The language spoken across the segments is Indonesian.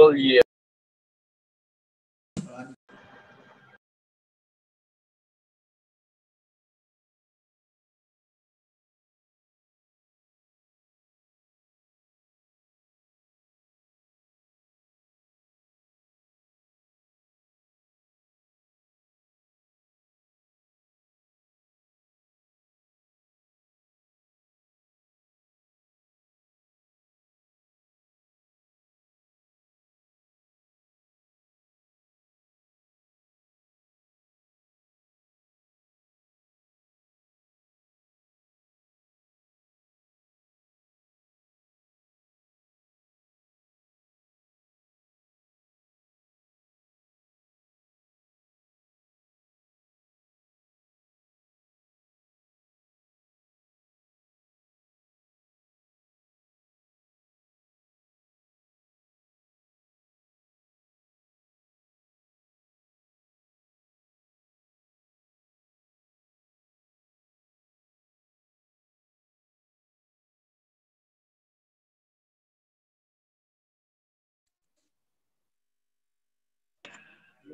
Oh yeah.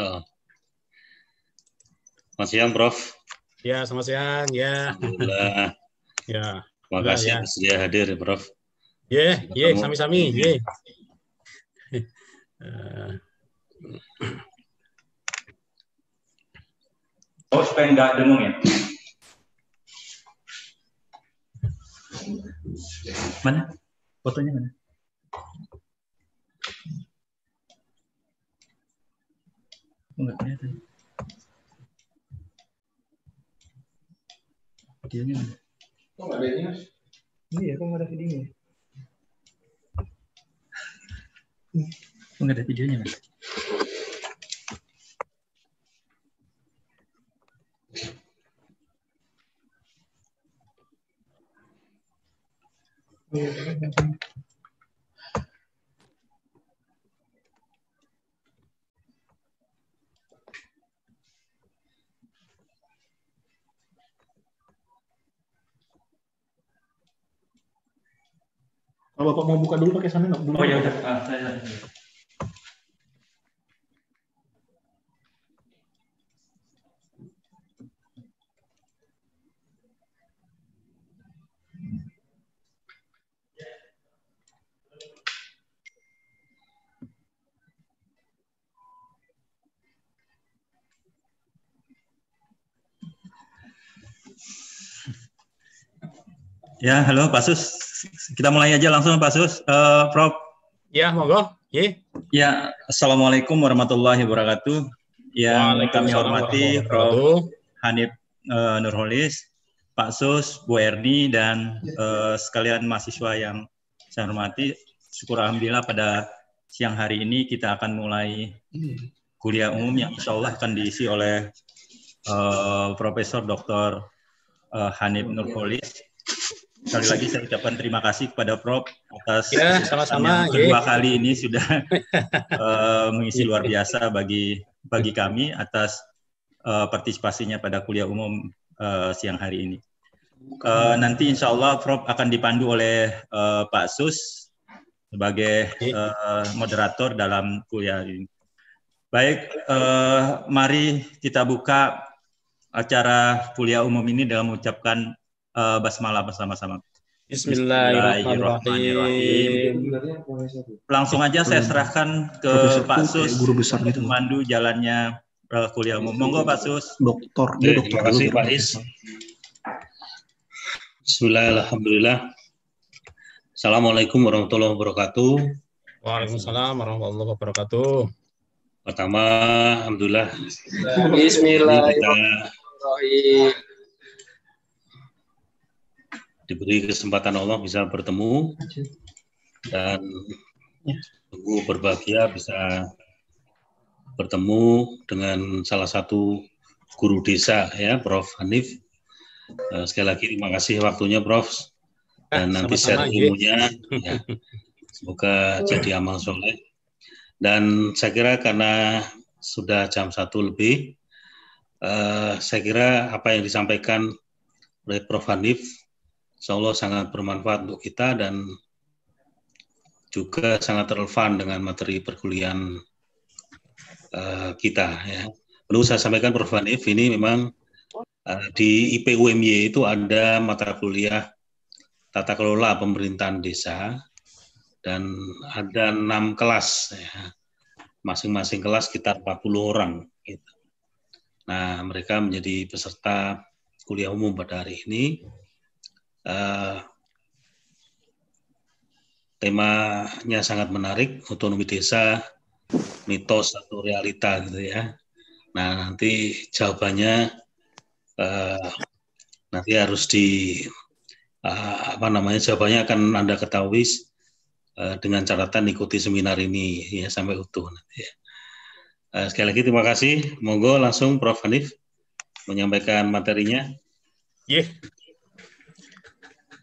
Oh. Selamat siang, Prof. Ya, selamat siang. Ya. ya. Terima kasih ya. sudah hadir, Prof. Ya, yeah, ya, yeah, sami-sami. Ya. Yeah. Oh, supaya nggak dengung ya. Mana? Fotonya mana? Enggak kelihatan. Videonya enggak. Kok enggak ada ini, Mas? Iya, kok enggak ada videonya? Enggak ada videonya, Mas. Iya, iya, iya. Kalau Bapak mau buka dulu pakai sana, enggak? Oh ya udah. Ah, saya. Ya, halo Pak Sus. Kita mulai aja langsung Pak Sus. Uh, Prof. Ya, monggo. Ye. Ya, Assalamualaikum warahmatullahi wabarakatuh. Ya, yang kami hormati Prof. Hanif uh, Nurholis, Pak Sus, Bu Erni, dan uh, sekalian mahasiswa yang saya hormati. Syukur Alhamdulillah pada siang hari ini kita akan mulai kuliah umum yang insya Allah akan diisi oleh uh, Profesor Dr. Uh, Hanif Nurholis Sekali lagi saya ucapkan terima kasih kepada Prof atas ya, sama-sama kedua yeah. kali ini sudah uh, mengisi luar biasa bagi bagi kami atas uh, partisipasinya pada kuliah umum uh, siang hari ini. Uh, nanti insya Allah Prof akan dipandu oleh uh, Pak Sus sebagai uh, moderator dalam kuliah ini. Baik, uh, mari kita buka acara kuliah umum ini dengan mengucapkan uh, basmalah bersama-sama. Bismillahirrahmanirrahim. Langsung aja saya hmm. serahkan ke Pak Sus guru besar itu Mandu jalannya kuliah umum. Monggo Pak Sus. Doktor. Dia dokter. Terima kasih Pak Is. Alhamdulillah. Assalamualaikum warahmatullahi wabarakatuh. Waalaikumsalam warahmatullahi wabarakatuh. Pertama, alhamdulillah. Bismillahirrahmanirrahim diberi kesempatan Allah bisa bertemu dan ya. tunggu berbahagia bisa bertemu dengan salah satu guru desa ya Prof Hanif. Eh, sekali lagi terima kasih waktunya Prof ya, dan nanti share ilmunya. Ya. Semoga ya. jadi amal soleh. Dan saya kira karena sudah jam satu lebih, eh, saya kira apa yang disampaikan oleh Prof Hanif Insya Allah sangat bermanfaat untuk kita dan juga sangat relevan dengan materi perkuliahan uh, kita. Ya. Perlu saya sampaikan Prof. Hanif, ini memang uh, di IPUMY itu ada mata kuliah tata kelola pemerintahan desa dan ada enam kelas, masing ya. masing-masing kelas sekitar 40 orang. Gitu. Nah, mereka menjadi peserta kuliah umum pada hari ini Eh, temanya sangat menarik otonomi desa mitos atau realita gitu ya nah nanti jawabannya uh, nanti harus di uh, apa namanya jawabannya akan anda ketahui uh, dengan catatan ikuti seminar ini ya sampai utuh nanti ya uh, sekali lagi terima kasih monggo langsung Prof Hanif menyampaikan materinya yeah.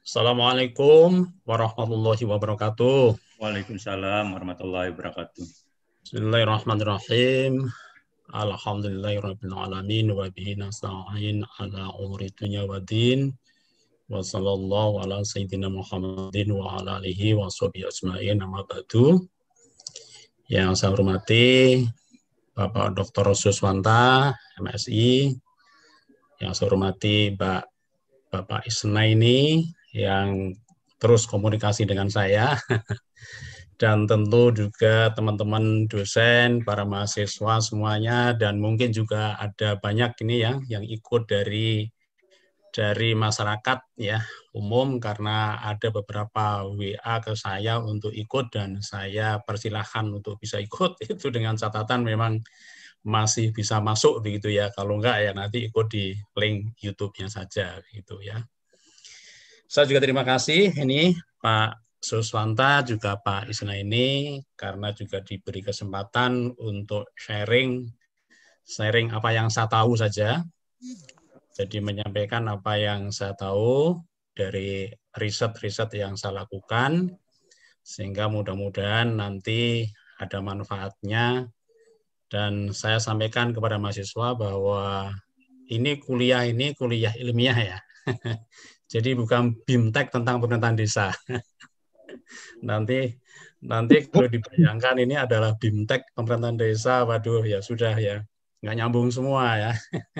Assalamualaikum warahmatullahi wabarakatuh. Waalaikumsalam warahmatullahi wabarakatuh. Bismillahirrahmanirrahim. Alhamdulillahirrahmanirrahim. wa bihi nasta'in ala umuri dunya wa din. Wa sallallahu ala sayyidina Muhammadin wa ala alihi wa sahbihi asma'in nama batu. Yang saya hormati Bapak Dr. Suswanta, MSI. Yang saya hormati Mbak Bapak Isna ini, yang terus komunikasi dengan saya dan tentu juga teman-teman dosen, para mahasiswa semuanya dan mungkin juga ada banyak ini ya yang ikut dari dari masyarakat ya umum karena ada beberapa WA ke saya untuk ikut dan saya persilahkan untuk bisa ikut itu dengan catatan memang masih bisa masuk begitu ya kalau enggak ya nanti ikut di link YouTube-nya saja gitu ya. Saya juga terima kasih ini Pak Suswanta juga Pak Isna ini karena juga diberi kesempatan untuk sharing sharing apa yang saya tahu saja. Jadi menyampaikan apa yang saya tahu dari riset-riset yang saya lakukan sehingga mudah-mudahan nanti ada manfaatnya dan saya sampaikan kepada mahasiswa bahwa ini kuliah ini kuliah ilmiah ya. Jadi bukan bimtek tentang pemerintahan desa. nanti nanti kalau dibayangkan ini adalah bimtek pemerintahan desa, waduh ya sudah ya nggak nyambung semua ya.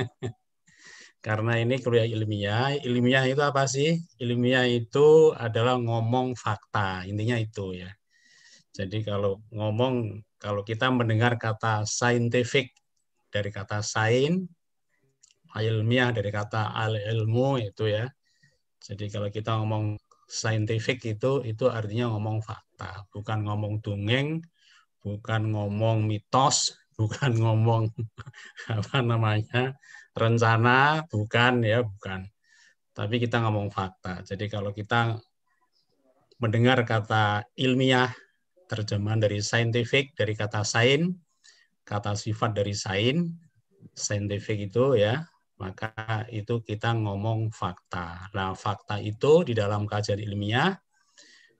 Karena ini kuliah ilmiah, ilmiah itu apa sih? Ilmiah itu adalah ngomong fakta, intinya itu ya. Jadi kalau ngomong, kalau kita mendengar kata scientific dari kata sain, ilmiah dari kata al ilmu itu ya, jadi kalau kita ngomong scientific itu itu artinya ngomong fakta, bukan ngomong dongeng, bukan ngomong mitos, bukan ngomong apa namanya rencana, bukan ya, bukan. Tapi kita ngomong fakta. Jadi kalau kita mendengar kata ilmiah, terjemahan dari scientific dari kata sain, kata sifat dari sain, scientific itu ya maka itu kita ngomong fakta. Nah, fakta itu di dalam kajian ilmiah,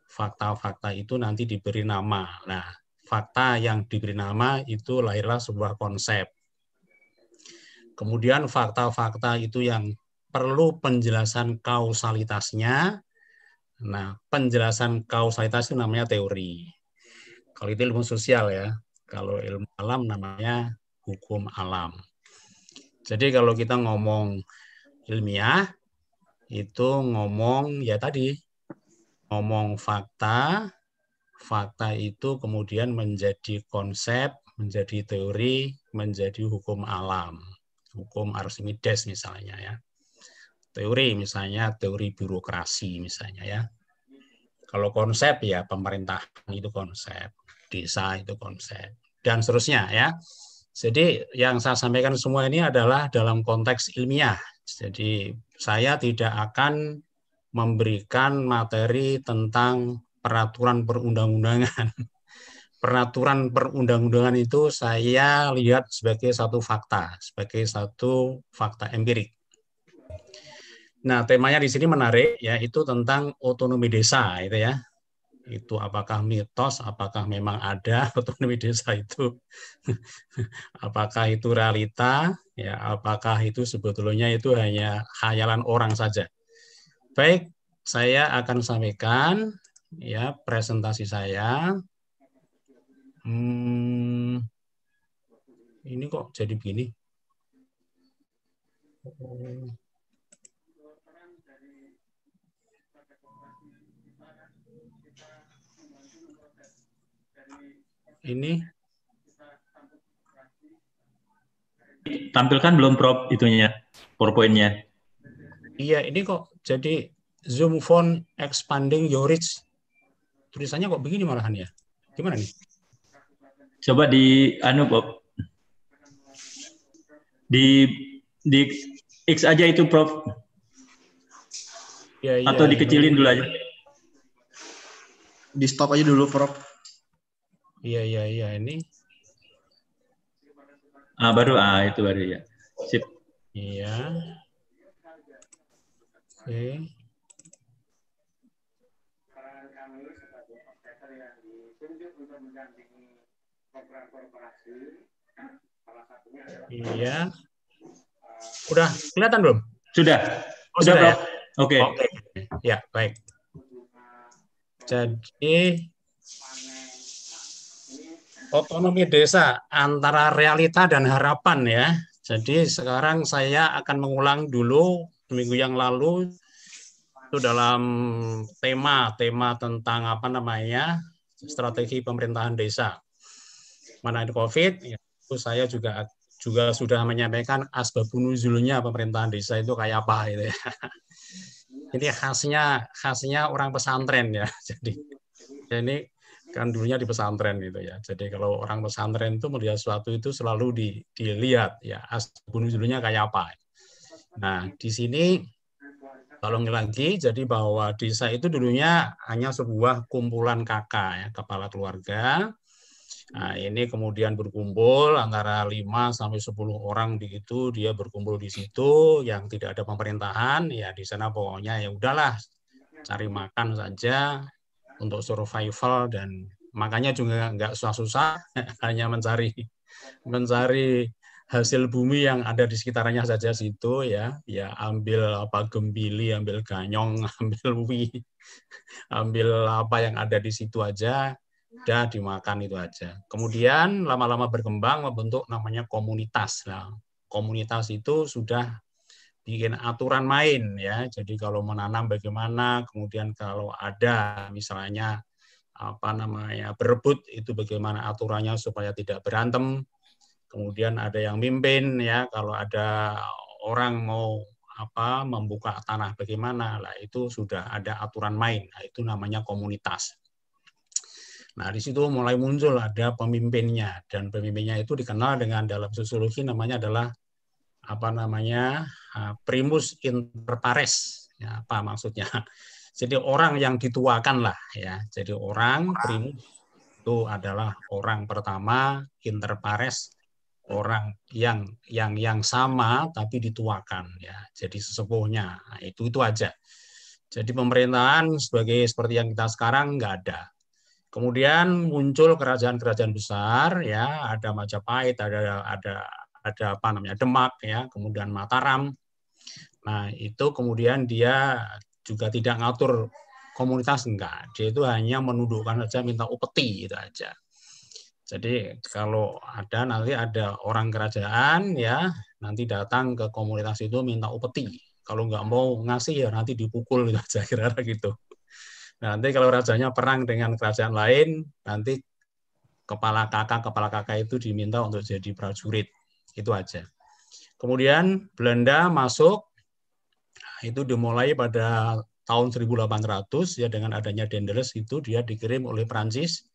fakta-fakta itu nanti diberi nama. Nah, fakta yang diberi nama itu lahirlah sebuah konsep. Kemudian fakta-fakta itu yang perlu penjelasan kausalitasnya. Nah, penjelasan kausalitas itu namanya teori. Kalau itu ilmu sosial ya, kalau ilmu alam namanya hukum alam. Jadi kalau kita ngomong ilmiah itu ngomong ya tadi ngomong fakta, fakta itu kemudian menjadi konsep, menjadi teori, menjadi hukum alam, hukum Archimedes misalnya ya. Teori misalnya teori birokrasi misalnya ya. Kalau konsep ya pemerintahan itu konsep, desa itu konsep dan seterusnya ya. Jadi yang saya sampaikan semua ini adalah dalam konteks ilmiah. Jadi saya tidak akan memberikan materi tentang peraturan perundang-undangan. Peraturan perundang-undangan itu saya lihat sebagai satu fakta, sebagai satu fakta empirik. Nah, temanya di sini menarik yaitu tentang otonomi desa itu ya itu apakah mitos, apakah memang ada otonomi desa itu, apakah itu realita, ya apakah itu sebetulnya itu hanya khayalan orang saja. Baik, saya akan sampaikan ya presentasi saya. Hmm, ini kok jadi begini? Oh. ini tampilkan belum prop itunya powerpoint Iya, ini kok jadi Zoom Phone Expanding Your Reach. Tulisannya kok begini malahan ya. Gimana nih? Coba di anu Bob. Di di X aja itu prop Ya, Atau dikecilin iya. dulu aja. Di stop aja dulu prop Iya iya iya ini. Ah baru ah itu baru ya. Sip. Iya. Oke. Iya. Udah kelihatan belum? Sudah. Oh, sudah, sudah ya? Oke. Okay. Oke. Okay. Ya, baik. Jadi otonomi desa antara realita dan harapan ya. Jadi sekarang saya akan mengulang dulu minggu yang lalu itu dalam tema tema tentang apa namanya strategi pemerintahan desa mengenai COVID. Ya, itu saya juga juga sudah menyampaikan asbab nuzulnya pemerintahan desa itu kayak apa itu ya. ini khasnya khasnya orang pesantren ya. Jadi ini kan dulunya di pesantren gitu ya. Jadi kalau orang pesantren itu melihat sesuatu itu selalu di, dilihat ya asbun dulunya kayak apa. Nah di sini kalau lagi jadi bahwa desa itu dulunya hanya sebuah kumpulan kakak ya kepala keluarga. Nah, ini kemudian berkumpul antara 5 sampai 10 orang di itu dia berkumpul di situ yang tidak ada pemerintahan ya di sana pokoknya ya udahlah cari makan saja untuk survival dan makanya juga nggak susah-susah hanya mencari mencari hasil bumi yang ada di sekitarnya saja situ ya ya ambil apa gembili ambil ganyong ambil wi ambil apa yang ada di situ aja udah dimakan itu aja kemudian lama-lama berkembang membentuk namanya komunitas lah komunitas itu sudah bikin aturan main ya. Jadi kalau menanam bagaimana, kemudian kalau ada misalnya apa namanya berebut itu bagaimana aturannya supaya tidak berantem. Kemudian ada yang mimpin ya kalau ada orang mau apa membuka tanah bagaimana lah itu sudah ada aturan main nah, itu namanya komunitas nah di situ mulai muncul ada pemimpinnya dan pemimpinnya itu dikenal dengan dalam sosiologi namanya adalah apa namanya eh, primus inter pares ya, apa maksudnya jadi orang yang dituakan lah ya jadi orang primus itu adalah orang pertama inter pares orang yang yang yang sama tapi dituakan ya jadi sesepuhnya nah, itu itu aja jadi pemerintahan sebagai seperti yang kita sekarang nggak ada kemudian muncul kerajaan-kerajaan besar ya ada Majapahit ada ada ada apa namanya Demak ya, kemudian Mataram. Nah, itu kemudian dia juga tidak ngatur komunitas enggak. Dia itu hanya menundukkan saja minta upeti itu aja. Jadi kalau ada nanti ada orang kerajaan ya nanti datang ke komunitas itu minta upeti. Kalau nggak mau ngasih ya nanti dipukul gitu aja kira-kira gitu. Nah, nanti kalau rajanya perang dengan kerajaan lain, nanti kepala kakak kepala kakak itu diminta untuk jadi prajurit. Itu aja. Kemudian Belanda masuk nah, itu dimulai pada tahun 1800 ya dengan adanya Dendres itu dia dikirim oleh Prancis.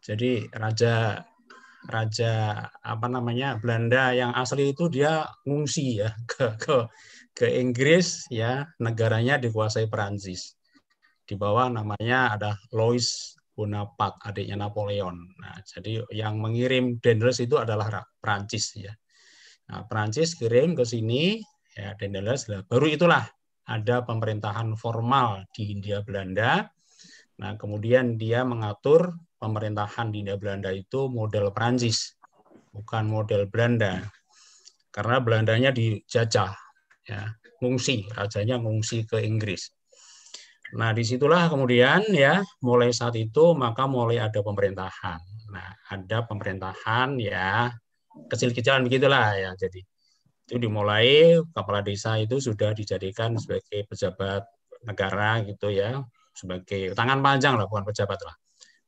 Jadi raja raja apa namanya Belanda yang asli itu dia ngungsi ya ke ke ke Inggris ya negaranya dikuasai Prancis. Di bawah namanya ada Louis Bonaparte, adiknya Napoleon. Nah, jadi yang mengirim Daendels itu adalah Prancis ya. Nah, Prancis kirim ke sini ya Lah. baru itulah ada pemerintahan formal di Hindia Belanda. Nah, kemudian dia mengatur pemerintahan di Hindia Belanda itu model Prancis, bukan model Belanda. Karena Belandanya dijajah ya, ngungsi, rajanya ngungsi ke Inggris. Nah, disitulah kemudian ya mulai saat itu maka mulai ada pemerintahan. Nah, ada pemerintahan ya kecil-kecilan begitulah ya. Jadi itu dimulai kepala desa itu sudah dijadikan sebagai pejabat negara gitu ya, sebagai tangan panjang lah bukan pejabat lah.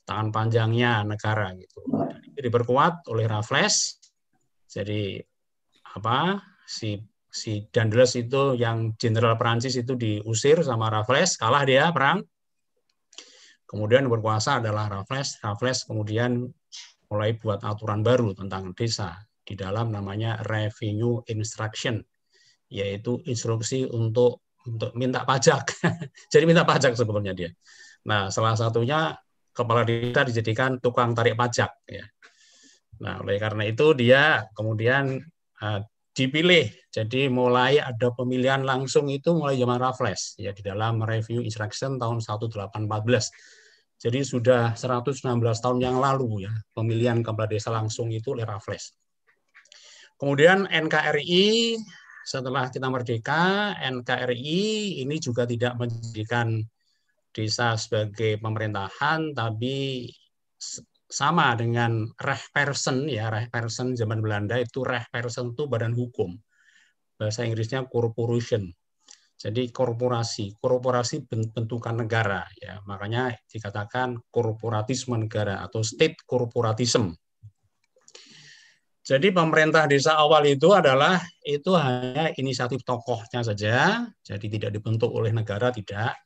Tangan panjangnya negara gitu. Jadi, diperkuat oleh Raffles. Jadi apa si si Dandelas itu yang jenderal Perancis itu diusir sama Raffles, kalah dia perang. Kemudian berkuasa adalah Raffles. Raffles kemudian mulai buat aturan baru tentang desa di dalam namanya revenue instruction, yaitu instruksi untuk untuk minta pajak. Jadi minta pajak sebetulnya dia. Nah, salah satunya kepala desa dijadikan tukang tarik pajak ya. Nah, oleh karena itu dia kemudian eh, dipilih. Jadi mulai ada pemilihan langsung itu mulai zaman Raffles ya di dalam review instruction tahun 1814. Jadi sudah 116 tahun yang lalu ya pemilihan kepala desa langsung itu oleh Raffles. Kemudian NKRI setelah kita merdeka, NKRI ini juga tidak menjadikan desa sebagai pemerintahan, tapi sama dengan person ya person zaman Belanda itu person itu badan hukum bahasa Inggrisnya corporation jadi korporasi korporasi bentukan negara ya makanya dikatakan korporatisme negara atau state corporatism jadi pemerintah desa awal itu adalah itu hanya inisiatif tokohnya saja jadi tidak dibentuk oleh negara tidak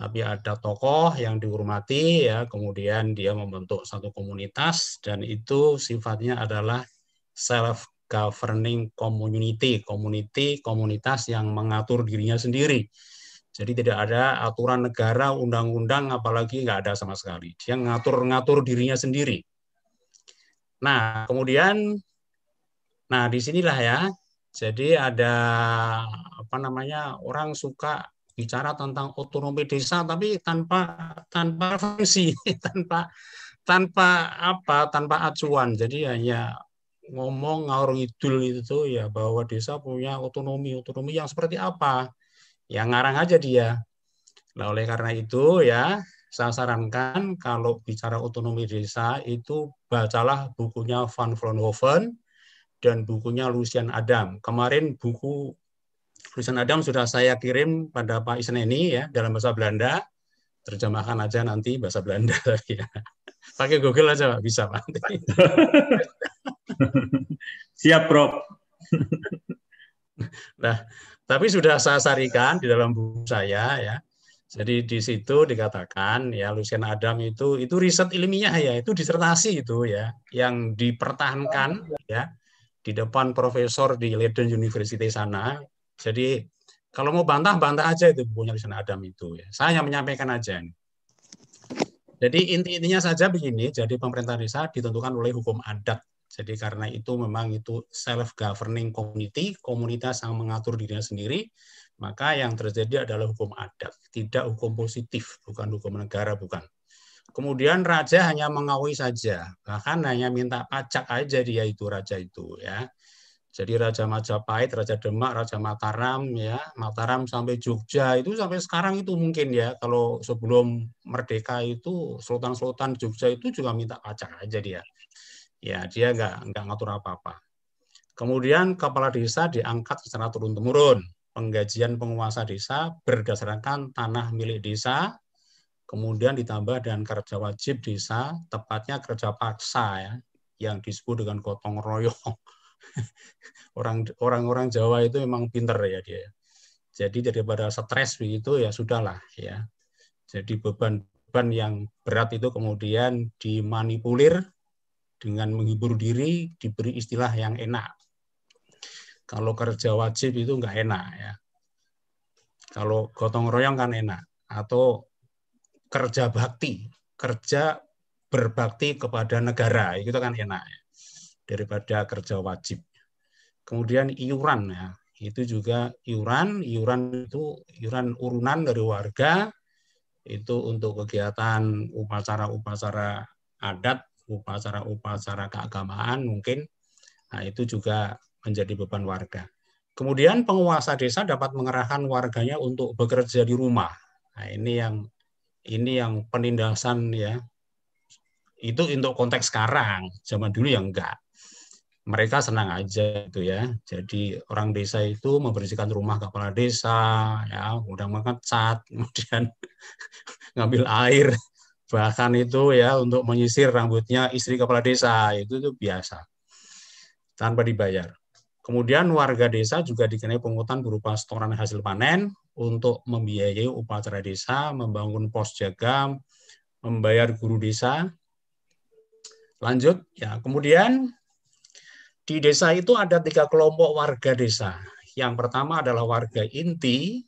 tapi ada tokoh yang dihormati ya kemudian dia membentuk satu komunitas dan itu sifatnya adalah self governing community community komunitas yang mengatur dirinya sendiri jadi tidak ada aturan negara undang-undang apalagi nggak ada sama sekali dia ngatur-ngatur dirinya sendiri nah kemudian nah disinilah ya jadi ada apa namanya orang suka bicara tentang otonomi desa tapi tanpa tanpa fungsi tanpa tanpa apa tanpa acuan jadi hanya ngomong ngaur ngidul itu ya bahwa desa punya otonomi otonomi yang seperti apa yang ngarang aja dia nah oleh karena itu ya saya sarankan kalau bicara otonomi desa itu bacalah bukunya Van Vronhoven dan bukunya Lucian Adam. Kemarin buku tulisan Adam sudah saya kirim pada Pak Isneni ya dalam bahasa Belanda. Terjemahkan aja nanti bahasa Belanda ya. Pakai Google aja Pak, bisa Pak. Siap, Prof. nah, tapi sudah saya sarikan di dalam buku saya ya. Jadi di situ dikatakan ya Lucien Adam itu itu riset ilmiah ya, itu disertasi itu ya yang dipertahankan ya di depan profesor di Leiden University sana jadi kalau mau bantah, bantah aja itu bukunya Kristen Adam itu. Ya. Saya hanya menyampaikan aja. Nih. Jadi inti-intinya saja begini, jadi pemerintah desa ditentukan oleh hukum adat. Jadi karena itu memang itu self-governing community, komunitas yang mengatur dirinya sendiri, maka yang terjadi adalah hukum adat, tidak hukum positif, bukan hukum negara, bukan. Kemudian raja hanya mengawi saja, bahkan hanya minta pajak aja dia itu raja itu ya. Jadi Raja Majapahit, Raja Demak, Raja Mataram, ya Mataram sampai Jogja itu sampai sekarang itu mungkin ya kalau sebelum merdeka itu sultan-sultan Jogja itu juga minta pajak aja dia. Ya dia nggak nggak ngatur apa-apa. Kemudian kepala desa diangkat secara turun temurun. Penggajian penguasa desa berdasarkan tanah milik desa, kemudian ditambah dengan kerja wajib desa, tepatnya kerja paksa ya, yang disebut dengan gotong royong orang orang Jawa itu memang pinter ya dia. Jadi daripada stres begitu ya sudahlah ya. Jadi beban-beban yang berat itu kemudian dimanipulir dengan menghibur diri diberi istilah yang enak. Kalau kerja wajib itu enggak enak ya. Kalau gotong royong kan enak atau kerja bakti, kerja berbakti kepada negara itu kan enak ya daripada kerja wajib. Kemudian iuran ya, itu juga iuran, iuran itu iuran urunan dari warga itu untuk kegiatan upacara-upacara adat, upacara-upacara keagamaan mungkin. Nah, itu juga menjadi beban warga. Kemudian penguasa desa dapat mengerahkan warganya untuk bekerja di rumah. Nah, ini yang ini yang penindasan ya. Itu untuk konteks sekarang, zaman dulu yang enggak mereka senang aja itu ya. Jadi orang desa itu membersihkan rumah kepala desa, ya, udah mengecat, kemudian ngambil air, bahkan itu ya untuk menyisir rambutnya istri kepala desa itu itu biasa tanpa dibayar. Kemudian warga desa juga dikenai pungutan berupa setoran hasil panen untuk membiayai upacara desa, membangun pos jaga, membayar guru desa. Lanjut, ya. Kemudian di desa itu ada tiga kelompok warga desa. Yang pertama adalah warga inti.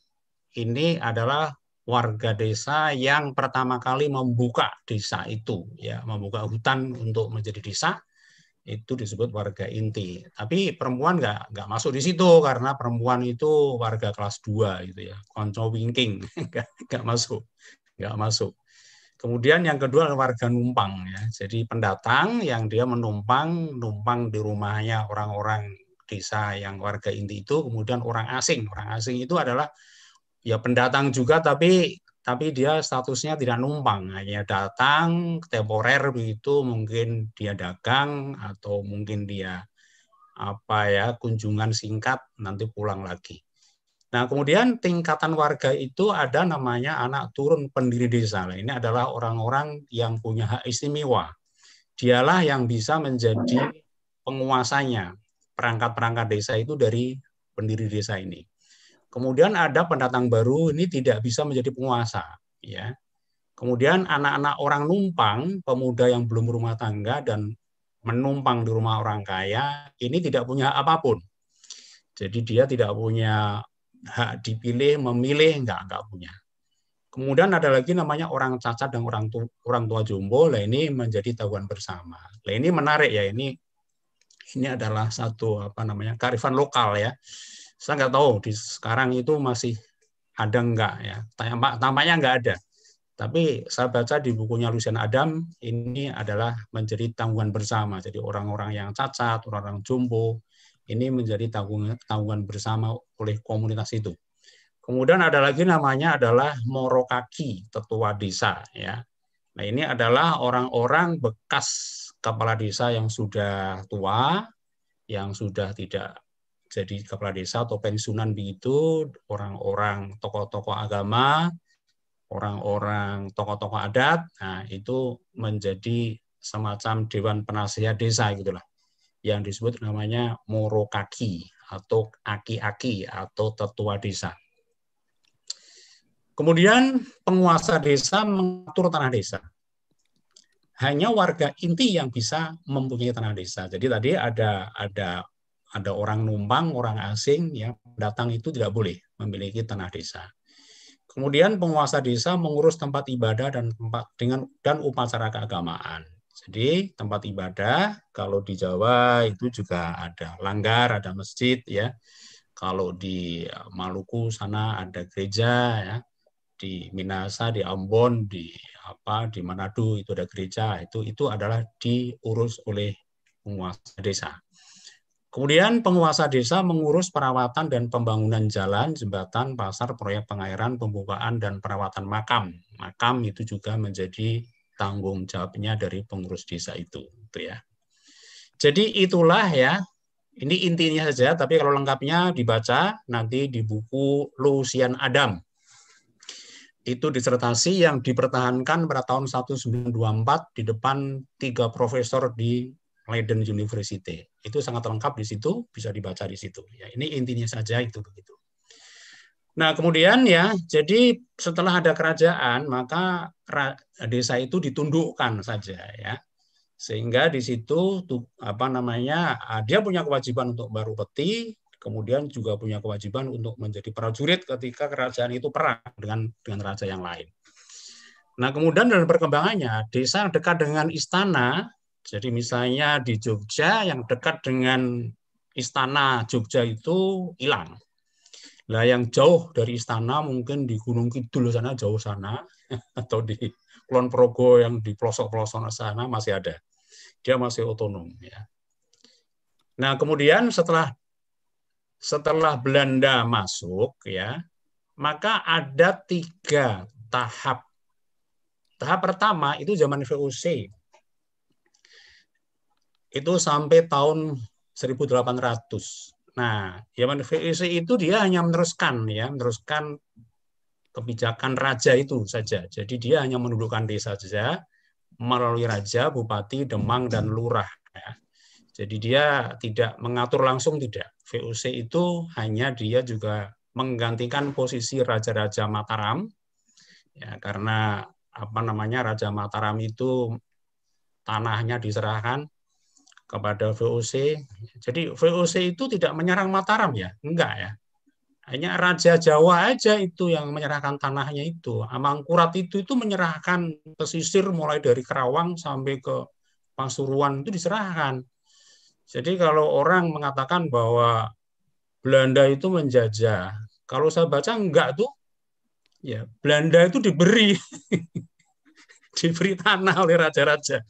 Ini adalah warga desa yang pertama kali membuka desa itu, ya membuka hutan untuk menjadi desa itu disebut warga inti. Tapi perempuan nggak nggak masuk di situ karena perempuan itu warga kelas 2 gitu ya, konco winking nggak masuk, nggak masuk. Kemudian yang kedua warga numpang ya. Jadi pendatang yang dia menumpang numpang di rumahnya orang-orang desa yang warga inti itu kemudian orang asing. Orang asing itu adalah ya pendatang juga tapi tapi dia statusnya tidak numpang, hanya datang temporer begitu, mungkin dia dagang atau mungkin dia apa ya kunjungan singkat nanti pulang lagi. Nah, kemudian tingkatan warga itu ada namanya anak turun pendiri desa. Nah, Ini adalah orang-orang yang punya hak istimewa. Dialah yang bisa menjadi penguasanya. Perangkat-perangkat desa itu dari pendiri desa ini. Kemudian ada pendatang baru ini tidak bisa menjadi penguasa, ya. Kemudian anak-anak orang numpang, pemuda yang belum rumah tangga dan menumpang di rumah orang kaya, ini tidak punya apapun. Jadi dia tidak punya hak dipilih, memilih, nggak nggak punya. Kemudian ada lagi namanya orang cacat dan orang tua, orang tua jumbo Lah ini menjadi tahuan bersama. Lah ini menarik ya. Ini ini adalah satu apa namanya karifan lokal ya. Saya nggak tahu di sekarang itu masih ada nggak ya. Tampak, tampaknya nggak ada. Tapi saya baca di bukunya Lucian Adam ini adalah menjadi tanggungan bersama. Jadi orang-orang yang cacat, orang-orang jumbo. Ini menjadi tanggungan, tanggungan bersama oleh komunitas itu. Kemudian ada lagi namanya adalah Morokaki, tetua desa ya. Nah, ini adalah orang-orang bekas kepala desa yang sudah tua, yang sudah tidak jadi kepala desa atau pensiunan begitu, orang-orang tokoh-tokoh agama, orang-orang tokoh-tokoh adat, nah itu menjadi semacam dewan penasihat desa gitulah yang disebut namanya Morokaki atau aki-aki atau tetua desa. Kemudian penguasa desa mengatur tanah desa. Hanya warga inti yang bisa mempunyai tanah desa. Jadi tadi ada ada ada orang numpang, orang asing yang datang itu tidak boleh memiliki tanah desa. Kemudian penguasa desa mengurus tempat ibadah dan tempat dengan dan upacara keagamaan. Jadi tempat ibadah kalau di Jawa itu juga ada langgar, ada masjid ya. Kalau di eh, Maluku sana ada gereja ya. Di Minasa, di Ambon, di apa di Manado itu ada gereja. Itu itu adalah diurus oleh penguasa desa. Kemudian penguasa desa mengurus perawatan dan pembangunan jalan, jembatan, pasar, proyek pengairan, pembukaan, dan perawatan makam. Makam itu juga menjadi tanggung jawabnya dari pengurus desa itu, itu ya. Jadi itulah ya, ini intinya saja, tapi kalau lengkapnya dibaca nanti di buku Lucian Adam. Itu disertasi yang dipertahankan pada tahun 1924 di depan tiga profesor di Leiden University. Itu sangat lengkap di situ, bisa dibaca di situ. Ya, ini intinya saja itu begitu. Nah, kemudian ya, jadi setelah ada kerajaan, maka desa itu ditundukkan saja ya. Sehingga di situ apa namanya? Ah, dia punya kewajiban untuk baru peti, kemudian juga punya kewajiban untuk menjadi prajurit ketika kerajaan itu perang dengan dengan raja yang lain. Nah, kemudian dalam perkembangannya, desa dekat dengan istana, jadi misalnya di Jogja yang dekat dengan istana Jogja itu hilang nah yang jauh dari istana mungkin di Gunung Kidul sana jauh sana atau di Kulon Progo yang di pelosok-pelosok sana masih ada. Dia masih otonom ya. Nah, kemudian setelah setelah Belanda masuk ya, maka ada tiga tahap. Tahap pertama itu zaman VOC. Itu sampai tahun 1800 Nah, Yaman VOC e itu dia hanya meneruskan ya, meneruskan kebijakan raja itu saja. Jadi dia hanya menundukkan desa saja melalui raja, bupati, demang dan lurah ya. Jadi dia tidak mengatur langsung tidak. VOC e itu hanya dia juga menggantikan posisi raja-raja Mataram. Ya, karena apa namanya Raja Mataram itu tanahnya diserahkan kepada VOC. Jadi VOC itu tidak menyerang Mataram ya? Enggak ya. Hanya Raja Jawa aja itu yang menyerahkan tanahnya itu. Amangkurat itu itu menyerahkan pesisir mulai dari Kerawang sampai ke Pasuruan itu diserahkan. Jadi kalau orang mengatakan bahwa Belanda itu menjajah, kalau saya baca enggak tuh. Ya, Belanda itu diberi diberi tanah oleh raja-raja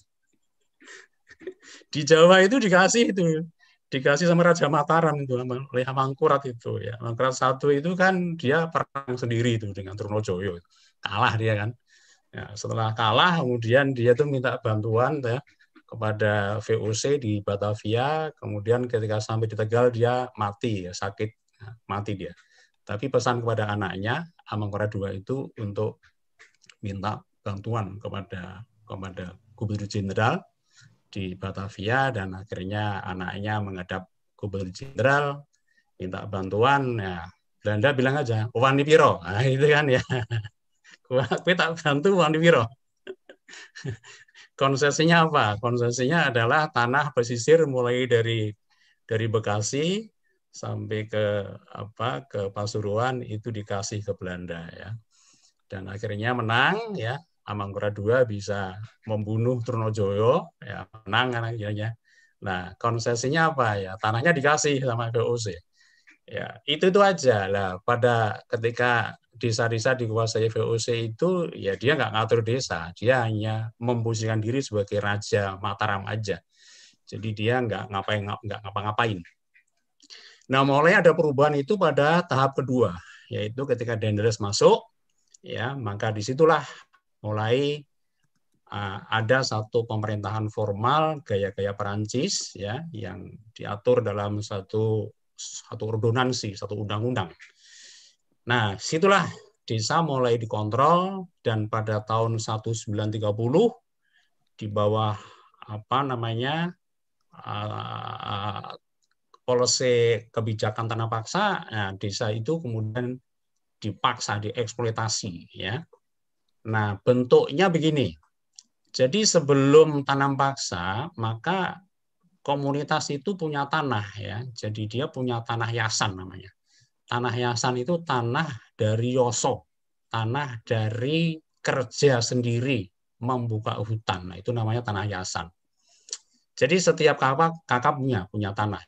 di Jawa itu dikasih itu dikasih sama Raja Mataram itu oleh Mangkurat itu ya Mangkurat satu itu kan dia perang sendiri itu dengan Trunojoyo kalah dia kan ya, setelah kalah kemudian dia tuh minta bantuan ya kepada VOC di Batavia kemudian ketika sampai di Tegal dia mati ya, sakit ya, mati dia tapi pesan kepada anaknya Amangkurat dua itu untuk minta bantuan kepada kepada Gubernur Jenderal di Batavia dan akhirnya anaknya menghadap Gubernur Jenderal minta bantuan ya Belanda bilang aja wani piro nah, itu kan ya gue tak bantu wani piro konsesinya apa konsesinya adalah tanah pesisir mulai dari dari Bekasi sampai ke apa ke Pasuruan itu dikasih ke Belanda ya dan akhirnya menang ya Amanggora II bisa membunuh Trunojoyo, ya menang kan akhirnya. Nah, konsesinya apa ya? Tanahnya dikasih sama VOC. Ya, itu itu aja lah. Pada ketika desa-desa dikuasai VOC itu, ya dia nggak ngatur desa, dia hanya memposisikan diri sebagai raja Mataram aja. Jadi dia nggak ngapain nggak ngapa-ngapain. Nah, mulai ada perubahan itu pada tahap kedua, yaitu ketika Dendres masuk, ya maka disitulah mulai eh, ada satu pemerintahan formal gaya-gaya Perancis ya yang diatur dalam satu satu ordonansi, satu undang-undang. Nah, situlah desa mulai dikontrol dan pada tahun 1930 di bawah apa namanya uh, eh, polisi kebijakan tanah paksa, nah desa itu kemudian dipaksa dieksploitasi ya Nah, bentuknya begini. Jadi sebelum tanam paksa, maka komunitas itu punya tanah ya. Jadi dia punya tanah yasan namanya. Tanah yasan itu tanah dari yoso, tanah dari kerja sendiri membuka hutan. Nah, itu namanya tanah yasan. Jadi setiap kakak, kakaknya punya tanah.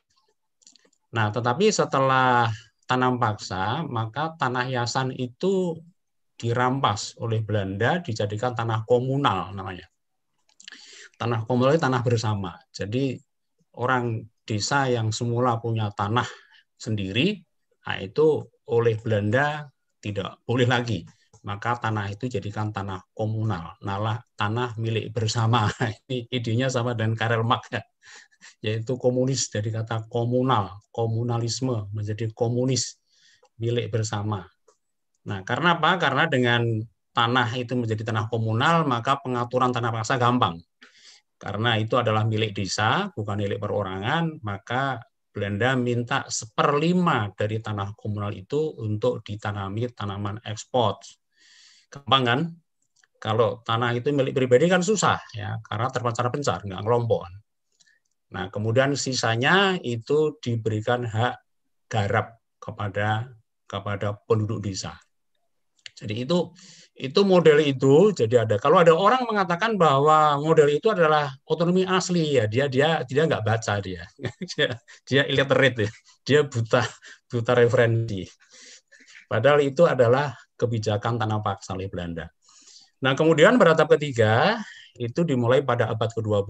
Nah, tetapi setelah tanam paksa, maka tanah yasan itu dirampas oleh Belanda dijadikan tanah komunal namanya. Tanah komunal itu tanah bersama. Jadi orang desa yang semula punya tanah sendiri, nah itu oleh Belanda tidak boleh lagi. Maka tanah itu jadikan tanah komunal, nalah tanah milik bersama. Ini idenya sama dengan Karel Marx ya. Yaitu komunis dari kata komunal, komunalisme menjadi komunis milik bersama. Nah, karena apa? Karena dengan tanah itu menjadi tanah komunal, maka pengaturan tanah paksa gampang. Karena itu adalah milik desa, bukan milik perorangan, maka Belanda minta seperlima dari tanah komunal itu untuk ditanami tanaman ekspor. Gampang kan? Kalau tanah itu milik pribadi kan susah ya, karena terpencar-pencar, nggak ngelompok. Kan. Nah, kemudian sisanya itu diberikan hak garap kepada kepada penduduk desa. Jadi itu itu model itu. Jadi ada kalau ada orang mengatakan bahwa model itu adalah otonomi asli ya dia dia dia nggak baca dia dia dia illiterate ya. dia buta buta referensi. Padahal itu adalah kebijakan tanah paksa oleh Belanda. Nah, kemudian pada tahap ketiga itu dimulai pada abad ke-20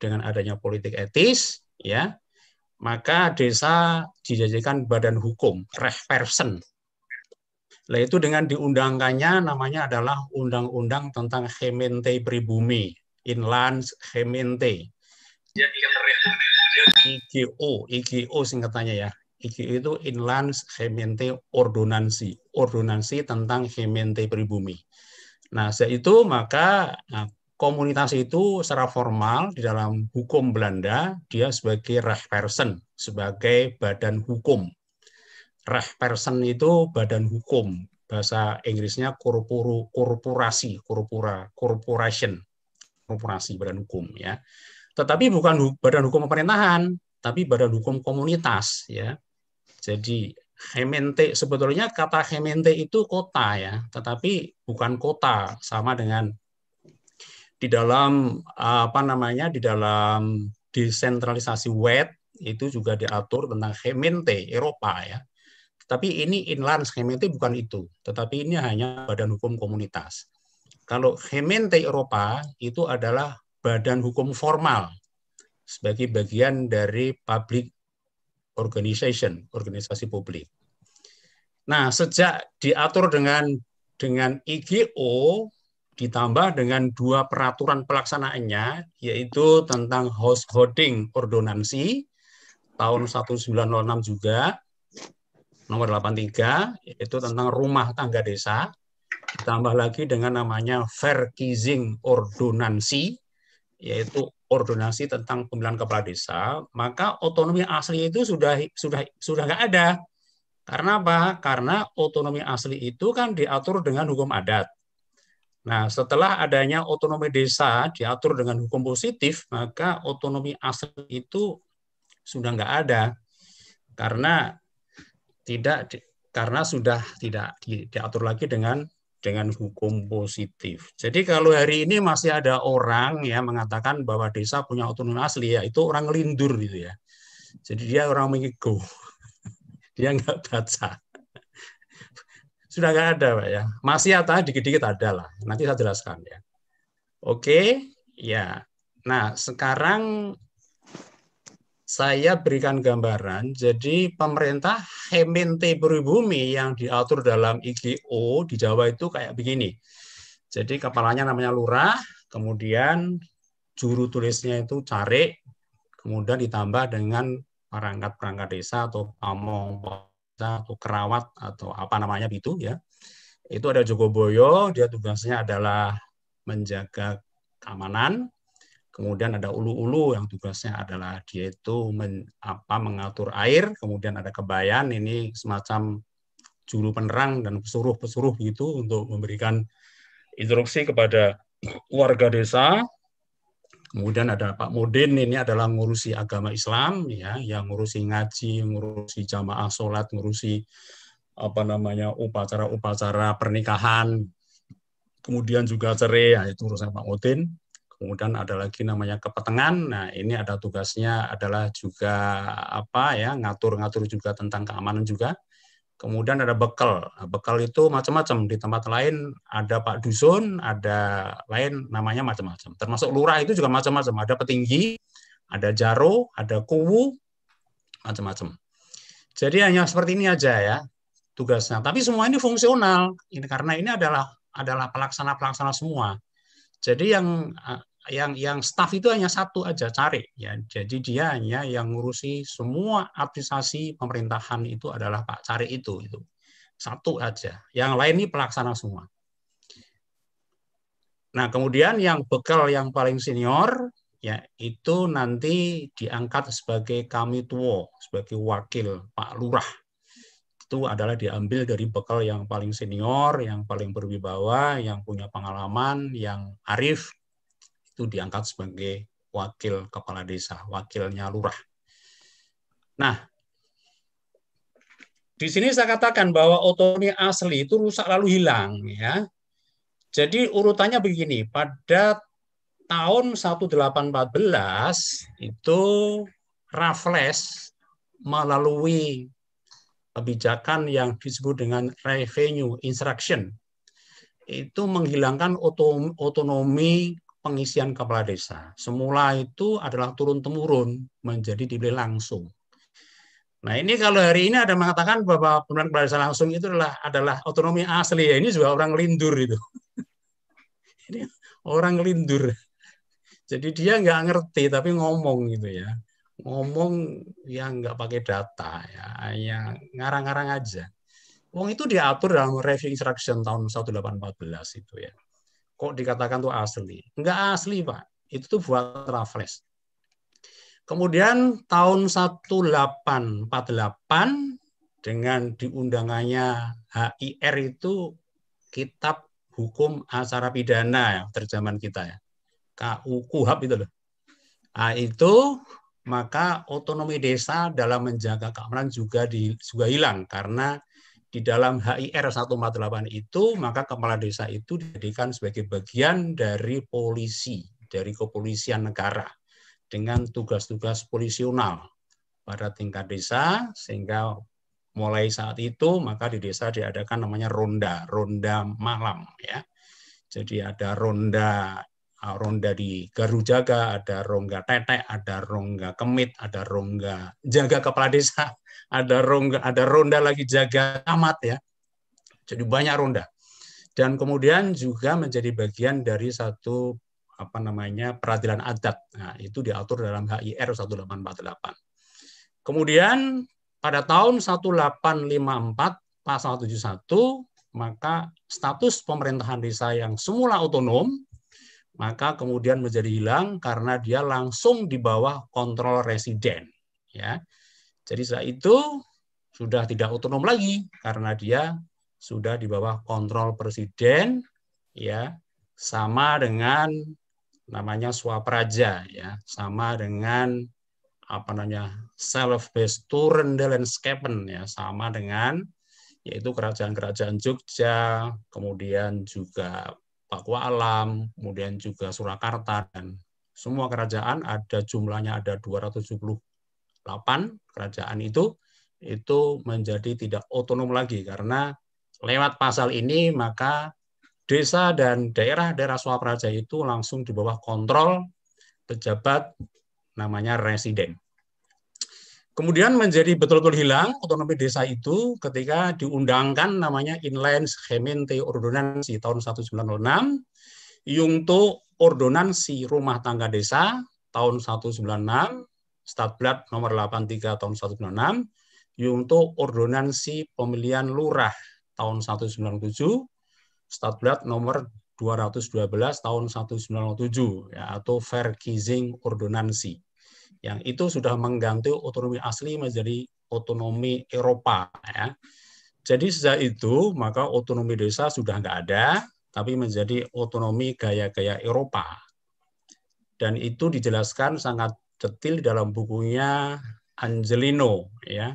dengan adanya politik etis, ya. Maka desa dijadikan badan hukum, person. Nah, itu dengan diundangkannya namanya adalah Undang-Undang tentang Hemente Pribumi, Inland Hemente. Ya, IGO, iya, iya, iya. IGO singkatannya ya. IGO itu Inland Hemente Ordonansi, Ordonansi tentang Hemente Pribumi. Nah, setelah itu maka nah, komunitas itu secara formal di dalam hukum Belanda, dia sebagai rechtsperson, sebagai badan hukum ref person itu badan hukum bahasa Inggrisnya korporu, korporasi korpora corporation korporasi badan hukum ya tetapi bukan badan hukum pemerintahan tapi badan hukum komunitas ya jadi Hemente sebetulnya kata Hemente itu kota ya, tetapi bukan kota sama dengan di dalam apa namanya di dalam desentralisasi wet itu juga diatur tentang Hemente Eropa ya. Tapi ini inland Gemeente bukan itu, tetapi ini hanya badan hukum komunitas. Kalau Gemeente Eropa itu adalah badan hukum formal sebagai bagian dari public organization, organisasi publik. Nah, sejak diatur dengan dengan IGO ditambah dengan dua peraturan pelaksanaannya yaitu tentang householding ordonansi tahun 1906 juga nomor 83 yaitu tentang rumah tangga desa ditambah lagi dengan namanya Verkizing Ordonansi yaitu ordonansi tentang pemilihan kepala desa maka otonomi asli itu sudah sudah sudah nggak ada karena apa karena otonomi asli itu kan diatur dengan hukum adat nah setelah adanya otonomi desa diatur dengan hukum positif maka otonomi asli itu sudah nggak ada karena tidak di, karena sudah tidak di, diatur lagi dengan dengan hukum positif. Jadi kalau hari ini masih ada orang ya mengatakan bahwa desa punya otonomi asli ya itu orang lindur gitu ya. Jadi dia orang mengego. dia nggak baca. Sudah nggak ada Pak ya. Masih ada dikit-dikit ada lah. Nanti saya jelaskan ya. Oke, ya. Nah, sekarang saya berikan gambaran, jadi pemerintah HMT Bumi yang diatur dalam IGO di Jawa itu kayak begini. Jadi kepalanya namanya lurah, kemudian juru tulisnya itu cari, kemudian ditambah dengan perangkat-perangkat desa atau pamong atau kerawat atau apa namanya itu ya. Itu ada Jogoboyo, dia tugasnya adalah menjaga keamanan, Kemudian ada ulu-ulu yang tugasnya adalah dia itu men, apa, mengatur air. Kemudian ada kebayan, ini semacam juru penerang dan pesuruh-pesuruh gitu untuk memberikan instruksi kepada warga desa. Kemudian ada Pak Modin, ini adalah ngurusi agama Islam, ya, yang ngurusi ngaji, ngurusi jamaah sholat, ngurusi apa namanya upacara-upacara pernikahan. Kemudian juga cerai, yaitu itu urusan Pak Modin Kemudian ada lagi namanya kepetengan. Nah, ini ada tugasnya adalah juga apa ya, ngatur-ngatur juga tentang keamanan juga. Kemudian ada bekal. Nah, bekal itu macam-macam. Di tempat lain ada Pak Dusun, ada lain namanya macam-macam. Termasuk lurah itu juga macam-macam. Ada petinggi, ada jaro, ada kuwu, macam-macam. Jadi hanya seperti ini aja ya tugasnya. Tapi semua ini fungsional. Ini karena ini adalah adalah pelaksana-pelaksana semua. Jadi yang eh, yang yang staff itu hanya satu aja cari ya. Jadi dia hanya yang ngurusi semua administrasi pemerintahan itu adalah Pak Cari itu itu. Satu aja. Yang lain ini pelaksana semua. Nah, kemudian yang bekal yang paling senior ya itu nanti diangkat sebagai kami tuo, sebagai wakil Pak Lurah itu adalah diambil dari bekal yang paling senior, yang paling berwibawa, yang punya pengalaman, yang arif, itu diangkat sebagai wakil kepala desa, wakilnya lurah. Nah, di sini saya katakan bahwa otonomi asli itu rusak lalu hilang ya. Jadi urutannya begini, pada tahun 1814 itu Raffles melalui kebijakan yang disebut dengan revenue instruction itu menghilangkan otonomi pengisian kepala desa. Semula itu adalah turun temurun menjadi dipilih langsung. Nah ini kalau hari ini ada mengatakan bahwa pemilihan kepala desa langsung itu adalah adalah otonomi asli ya ini juga orang lindur itu. ini orang lindur. Jadi dia nggak ngerti tapi ngomong gitu ya ngomong yang nggak pakai data ya yang ngarang-ngarang aja Wong itu diatur dalam review instruction tahun 1814 itu ya kok dikatakan tuh asli nggak asli pak itu tuh buat refresh. kemudian tahun 1848 dengan diundangannya HIR itu kitab hukum acara pidana ya terjemahan kita ya KUKUHAP itu loh Nah, itu maka otonomi desa dalam menjaga keamanan juga di, juga hilang karena di dalam HIR 148 itu maka kepala desa itu dijadikan sebagai bagian dari polisi dari kepolisian negara dengan tugas-tugas polisional pada tingkat desa sehingga mulai saat itu maka di desa diadakan namanya ronda ronda malam ya jadi ada ronda Ah, ronda di Garu Jaga, ada rongga tetek, ada rongga kemit, ada rongga jaga kepala desa, ada rongga ada ronda lagi jaga amat ya. Jadi banyak ronda. Dan kemudian juga menjadi bagian dari satu apa namanya peradilan adat. Nah, itu diatur dalam HIR 1848. Kemudian pada tahun 1854 pasal 71 maka status pemerintahan desa yang semula otonom maka kemudian menjadi hilang karena dia langsung di bawah kontrol residen. Ya, jadi saat itu sudah tidak otonom lagi karena dia sudah di bawah kontrol presiden, ya sama dengan namanya swapraja, ya sama dengan apa namanya self based turn landscapen ya sama dengan yaitu kerajaan-kerajaan Jogja, kemudian juga Pakuwa Alam, kemudian juga Surakarta, dan semua kerajaan ada jumlahnya ada 278 kerajaan itu, itu menjadi tidak otonom lagi karena lewat pasal ini maka desa dan daerah-daerah Swapraja itu langsung di bawah kontrol pejabat namanya residen. Kemudian menjadi betul-betul hilang otonomi desa itu ketika diundangkan namanya Inlands Gemeente Ordonansi tahun 1906, Yungto Ordonansi Rumah Tangga Desa tahun 1906, Statblad nomor 83 tahun 1906, Yungto Ordonansi Pemilihan Lurah tahun 1907, Statblad nomor 212 tahun 1907 ya, atau Verkizing Ordonansi yang itu sudah mengganti otonomi asli menjadi otonomi Eropa. Ya. Jadi sejak itu maka otonomi desa sudah nggak ada, tapi menjadi otonomi gaya-gaya Eropa. Dan itu dijelaskan sangat detail dalam bukunya Angelino, ya,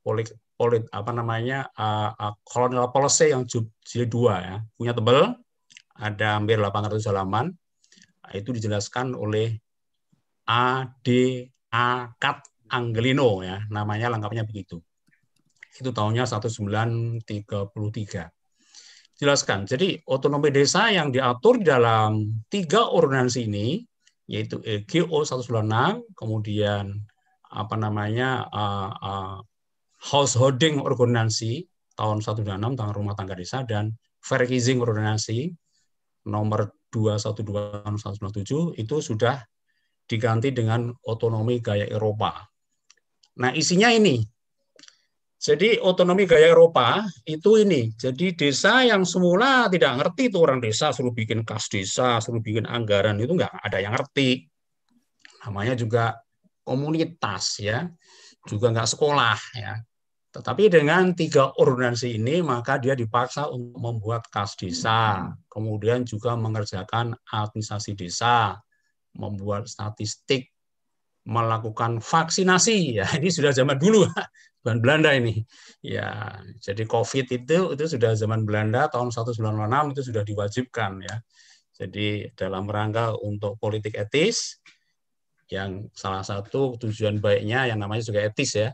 polit, polit apa namanya uh, uh, kolonial policy yang jilid dua ya, punya tebel, ada hampir 800 halaman. Itu dijelaskan oleh A D Angelino ya namanya lengkapnya begitu itu tahunnya 1933 jelaskan jadi otonomi desa yang diatur dalam tiga ordinansi ini yaitu e GO 196 kemudian apa namanya uh, uh, householding ordinansi tahun 196 tentang rumah tangga desa dan Verkizing ordinansi nomor 212 197 itu sudah diganti dengan otonomi gaya Eropa. Nah, isinya ini. Jadi otonomi gaya Eropa itu ini. Jadi desa yang semula tidak ngerti itu orang desa suruh bikin kas desa, suruh bikin anggaran itu enggak ada yang ngerti. Namanya juga komunitas ya, juga enggak sekolah ya. Tetapi dengan tiga ordinansi ini, maka dia dipaksa untuk membuat kas desa, kemudian juga mengerjakan administrasi desa, membuat statistik, melakukan vaksinasi. Ya, ini sudah zaman dulu, zaman Belanda ini. Ya, jadi COVID itu itu sudah zaman Belanda tahun 1996 itu sudah diwajibkan ya. Jadi dalam rangka untuk politik etis yang salah satu tujuan baiknya yang namanya juga etis ya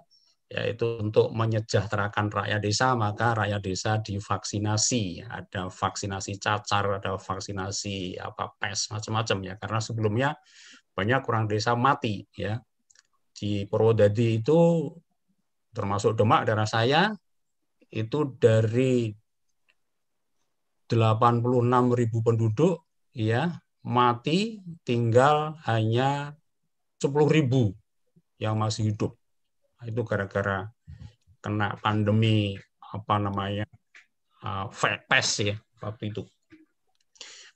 yaitu untuk menyejahterakan rakyat desa maka rakyat desa divaksinasi ada vaksinasi cacar ada vaksinasi apa pes macam-macam ya karena sebelumnya banyak orang desa mati ya di Purwodadi itu termasuk Demak daerah saya itu dari 86.000 penduduk ya mati tinggal hanya 10.000 yang masih hidup Nah, itu gara-gara kena pandemi apa namanya uh, ya waktu itu.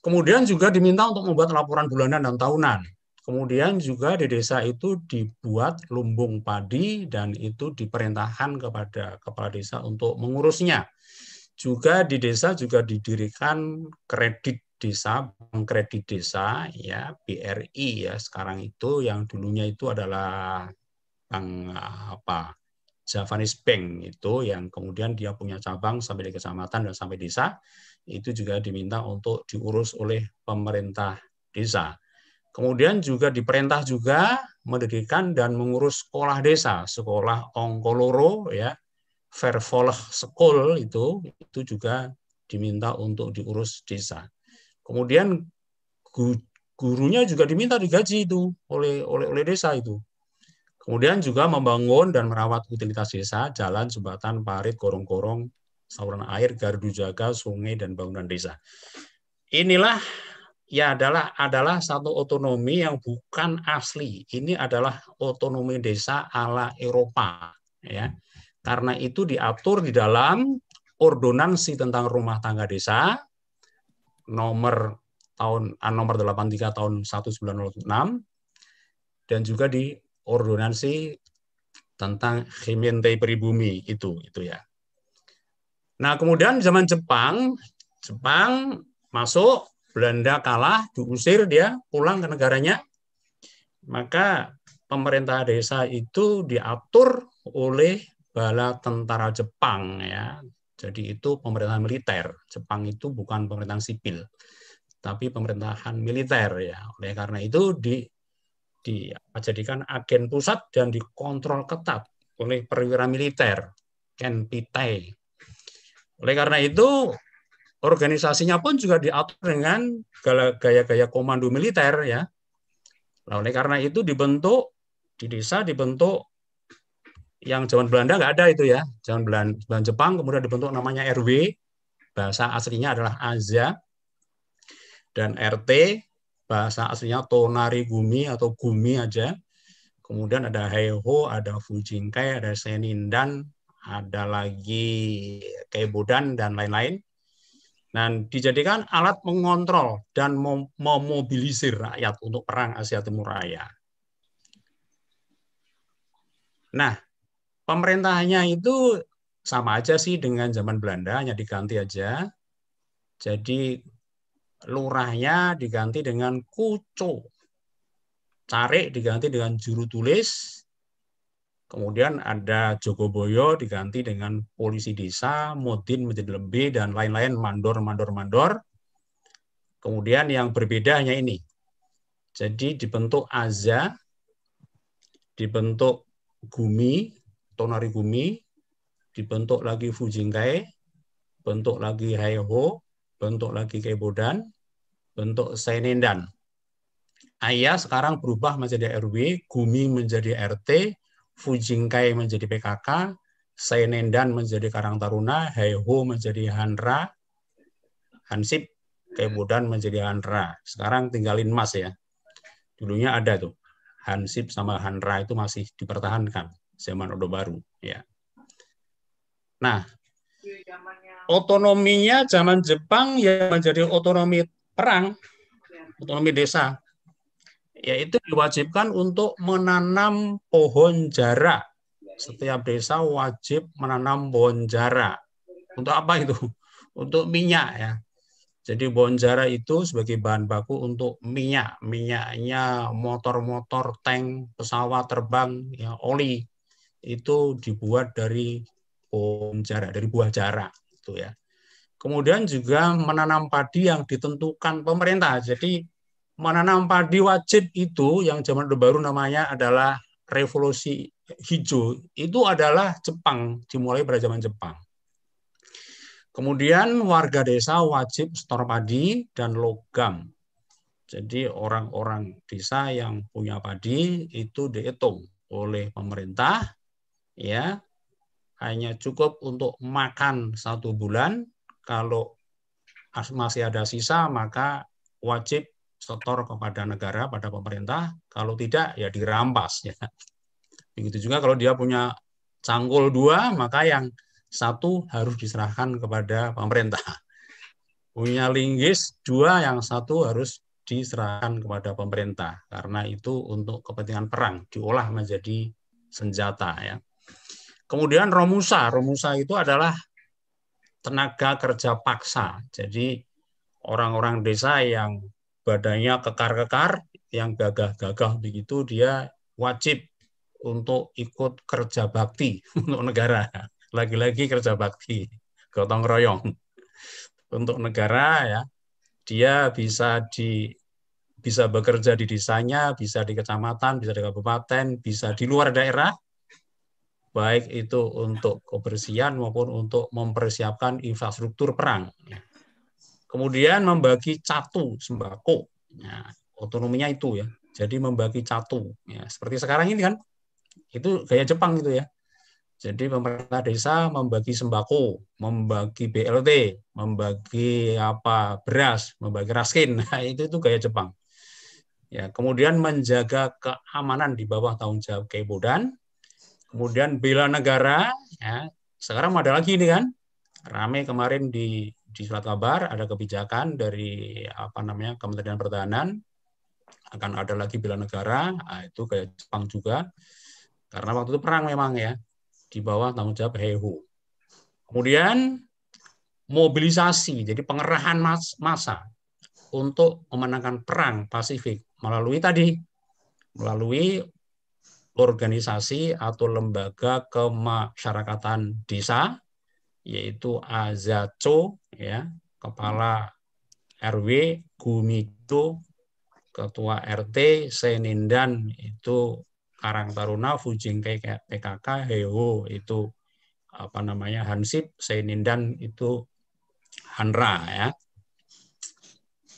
Kemudian juga diminta untuk membuat laporan bulanan dan tahunan. Kemudian juga di desa itu dibuat lumbung padi dan itu diperintahkan kepada kepala desa untuk mengurusnya. Juga di desa juga didirikan kredit desa, bank kredit desa ya BRI ya sekarang itu yang dulunya itu adalah bank eh, apa Javanese Bank itu yang kemudian dia punya cabang sampai di kecamatan dan sampai desa itu juga diminta untuk diurus oleh pemerintah desa. Kemudian juga diperintah juga mendirikan dan mengurus sekolah desa, sekolah Ongkoloro ya, Vervolg School itu itu juga diminta untuk diurus desa. Kemudian gurunya juga diminta digaji itu oleh oleh oleh desa itu Kemudian juga membangun dan merawat utilitas desa, jalan, jembatan, parit, gorong-gorong, saluran air, gardu jaga, sungai, dan bangunan desa. Inilah ya adalah adalah satu otonomi yang bukan asli. Ini adalah otonomi desa ala Eropa ya. Karena itu diatur di dalam ordonansi tentang rumah tangga desa nomor tahun nomor 83 tahun 1906 dan juga di ordonansi tentang Himente pribumi itu itu ya. Nah, kemudian zaman Jepang, Jepang masuk, Belanda kalah, diusir dia pulang ke negaranya. Maka pemerintah desa itu diatur oleh bala tentara Jepang ya. Jadi itu pemerintahan militer. Jepang itu bukan pemerintahan sipil, tapi pemerintahan militer ya. Oleh karena itu di dijadikan agen pusat dan dikontrol ketat oleh perwira militer Ken Pitai. Oleh karena itu, organisasinya pun juga diatur dengan gaya-gaya komando militer ya. Nah, oleh karena itu dibentuk di desa dibentuk yang zaman Belanda nggak ada itu ya, zaman Belanda, zaman Jepang kemudian dibentuk namanya RW, bahasa aslinya adalah Aza dan RT bahasa aslinya tonari gumi atau gumi aja. Kemudian ada heiho, ada fujinkai, ada senindan, ada lagi keibodan dan lain-lain. Dan dijadikan alat mengontrol dan mem memobilisir rakyat untuk perang Asia Timur Raya. Nah, pemerintahnya itu sama aja sih dengan zaman Belanda, hanya diganti aja. Jadi lurahnya diganti dengan kuco. Cari diganti dengan juru tulis. Kemudian ada Jogoboyo diganti dengan polisi desa, Modin menjadi lebih, dan lain-lain, mandor, mandor, mandor. Kemudian yang berbeda hanya ini. Jadi dibentuk Aza, dibentuk Gumi, Tonari Gumi, dibentuk lagi Fujingkai, bentuk lagi Haiho, bentuk lagi Kebodan, bentuk senindan. Ayah sekarang berubah menjadi RW, Gumi menjadi RT, Fujingkai menjadi PKK, Senendan menjadi Karang Taruna, Heiho menjadi Hanra, Hansip, kebudan menjadi Hanra. Sekarang tinggalin Mas ya. Dulunya ada tuh. Hansip sama Hanra itu masih dipertahankan zaman Odo Baru. Ya. Nah, iya, otonominya zaman Jepang yang menjadi otonomi perang ya. otonomi desa yaitu diwajibkan untuk menanam pohon jara. setiap desa wajib menanam pohon jara. untuk apa itu untuk minyak ya jadi pohon jara itu sebagai bahan baku untuk minyak, minyaknya motor-motor, tank, pesawat terbang, ya, oli itu dibuat dari pohon jara, dari buah jara itu ya. Kemudian juga menanam padi yang ditentukan pemerintah. Jadi menanam padi wajib itu yang zaman Baru namanya adalah revolusi hijau. Itu adalah Jepang, dimulai pada zaman Jepang. Kemudian warga desa wajib setor padi dan logam. Jadi orang-orang desa yang punya padi itu dihitung oleh pemerintah ya hanya cukup untuk makan satu bulan kalau masih ada sisa maka wajib setor kepada negara pada pemerintah kalau tidak ya dirampas ya begitu juga kalau dia punya cangkul dua maka yang satu harus diserahkan kepada pemerintah punya linggis dua yang satu harus diserahkan kepada pemerintah karena itu untuk kepentingan perang diolah menjadi senjata ya kemudian romusa romusa itu adalah tenaga kerja paksa. Jadi orang-orang desa yang badannya kekar-kekar, yang gagah-gagah begitu, dia wajib untuk ikut kerja bakti untuk negara. Lagi-lagi kerja bakti, gotong royong untuk negara ya. Dia bisa di bisa bekerja di desanya, bisa di kecamatan, bisa di kabupaten, bisa di luar daerah baik itu untuk kebersihan maupun untuk mempersiapkan infrastruktur perang. Kemudian membagi catu sembako, ya, otonominya itu ya. Jadi membagi catu, ya, seperti sekarang ini kan, itu gaya Jepang gitu ya. Jadi pemerintah desa membagi sembako, membagi BLT, membagi apa beras, membagi raskin, nah, itu itu gaya Jepang. Ya, kemudian menjaga keamanan di bawah tanggung jawab Keibodan, Kemudian bela negara, ya. sekarang ada lagi ini kan, rame kemarin di di surat kabar ada kebijakan dari apa namanya Kementerian Pertahanan akan ada lagi bela negara, nah, itu kayak Jepang juga, karena waktu itu perang memang ya di bawah tanggung jawab Heihu Kemudian mobilisasi, jadi pengerahan mas masa untuk memenangkan perang Pasifik melalui tadi melalui organisasi atau lembaga kemasyarakatan desa yaitu Azaco ya kepala RW Gumito ketua RT Senindan itu Karang Taruna Fujing PKK Heho itu apa namanya Hansip Senindan itu Hanra ya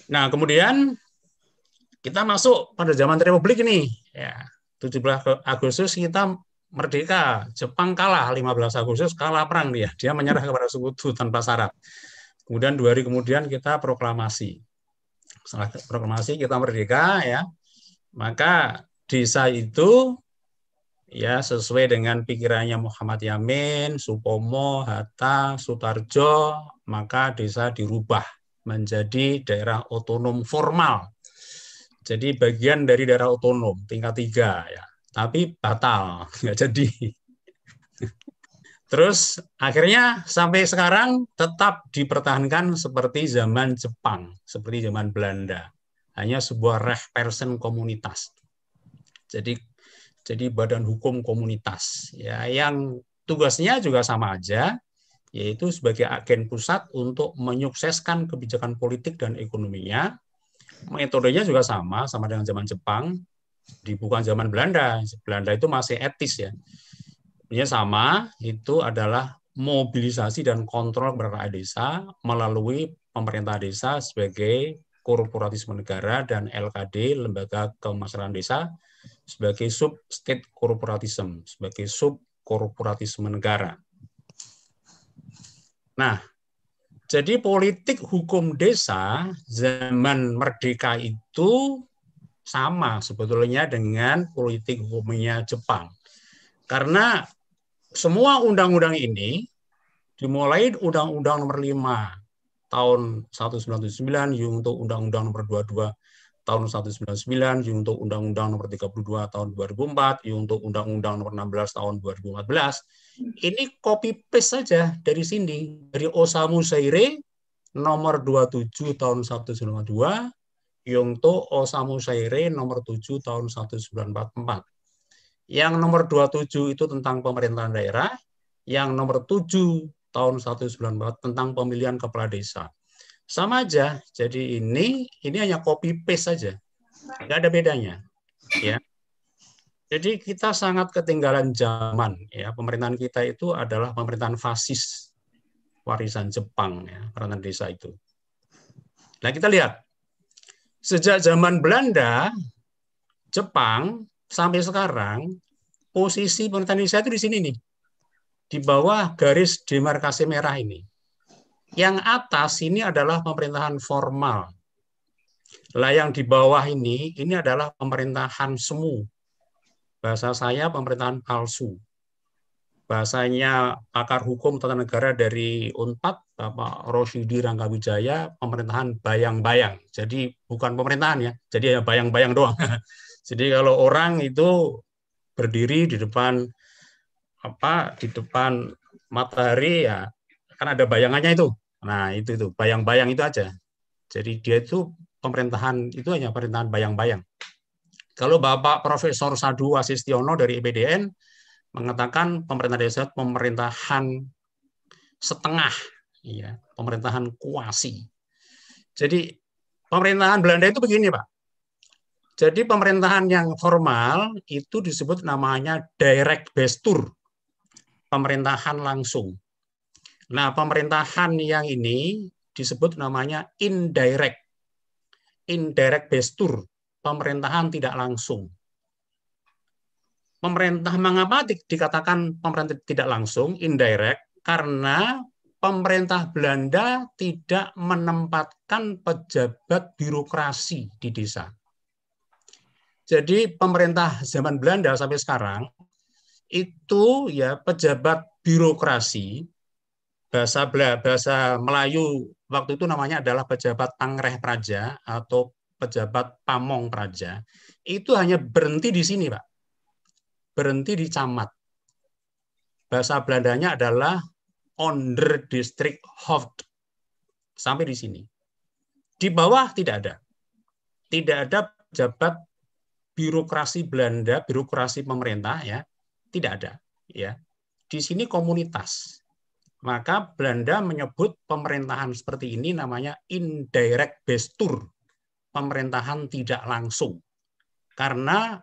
Nah kemudian kita masuk pada zaman Republik ini ya 17 Agustus kita merdeka. Jepang kalah 15 Agustus kalah perang dia. Dia menyerah kepada sekutu tanpa syarat. Kemudian dua hari kemudian kita proklamasi. Setelah proklamasi kita merdeka ya. Maka desa itu ya sesuai dengan pikirannya Muhammad Yamin, Supomo, Hatta, Sutarjo, maka desa dirubah menjadi daerah otonom formal jadi bagian dari daerah otonom tingkat tiga ya tapi batal nggak jadi terus akhirnya sampai sekarang tetap dipertahankan seperti zaman Jepang seperti zaman Belanda hanya sebuah reh person komunitas jadi jadi badan hukum komunitas ya yang tugasnya juga sama aja yaitu sebagai agen pusat untuk menyukseskan kebijakan politik dan ekonominya metodenya juga sama, sama dengan zaman Jepang, di bukan zaman Belanda. Belanda itu masih etis ya. Ini sama, itu adalah mobilisasi dan kontrol kepada desa melalui pemerintah desa sebagai korporatisme negara dan LKD lembaga kemasyarakatan desa sebagai sub state korporatisme sebagai sub korporatisme negara. Nah, jadi politik hukum desa zaman merdeka itu sama sebetulnya dengan politik hukumnya Jepang. Karena semua undang-undang ini dimulai Undang-Undang Nomor 5 tahun 1999 untuk Undang-Undang Nomor 22 tahun 1999 untuk Undang-Undang Nomor 32 tahun 2004 untuk Undang-Undang Nomor 16 tahun 2014 ini copy paste saja dari sini, dari Osamu Seire, nomor 27 tahun 1952, Yongto Osamu Seire nomor 7 tahun 1944. Yang nomor 27 itu tentang pemerintahan daerah, yang nomor 7 tahun 1944 tentang pemilihan kepala desa. Sama aja, jadi ini ini hanya copy paste saja. Nggak ada bedanya. Ya. Jadi kita sangat ketinggalan zaman ya. Pemerintahan kita itu adalah pemerintahan fasis warisan Jepang ya, pemerintahan desa itu. Nah, kita lihat sejak zaman Belanda, Jepang sampai sekarang posisi pemerintahan desa itu di sini nih. Di bawah garis demarkasi merah ini. Yang atas ini adalah pemerintahan formal. Lah yang di bawah ini ini adalah pemerintahan semu bahasa saya pemerintahan palsu. Bahasanya akar hukum tata negara dari UNPAD, Bapak Rosyudi Rangkawijaya, pemerintahan bayang-bayang. Jadi bukan pemerintahan ya, jadi hanya bayang-bayang doang. jadi kalau orang itu berdiri di depan apa di depan matahari ya kan ada bayangannya itu. Nah, itu itu bayang-bayang itu aja. Jadi dia itu pemerintahan itu hanya pemerintahan bayang-bayang. Kalau Bapak Profesor Sadu Asistiono dari IBDN e mengatakan pemerintah desa pemerintahan setengah, ya, pemerintahan kuasi. Jadi pemerintahan Belanda itu begini, Pak. Jadi pemerintahan yang formal itu disebut namanya direct bestur, pemerintahan langsung. Nah, pemerintahan yang ini disebut namanya indirect, indirect bestur, pemerintahan tidak langsung. Pemerintah mengapa dikatakan pemerintah tidak langsung, indirect, karena pemerintah Belanda tidak menempatkan pejabat birokrasi di desa. Jadi pemerintah zaman Belanda sampai sekarang itu ya pejabat birokrasi bahasa bahasa Melayu waktu itu namanya adalah pejabat tangreh praja atau pejabat pamong praja itu hanya berhenti di sini, Pak. Berhenti di camat. Bahasa Belandanya adalah onder district hoofd. Sampai di sini. Di bawah tidak ada. Tidak ada pejabat birokrasi Belanda, birokrasi pemerintah ya, tidak ada ya. Di sini komunitas. Maka Belanda menyebut pemerintahan seperti ini namanya indirect bestur pemerintahan tidak langsung. Karena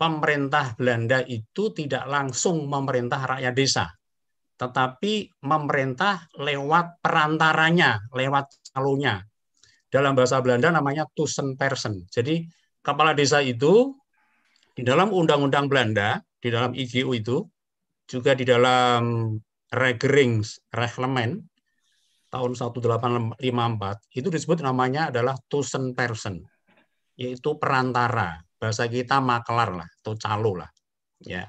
pemerintah Belanda itu tidak langsung memerintah rakyat desa, tetapi memerintah lewat perantaranya, lewat calonnya. Dalam bahasa Belanda namanya Persen. Jadi kepala desa itu di dalam undang-undang Belanda, di dalam IGU itu, juga di dalam Regerings Reglement, tahun 1854 itu disebut namanya adalah Tusen Person, yaitu perantara. Bahasa kita makelar lah atau calo lah, ya.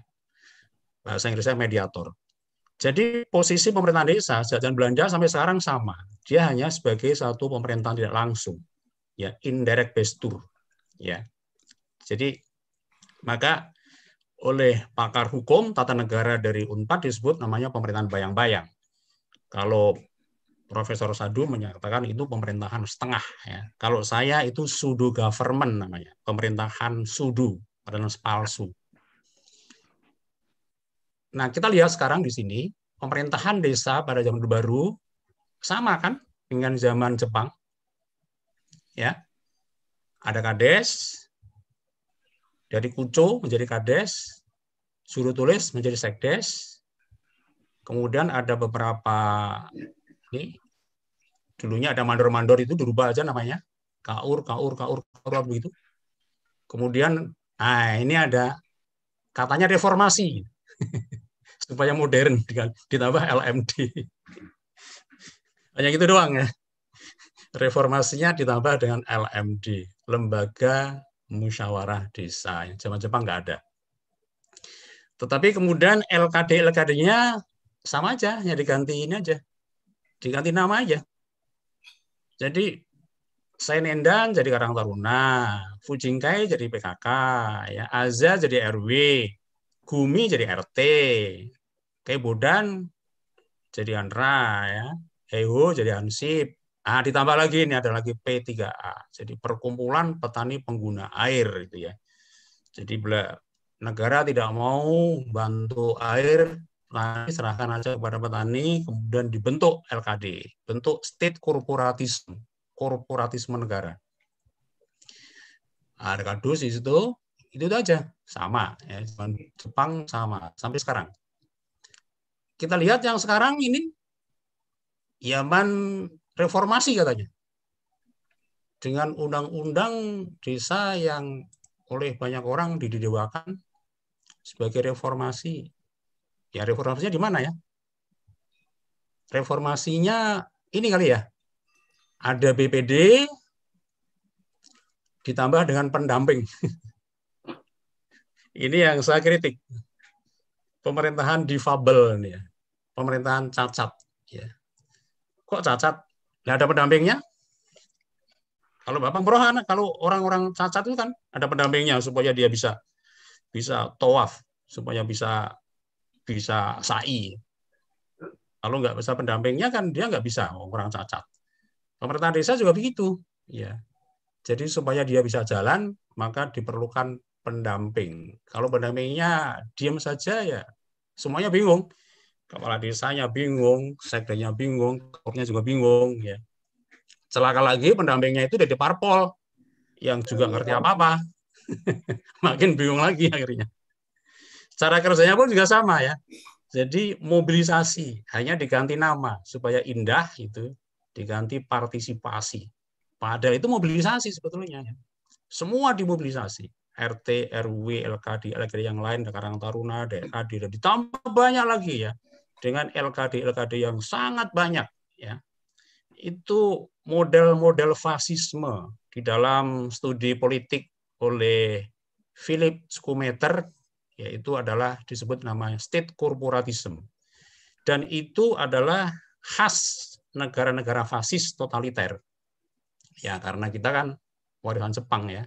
Bahasa Inggrisnya mediator. Jadi posisi pemerintahan desa sejak Belanda sampai sekarang sama. Dia hanya sebagai satu pemerintahan tidak langsung, ya indirect bestur, ya. Jadi maka oleh pakar hukum tata negara dari Unpad disebut namanya pemerintahan bayang-bayang. Kalau Profesor Sadu menyatakan itu pemerintahan setengah. Ya. Kalau saya itu sudu government namanya, pemerintahan sudu, padahal palsu. Nah kita lihat sekarang di sini pemerintahan desa pada zaman Baru sama kan dengan zaman Jepang, ya ada kades dari kuco menjadi kades, suruh tulis menjadi sekdes, kemudian ada beberapa ini Dulunya ada mandor-mandor itu dirubah aja namanya. Kaur, kaur, kaur, kaur, begitu. Kemudian, nah ini ada katanya reformasi. Supaya modern, ditambah LMD. Hanya gitu doang ya. Reformasinya ditambah dengan LMD, Lembaga Musyawarah Desa. Zaman Jepang nggak ada. Tetapi kemudian LKD LKD-nya sama aja, hanya diganti ini aja. Diganti nama aja. Jadi saya Nendan jadi Karang Taruna, Fujingkai jadi PKK, ya, Azza jadi RW, Gumi jadi RT, Kebodan jadi Andra, ya, Heho jadi Ansip. Ah, ditambah lagi ini ada lagi P3A, jadi Perkumpulan Petani Pengguna Air gitu ya. Jadi bela negara tidak mau bantu air petani, serahkan aja kepada petani, kemudian dibentuk LKD, bentuk state korporatisme, korporatisme negara. ada kados di situ, itu aja, sama. Ya, Jepang sama, sampai sekarang. Kita lihat yang sekarang ini, Yaman reformasi katanya. Dengan undang-undang desa yang oleh banyak orang didewakan sebagai reformasi Ya reformasinya di mana ya? Reformasinya ini kali ya. Ada BPD ditambah dengan pendamping. ini yang saya kritik. Pemerintahan difabel nih ya. Pemerintahan cacat ya. Kok cacat? Nggak ada pendampingnya? Kalau Bapak Prohan, kalau orang-orang cacat itu kan ada pendampingnya supaya dia bisa bisa toaf, supaya bisa bisa sai. Kalau nggak bisa pendampingnya kan dia nggak bisa orang oh, cacat. Pemerintah desa juga begitu, ya. Jadi supaya dia bisa jalan maka diperlukan pendamping. Kalau pendampingnya diam saja ya semuanya bingung. Kepala desanya bingung, sekdanya bingung, kopnya juga bingung ya. Celaka lagi pendampingnya itu dari parpol yang juga ngerti apa-apa. Makin bingung lagi akhirnya. Cara kerjanya pun juga sama ya. Jadi mobilisasi hanya diganti nama supaya indah itu diganti partisipasi. Padahal itu mobilisasi sebetulnya. Ya. Semua dimobilisasi. RT, RW, LKD, LKD yang lain, Karang Taruna, DKD, dan ditambah banyak lagi ya dengan LKD, LKD yang sangat banyak ya. Itu model-model fasisme di dalam studi politik oleh Philip Skumeter yaitu adalah disebut namanya state corporatism. Dan itu adalah khas negara-negara fasis totaliter. Ya, karena kita kan warisan Jepang ya.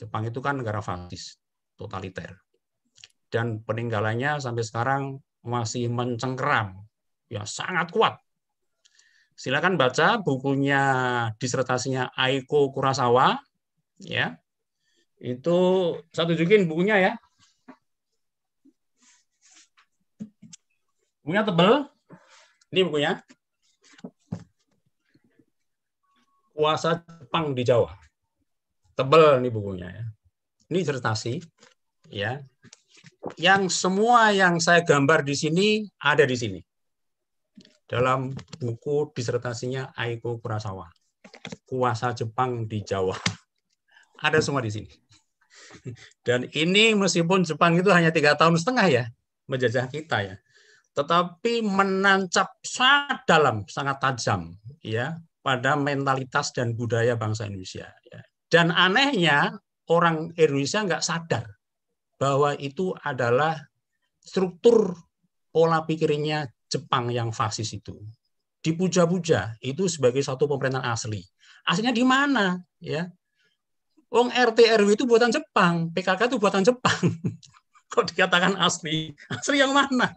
Jepang itu kan negara fasis totaliter. Dan peninggalannya sampai sekarang masih mencengkeram. Ya, sangat kuat. Silakan baca bukunya disertasinya Aiko Kurasawa ya. Itu satu jukin bukunya ya, Bukunya tebel. Ini bukunya. Kuasa Jepang di Jawa. Tebel nih bukunya ya. Ini disertasi ya. Yang semua yang saya gambar di sini ada di sini. Dalam buku disertasinya Aiko Kurasawa, Kuasa Jepang di Jawa. Ada semua di sini. Dan ini meskipun Jepang itu hanya tiga tahun setengah ya menjajah kita ya tetapi menancap sangat dalam, sangat tajam ya pada mentalitas dan budaya bangsa Indonesia. Ya. Dan anehnya orang Indonesia nggak sadar bahwa itu adalah struktur pola pikirnya Jepang yang fasis itu. Dipuja-puja itu sebagai satu pemerintahan asli. Aslinya di mana? Ya, Wong RT RW itu buatan Jepang, PKK itu buatan Jepang. Kok dikatakan asli? Asli yang mana?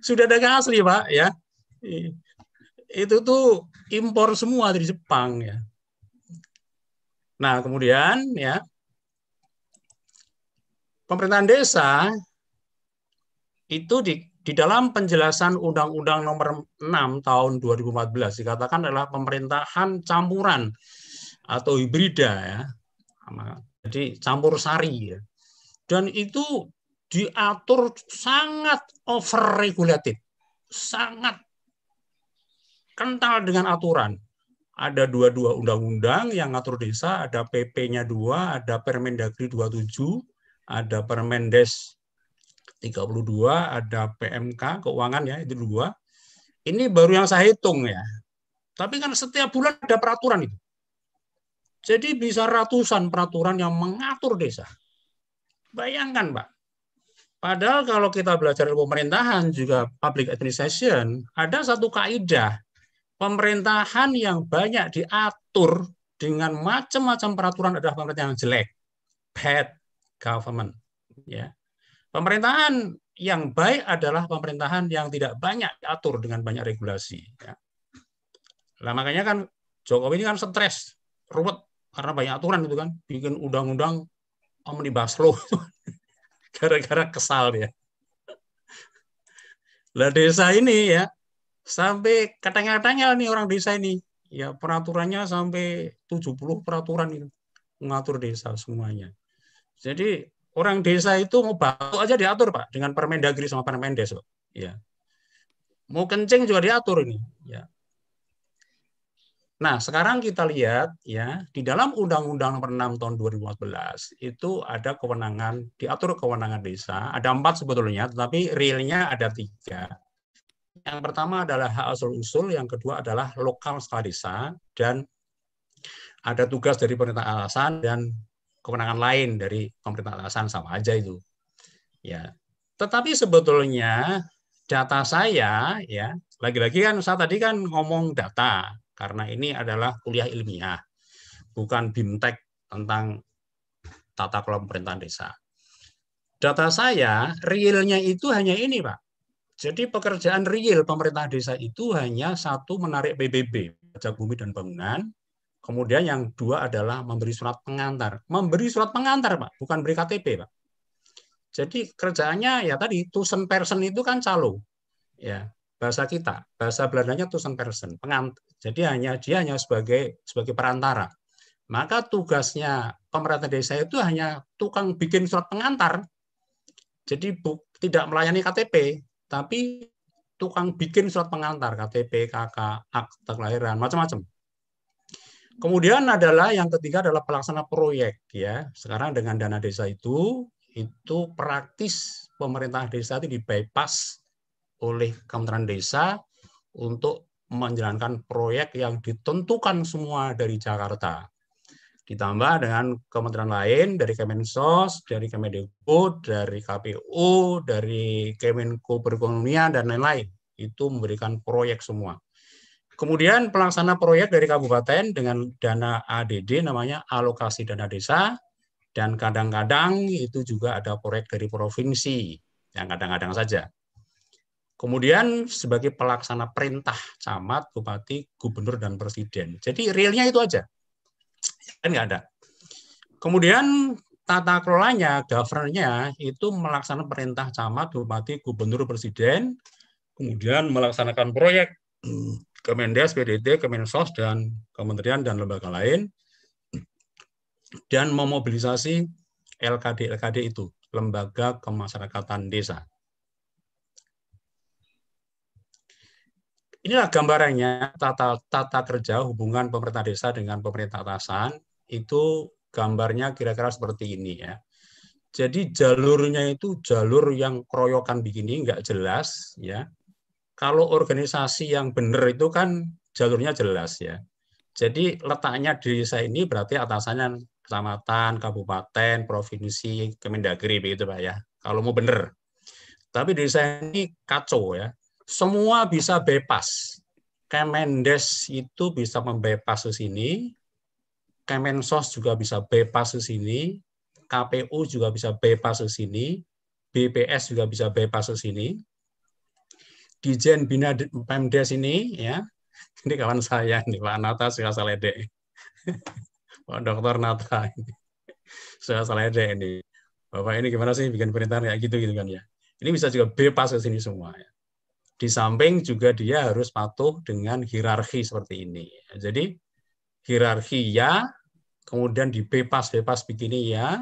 sudah ada dagang asli pak ya itu tuh impor semua dari Jepang ya nah kemudian ya pemerintahan desa itu di di dalam penjelasan Undang-Undang Nomor 6 Tahun 2014 dikatakan adalah pemerintahan campuran atau hibrida ya, jadi campur sari ya. Dan itu diatur sangat overregulated, sangat kental dengan aturan. Ada dua-dua undang-undang yang ngatur desa, ada PP-nya dua, ada Permendagri 27, ada Permendes 32, ada PMK keuangan ya itu dua. Ini baru yang saya hitung ya. Tapi kan setiap bulan ada peraturan itu. Jadi bisa ratusan peraturan yang mengatur desa. Bayangkan, Pak Padahal kalau kita belajar ilmu pemerintahan juga public administration, ada satu kaidah pemerintahan yang banyak diatur dengan macam-macam peraturan adalah pemerintahan yang jelek, bad government. Ya, pemerintahan yang baik adalah pemerintahan yang tidak banyak diatur dengan banyak regulasi. Ya. Nah, makanya kan Jokowi ini kan stres, ruwet karena banyak aturan itu kan, bikin undang-undang omnibus law. gara-gara kesal ya, Lah desa ini ya sampai katanya-katanya nih orang desa ini ya peraturannya sampai 70 peraturan itu mengatur desa semuanya. Jadi orang desa itu mau batuk aja diatur Pak dengan Permendagri sama Permendes Pak. Ya. Mau kencing juga diatur ini. Ya. Nah, sekarang kita lihat ya di dalam Undang-Undang Nomor 6 Tahun 2014 itu ada kewenangan diatur kewenangan desa. Ada empat sebetulnya, tetapi realnya ada tiga. Yang pertama adalah hak asal usul, yang kedua adalah lokal skala desa, dan ada tugas dari pemerintah alasan dan kewenangan lain dari pemerintah alasan sama aja itu. Ya, tetapi sebetulnya data saya ya lagi-lagi kan saya tadi kan ngomong data karena ini adalah kuliah ilmiah, bukan BIMTEK tentang tata kelola pemerintahan desa. Data saya, realnya itu hanya ini, Pak. Jadi pekerjaan real pemerintah desa itu hanya satu menarik PBB, pajak bumi dan bangunan. Kemudian yang dua adalah memberi surat pengantar. Memberi surat pengantar, Pak, bukan beri KTP, Pak. Jadi kerjaannya ya tadi tusen person itu kan calo. Ya bahasa kita. Bahasa Belandanya person pengant. Jadi hanya dia hanya sebagai sebagai perantara. Maka tugasnya pemerintah desa itu hanya tukang bikin surat pengantar. Jadi bu, tidak melayani KTP, tapi tukang bikin surat pengantar KTP, KK, akte kelahiran, macam-macam. Kemudian adalah yang ketiga adalah pelaksana proyek ya. Sekarang dengan dana desa itu itu praktis pemerintah desa itu di bypass oleh Kementerian Desa untuk menjalankan proyek yang ditentukan semua dari Jakarta. Ditambah dengan kementerian lain dari Kemensos, dari Kemendikbud, dari KPU, dari Kemenko Perekonomian dan lain-lain. Itu memberikan proyek semua. Kemudian pelaksana proyek dari kabupaten dengan dana ADD namanya alokasi dana desa dan kadang-kadang itu juga ada proyek dari provinsi yang kadang-kadang saja. Kemudian sebagai pelaksana perintah camat, bupati, gubernur, dan presiden. Jadi realnya itu aja. Kan nggak ada. Kemudian tata kelolanya, governernya itu melaksanakan perintah camat, bupati, gubernur, presiden, kemudian melaksanakan proyek hmm, Kemendes, PDT, Kemensos, dan kementerian dan lembaga lain, dan memobilisasi LKD-LKD itu, Lembaga Kemasyarakatan Desa. Inilah gambarannya tata tata kerja hubungan pemerintah desa dengan pemerintah atasan itu gambarnya kira-kira seperti ini ya. Jadi jalurnya itu jalur yang keroyokan begini nggak jelas ya. Kalau organisasi yang benar itu kan jalurnya jelas ya. Jadi letaknya di desa ini berarti atasannya kecamatan, kabupaten, provinsi, Kemendagri begitu Pak ya. Kalau mau benar. Tapi desa ini kacau ya semua bisa bebas. Kemendes itu bisa membebas di sini, Kemensos juga bisa bebas di sini, KPU juga bisa bebas di sini, BPS juga bisa bebas di sini. Dijen Bina Pemdes ini, ya, ini kawan saya nih, Pak Nata suka saledek. Pak Dokter Nata ini. Suka saledek ini. Bapak ini gimana sih bikin perintah kayak gitu gitu kan ya. Ini bisa juga bebas ke sini semua ya. Di samping juga dia harus patuh dengan hierarki seperti ini. Jadi hierarki ya, kemudian dibebas-bebas begini ya,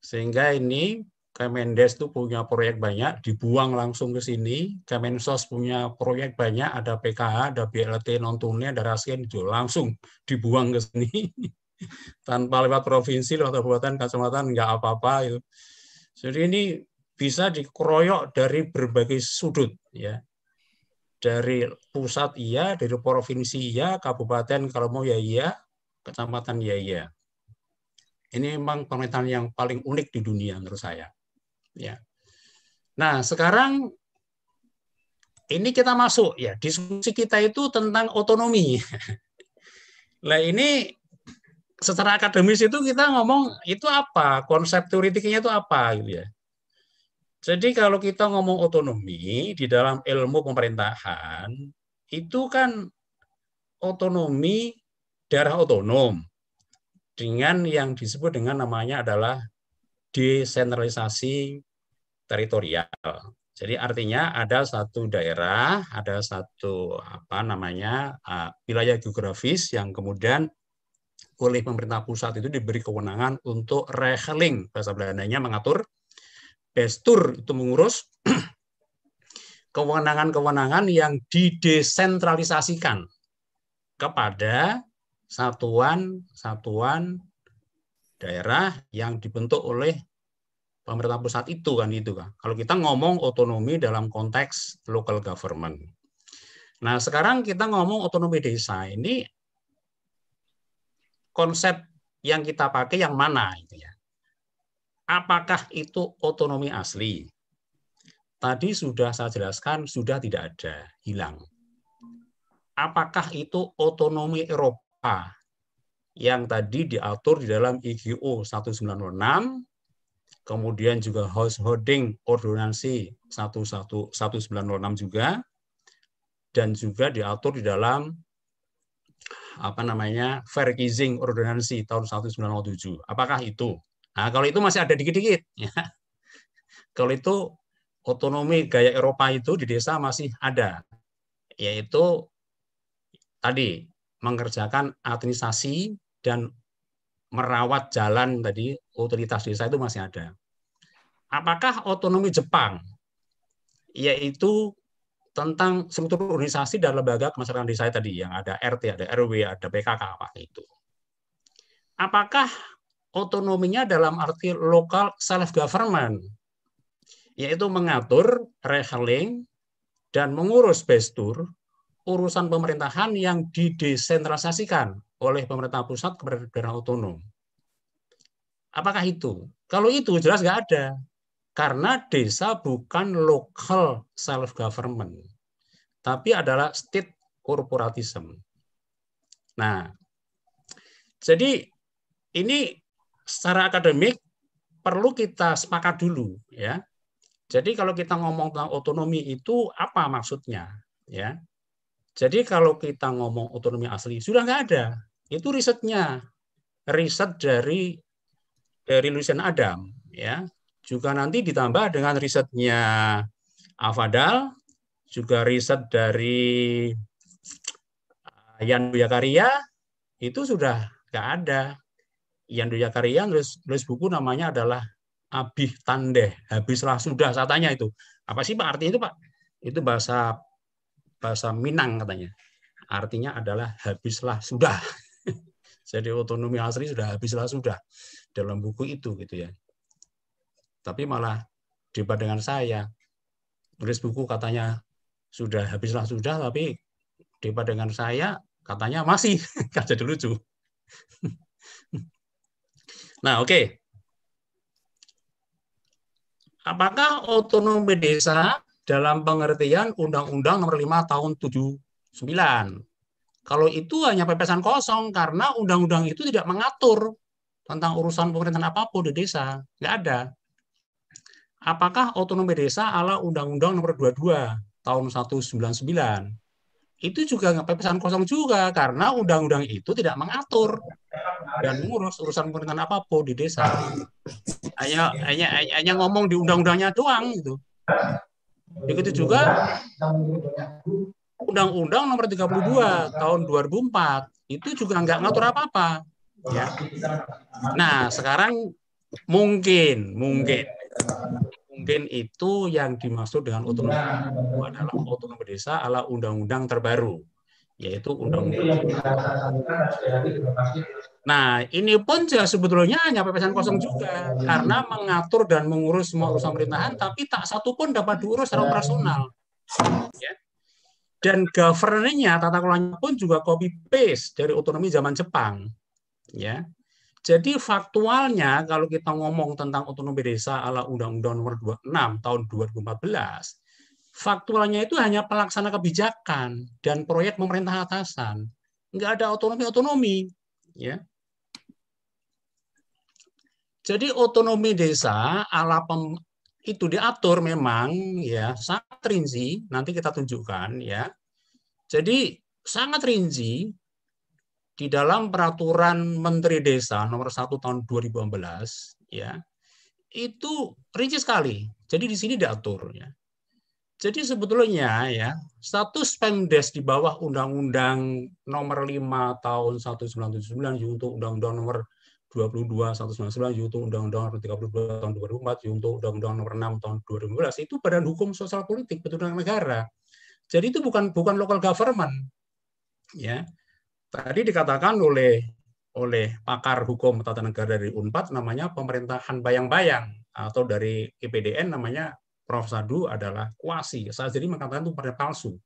sehingga ini Kemendes itu punya proyek banyak, dibuang langsung ke sini. Kemensos punya proyek banyak, ada PKH, ada BLT non tunai, ada raskin, langsung dibuang ke sini. Tanpa lewat provinsi, lewat kabupaten, kecamatan, nggak apa-apa. Jadi ini bisa dikeroyok dari berbagai sudut ya dari pusat iya dari provinsi iya kabupaten kalau mau ya iya kecamatan ya iya ini memang pemerintahan yang paling unik di dunia menurut saya ya nah sekarang ini kita masuk ya diskusi kita itu tentang otonomi lah ini secara akademis itu kita ngomong itu apa konsep teoritiknya itu apa gitu ya jadi kalau kita ngomong otonomi di dalam ilmu pemerintahan, itu kan otonomi daerah otonom dengan yang disebut dengan namanya adalah desentralisasi teritorial. Jadi artinya ada satu daerah, ada satu apa namanya wilayah geografis yang kemudian oleh pemerintah pusat itu diberi kewenangan untuk reheling bahasa Belandanya mengatur Bestur itu mengurus kewenangan-kewenangan yang didesentralisasikan kepada satuan-satuan daerah yang dibentuk oleh pemerintah pusat itu kan itu kan. Kalau kita ngomong otonomi dalam konteks local government. Nah, sekarang kita ngomong otonomi desa ini konsep yang kita pakai yang mana itu ya apakah itu otonomi asli? Tadi sudah saya jelaskan, sudah tidak ada, hilang. Apakah itu otonomi Eropa yang tadi diatur di dalam IGO 1906, kemudian juga householding ordonansi juga, dan juga diatur di dalam apa namanya Verkizing ordonansi tahun 1907. Apakah itu? Nah, kalau itu masih ada dikit-dikit. Ya. Kalau itu otonomi gaya Eropa itu di desa masih ada, yaitu tadi mengerjakan administrasi dan merawat jalan tadi utilitas desa itu masih ada. Apakah otonomi Jepang yaitu tentang struktur organisasi dan lembaga kemasyarakatan desa tadi yang ada RT, ada RW, ada PKK apa itu. Apakah otonominya dalam arti lokal self government yaitu mengatur rehaling dan mengurus bestur urusan pemerintahan yang didesentralisasikan oleh pemerintah pusat kepada daerah otonom. Apakah itu? Kalau itu jelas nggak ada. Karena desa bukan local self-government, tapi adalah state corporatism. Nah, jadi ini secara akademik perlu kita sepakat dulu ya. Jadi kalau kita ngomong tentang otonomi itu apa maksudnya ya? Jadi kalau kita ngomong otonomi asli sudah nggak ada. Itu risetnya. Riset dari dari Lucian Adam ya. Juga nanti ditambah dengan risetnya Avadal, juga riset dari eh, Yan Buya itu sudah nggak ada Yandu Yakaria nulis, nulis buku namanya adalah Abih Tandeh, habislah sudah saya tanya itu. Apa sih Pak artinya itu Pak? Itu bahasa bahasa Minang katanya. Artinya adalah habislah sudah. Jadi otonomi asli sudah habislah sudah dalam buku itu gitu ya. Tapi malah debat dengan saya tulis buku katanya sudah habislah sudah tapi debat dengan saya katanya masih kerja kan dulu lucu Nah, oke. Okay. Apakah otonomi desa dalam pengertian Undang-Undang Nomor 5 Tahun 79? Kalau itu hanya pepesan kosong karena undang-undang itu tidak mengatur tentang urusan pemerintahan apapun di desa, nggak ada. Apakah otonomi desa ala Undang-Undang Nomor 22 Tahun 1999? itu juga ngapain pesan kosong juga karena undang-undang itu tidak mengatur dan mengurus urusan pemerintahan apapun di desa. Hanya hanya hanya ngomong di undang-undangnya doang gitu. Begitu juga Undang-Undang Nomor 32 Tahun 2004 itu juga nggak ngatur apa-apa. Ya. Nah sekarang mungkin mungkin mungkin itu yang dimaksud dengan otonomi nah, nah, nah, adalah otonomi desa ala undang-undang terbaru yaitu undang-undang. Nah, ini pun juga ya sebetulnya hanya pepesan kosong juga karena mengatur dan mengurus semua urusan pemerintahan tapi tak satu pun dapat diurus secara operasional. Ya. Dan governance-nya tata kelolanya pun juga copy paste dari otonomi zaman Jepang. Ya. Jadi faktualnya kalau kita ngomong tentang otonomi desa ala Undang-Undang Nomor 26 tahun 2014, faktualnya itu hanya pelaksana kebijakan dan proyek pemerintah atasan. Nggak ada otonomi-otonomi, ya. Jadi otonomi desa ala pem, itu diatur memang ya sangat rinci, nanti kita tunjukkan ya. Jadi sangat rinci di dalam peraturan Menteri Desa nomor 1 tahun belas ya itu rinci sekali. Jadi di sini diatur ya. Jadi sebetulnya ya status Pemdes di bawah Undang-Undang Nomor 5 Tahun 1979 untuk Undang-Undang Nomor 22 sembilan untuk Undang-Undang Nomor 32 Tahun 2004 untuk Undang-Undang Nomor 6 Tahun belas itu Badan Hukum Sosial Politik Petunjuk Negara. Jadi itu bukan bukan local government ya Tadi dikatakan oleh oleh pakar hukum tata negara dari Unpad namanya pemerintahan bayang-bayang atau dari IPDN namanya Prof Sadu adalah kuasi. Saya jadi mengatakan itu pada palsu.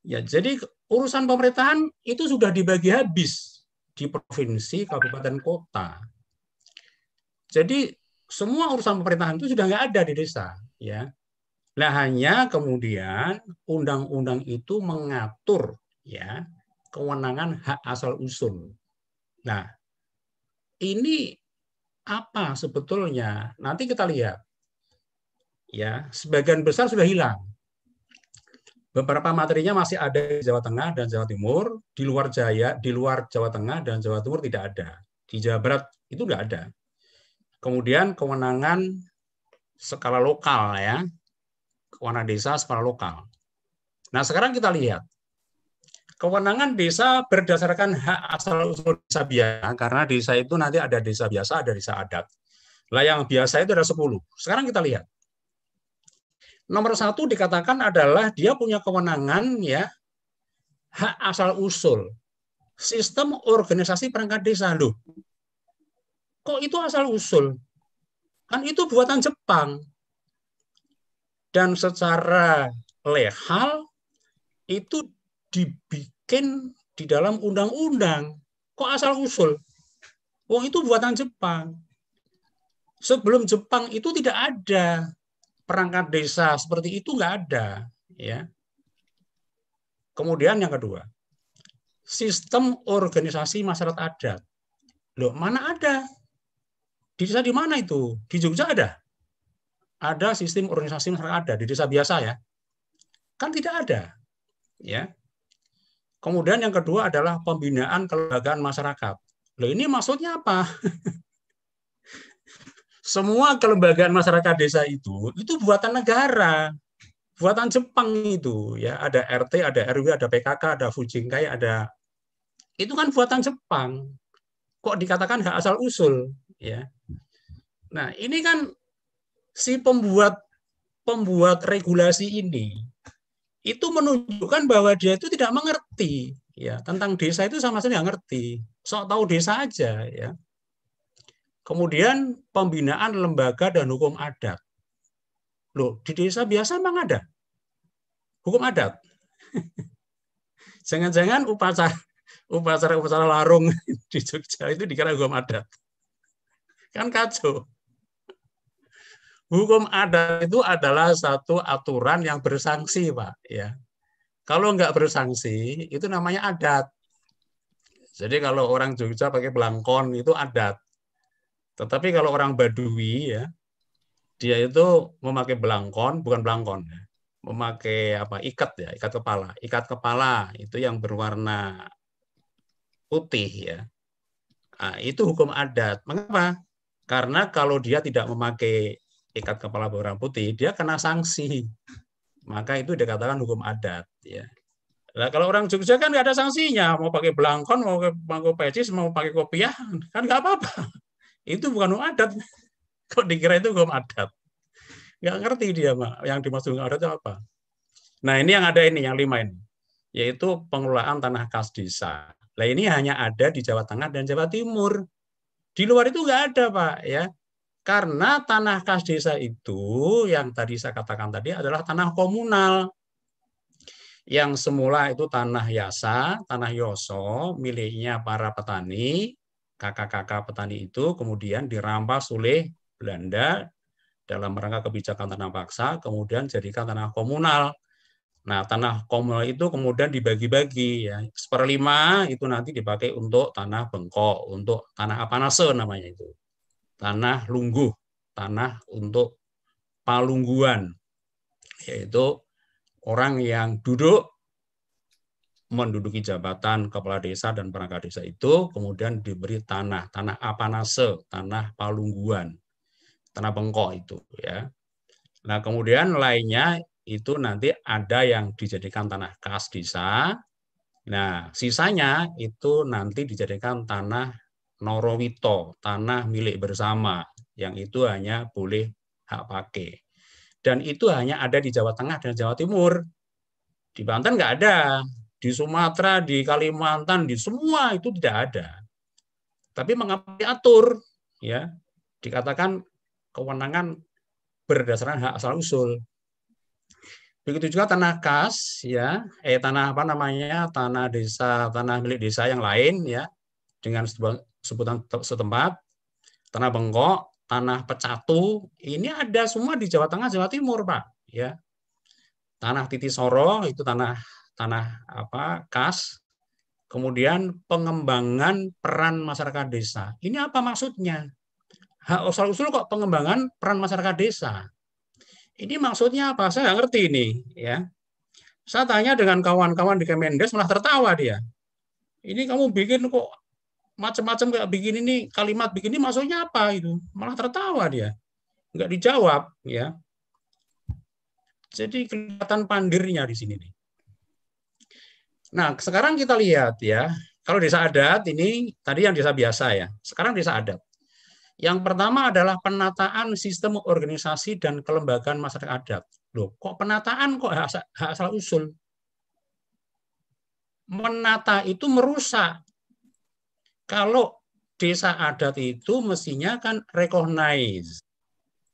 Ya, jadi urusan pemerintahan itu sudah dibagi habis di provinsi, kabupaten, kota. Jadi semua urusan pemerintahan itu sudah nggak ada di desa, ya. Nah hanya kemudian undang-undang itu mengatur, ya, kewenangan hak asal usul. Nah, ini apa sebetulnya? Nanti kita lihat. Ya, sebagian besar sudah hilang. Beberapa materinya masih ada di Jawa Tengah dan Jawa Timur, di luar Jaya, di luar Jawa Tengah dan Jawa Timur tidak ada. Di Jawa Barat itu tidak ada. Kemudian kewenangan skala lokal ya, kewenangan desa skala lokal. Nah sekarang kita lihat kewenangan desa berdasarkan hak asal usul desa biasa karena desa itu nanti ada desa biasa ada desa adat lah yang biasa itu ada 10 sekarang kita lihat nomor satu dikatakan adalah dia punya kewenangan ya hak asal usul sistem organisasi perangkat desa loh kok itu asal usul kan itu buatan Jepang dan secara lehal itu dibikin di dalam undang-undang. Kok asal usul? Wong itu buatan Jepang. Sebelum Jepang itu tidak ada perangkat desa seperti itu nggak ada, ya. Kemudian yang kedua, sistem organisasi masyarakat adat. Loh, mana ada? Di desa di mana itu? Di Jogja ada? Ada sistem organisasi masyarakat adat di desa biasa ya? Kan tidak ada. Ya. Kemudian yang kedua adalah pembinaan kelembagaan masyarakat. Loh ini maksudnya apa? Semua kelembagaan masyarakat desa itu itu buatan negara. Buatan Jepang itu ya, ada RT, ada RW, ada PKK, ada Fujinkai, ada itu kan buatan Jepang. Kok dikatakan hak asal usul ya. Nah, ini kan si pembuat pembuat regulasi ini itu menunjukkan bahwa dia itu tidak mengerti ya tentang desa itu sama sekali ngerti sok tahu desa aja ya kemudian pembinaan lembaga dan hukum adat loh di desa biasa memang ada hukum adat jangan-jangan upacara upacara upacara larung di Jogja itu dikira hukum adat kan kacau Hukum adat itu adalah satu aturan yang bersanksi, Pak. Ya, kalau nggak bersanksi itu namanya adat. Jadi kalau orang Jogja pakai belangkon itu adat. Tetapi kalau orang Badui ya, dia itu memakai belangkon, bukan belangkon, ya. memakai apa ikat ya, ikat kepala. Ikat kepala itu yang berwarna putih ya. Nah, itu hukum adat. Mengapa? Karena kalau dia tidak memakai ikat kepala berwarna putih, dia kena sanksi. Maka itu dikatakan hukum adat. Ya. Nah, kalau orang Jogja kan nggak ada sanksinya, mau pakai belangkon, mau pakai pecis, mau pakai kopiah, kan nggak apa-apa. Itu bukan hukum adat. Kok dikira itu hukum adat? Nggak ngerti dia, pak yang dimaksud hukum adat itu apa. Nah, ini yang ada ini, yang lima ini, yaitu pengelolaan tanah kas desa. Nah, ini hanya ada di Jawa Tengah dan Jawa Timur. Di luar itu nggak ada, Pak. ya karena tanah khas desa itu yang tadi saya katakan tadi adalah tanah komunal. Yang semula itu tanah yasa, tanah yoso, miliknya para petani, kakak-kakak petani itu kemudian dirampas oleh Belanda dalam rangka kebijakan tanah paksa, kemudian jadikan tanah komunal. Nah, tanah komunal itu kemudian dibagi-bagi ya. Seperlima itu nanti dipakai untuk tanah bengkok, untuk tanah apanase namanya itu tanah lungguh, tanah untuk palungguan, yaitu orang yang duduk menduduki jabatan kepala desa dan perangkat desa itu kemudian diberi tanah, tanah apanase, tanah palungguan, tanah bengkok itu ya. Nah, kemudian lainnya itu nanti ada yang dijadikan tanah kas desa. Nah, sisanya itu nanti dijadikan tanah norowito, tanah milik bersama, yang itu hanya boleh hak pakai. Dan itu hanya ada di Jawa Tengah dan Jawa Timur. Di Banten nggak ada, di Sumatera, di Kalimantan, di semua itu tidak ada. Tapi mengapa diatur? Ya, dikatakan kewenangan berdasarkan hak asal usul. Begitu juga tanah kas, ya, eh tanah apa namanya, tanah desa, tanah milik desa yang lain, ya, dengan sebutan setempat, tanah bengkok, tanah pecatu, ini ada semua di Jawa Tengah, Jawa Timur, Pak, ya. Tanah titisoro itu tanah tanah apa? kas. Kemudian pengembangan peran masyarakat desa. Ini apa maksudnya? Hak usul-usul kok pengembangan peran masyarakat desa. Ini maksudnya apa? Saya nggak ngerti ini, ya. Saya tanya dengan kawan-kawan di Kemendes malah tertawa dia. Ini kamu bikin kok macam-macam kayak begini nih kalimat begini maksudnya apa itu malah tertawa dia nggak dijawab ya jadi kelihatan pandirnya di sini nih nah sekarang kita lihat ya kalau desa adat ini tadi yang desa biasa ya sekarang desa adat yang pertama adalah penataan sistem organisasi dan kelembagaan masyarakat adat loh kok penataan kok hak asal usul menata itu merusak kalau desa adat itu mestinya kan recognize.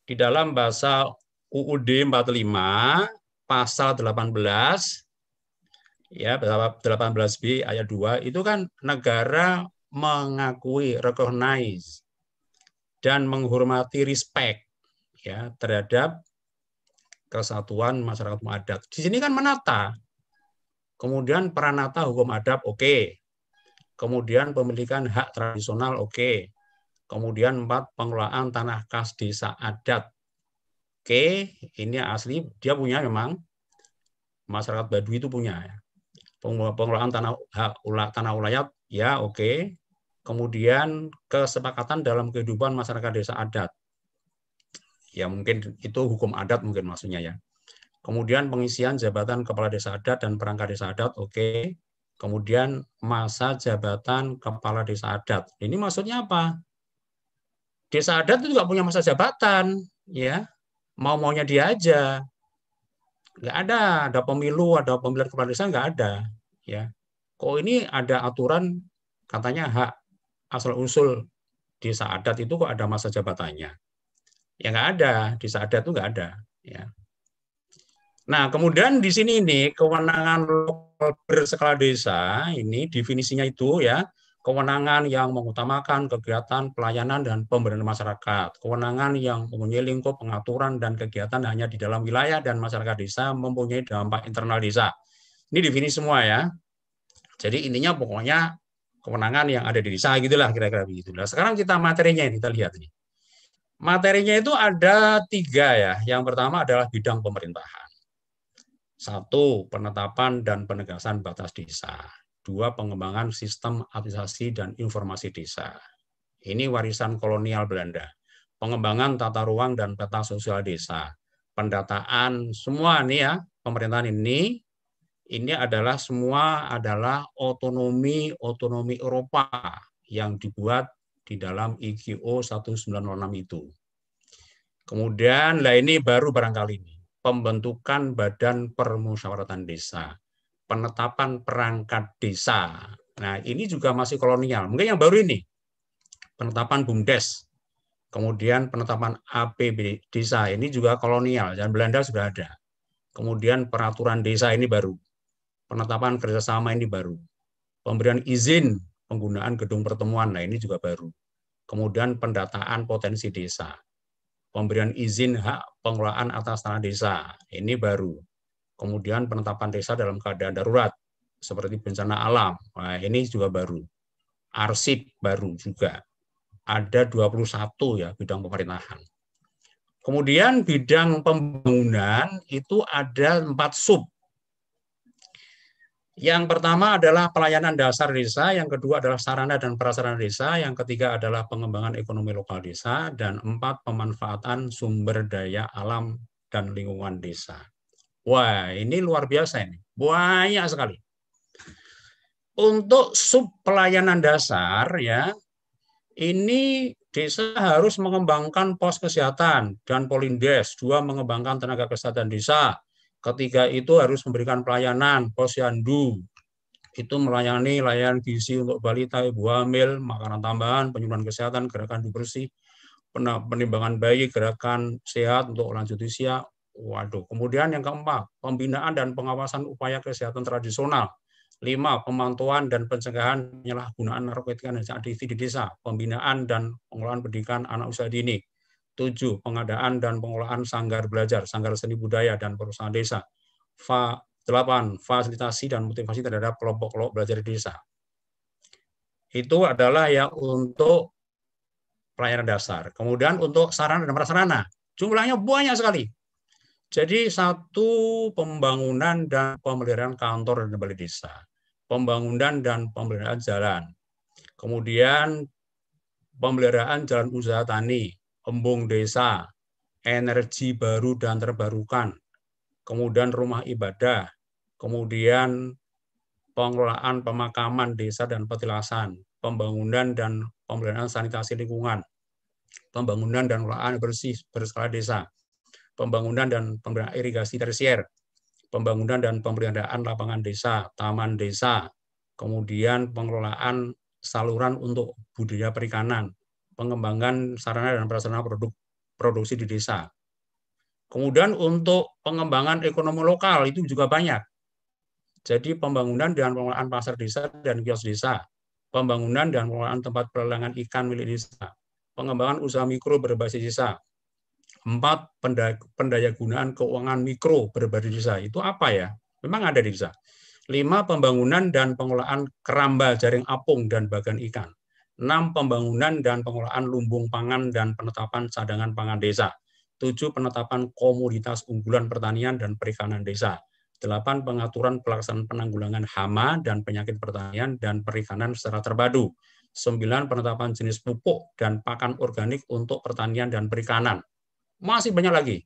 Di dalam bahasa UUD 45 pasal 18 ya 18B ayat 2 itu kan negara mengakui recognize dan menghormati respect ya terhadap kesatuan masyarakat adat. Di sini kan menata. Kemudian peranata hukum adat oke. Okay kemudian pemilikan hak tradisional oke, okay. kemudian empat pengelolaan tanah khas desa adat. Oke, okay. ini asli dia punya memang masyarakat Baduy itu punya ya. pengelolaan tanah hak ulah tanah ulayat ya oke. Okay. Kemudian kesepakatan dalam kehidupan masyarakat desa adat. Ya mungkin itu hukum adat mungkin maksudnya ya. Kemudian pengisian jabatan kepala desa adat dan perangkat desa adat oke. Okay kemudian masa jabatan kepala desa adat. Ini maksudnya apa? Desa adat itu juga punya masa jabatan, ya. Mau-maunya dia aja. Nggak ada, ada pemilu, ada pemilihan kepala desa, nggak ada. ya. Kok ini ada aturan katanya hak asal-usul desa adat itu kok ada masa jabatannya. Ya nggak ada, desa adat itu nggak ada. Ya. Nah, kemudian di sini ini kewenangan lokal berskala desa ini definisinya itu ya kewenangan yang mengutamakan kegiatan pelayanan dan pemberdayaan masyarakat. Kewenangan yang mempunyai lingkup pengaturan dan kegiatan hanya di dalam wilayah dan masyarakat desa mempunyai dampak internal desa. Ini definisi semua ya. Jadi intinya pokoknya kewenangan yang ada di desa gitulah kira-kira begitu. Nah, sekarang kita materinya ini kita lihat ini. Materinya itu ada tiga ya. Yang pertama adalah bidang pemerintahan satu, penetapan dan penegasan batas desa. Dua, pengembangan sistem administrasi dan informasi desa. Ini warisan kolonial Belanda. Pengembangan tata ruang dan peta sosial desa. Pendataan, semua ini ya, pemerintahan ini ini adalah semua adalah otonomi otonomi Eropa yang dibuat di dalam IGO 1906 itu. Kemudian lah ini baru barangkali ini pembentukan badan permusyawaratan desa, penetapan perangkat desa. Nah, ini juga masih kolonial. Mungkin yang baru ini, penetapan BUMDes, kemudian penetapan APB desa, ini juga kolonial, dan Belanda sudah ada. Kemudian peraturan desa ini baru, penetapan kerjasama ini baru, pemberian izin penggunaan gedung pertemuan, nah ini juga baru. Kemudian pendataan potensi desa, pemberian izin hak pengelolaan atas tanah desa. Ini baru. Kemudian penetapan desa dalam keadaan darurat seperti bencana alam. Nah, ini juga baru. Arsip baru juga. Ada 21 ya bidang pemerintahan. Kemudian bidang pembangunan itu ada empat sub yang pertama adalah pelayanan dasar desa, yang kedua adalah sarana dan prasarana desa, yang ketiga adalah pengembangan ekonomi lokal desa, dan empat pemanfaatan sumber daya alam dan lingkungan desa. Wah, ini luar biasa ini. Banyak sekali. Untuk sub pelayanan dasar ya, ini desa harus mengembangkan pos kesehatan dan polindes, dua mengembangkan tenaga kesehatan desa, Ketiga itu harus memberikan pelayanan posyandu. Itu melayani layanan gizi untuk balita, ibu hamil, makanan tambahan, penyuluhan kesehatan, gerakan bersih, penimbangan bayi, gerakan sehat untuk lanjut usia. Waduh. Kemudian yang keempat, pembinaan dan pengawasan upaya kesehatan tradisional. Lima, pemantauan dan pencegahan penyalahgunaan narkotika dan di desa, pembinaan dan pengelolaan pendidikan anak usia dini. 7. Pengadaan dan pengelolaan sanggar belajar, sanggar seni budaya, dan perusahaan desa. Fa 8. Fasilitasi dan motivasi terhadap kelompok-kelompok belajar di desa. Itu adalah yang untuk pelayanan dasar. Kemudian untuk sarana dan prasarana. Jumlahnya banyak sekali. Jadi satu pembangunan dan pemeliharaan kantor dan balai desa. Pembangunan dan pemeliharaan jalan. Kemudian pemeliharaan jalan usaha tani, embung desa, energi baru dan terbarukan, kemudian rumah ibadah, kemudian pengelolaan pemakaman desa dan petilasan, pembangunan dan pemberian sanitasi lingkungan, pembangunan dan pengelolaan bersih berskala desa, pembangunan dan pemberian irigasi tersier, pembangunan dan pemeliharaan lapangan desa, taman desa, kemudian pengelolaan saluran untuk budidaya perikanan, pengembangan sarana dan prasarana produk produksi di desa. Kemudian untuk pengembangan ekonomi lokal itu juga banyak. Jadi pembangunan dan pengelolaan pasar desa dan kios desa, pembangunan dan pengelolaan tempat pelelangan ikan milik desa, pengembangan usaha mikro berbasis desa. Empat, pendaya gunaan keuangan mikro berbasis desa. Itu apa ya? Memang ada di desa. Lima, pembangunan dan pengelolaan keramba jaring apung dan bagan ikan. 6. Pembangunan dan pengelolaan lumbung pangan dan penetapan cadangan pangan desa. 7. Penetapan komoditas unggulan pertanian dan perikanan desa. 8. Pengaturan pelaksanaan penanggulangan hama dan penyakit pertanian dan perikanan secara terpadu. 9. Penetapan jenis pupuk dan pakan organik untuk pertanian dan perikanan. Masih banyak lagi.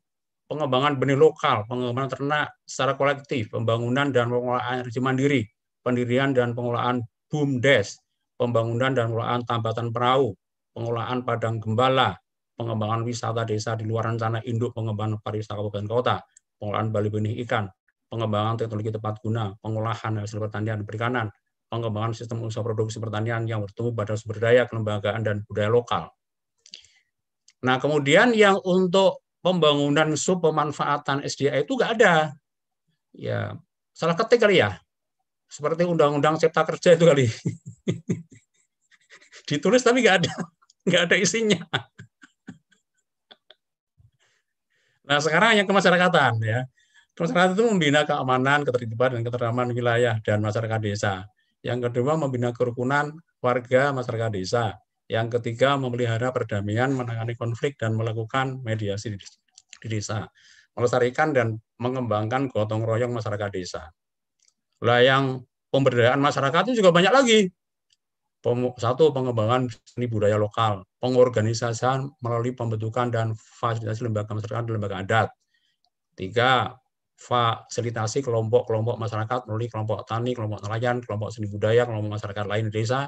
Pengembangan benih lokal, pengembangan ternak secara kolektif, pembangunan dan pengelolaan energi mandiri, pendirian dan pengelolaan BUMDES, pembangunan dan pengelolaan tambatan perahu, pengelolaan padang gembala, pengembangan wisata desa di luar rencana induk pengembangan pariwisata kabupaten kota, pengelolaan Bali benih ikan, pengembangan teknologi tepat guna, pengolahan hasil pertanian dan perikanan, pengembangan sistem usaha produksi pertanian yang bertemu pada sumber daya kelembagaan dan budaya lokal. Nah, kemudian yang untuk pembangunan sub pemanfaatan SDA itu nggak ada. Ya, salah ketik kali ya seperti undang-undang cipta kerja itu kali ditulis tapi nggak ada nggak ada isinya nah sekarang yang kemasyarakatan ya masyarakat itu membina keamanan, ketertiban, dan keteraman wilayah dan masyarakat desa. Yang kedua, membina kerukunan warga masyarakat desa. Yang ketiga, memelihara perdamaian, menangani konflik, dan melakukan mediasi di desa. Melestarikan dan mengembangkan gotong royong masyarakat desa. Lah yang pemberdayaan masyarakat itu juga banyak lagi. Satu, pengembangan seni budaya lokal, pengorganisasian melalui pembentukan dan fasilitasi lembaga masyarakat dan lembaga adat. Tiga, fasilitasi kelompok-kelompok masyarakat melalui kelompok tani, kelompok nelayan, kelompok seni budaya, kelompok masyarakat lain di desa.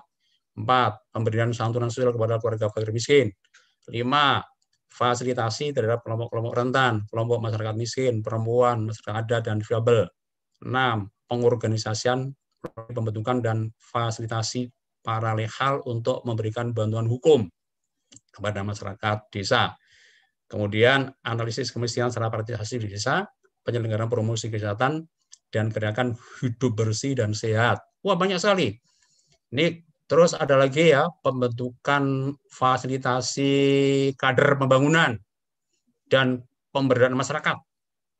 Empat, pemberian santunan sosial kepada keluarga fakir miskin. Lima, fasilitasi terhadap kelompok-kelompok rentan, kelompok masyarakat miskin, perempuan, masyarakat adat, dan difabel. Enam, pengorganisasian pembentukan dan fasilitasi para lehal untuk memberikan bantuan hukum kepada masyarakat desa. Kemudian analisis kemiskinan secara partisipasi di desa, penyelenggaraan promosi kesehatan, dan gerakan hidup bersih dan sehat. Wah banyak sekali. Ini terus ada lagi ya pembentukan fasilitasi kader pembangunan dan pemberdayaan masyarakat,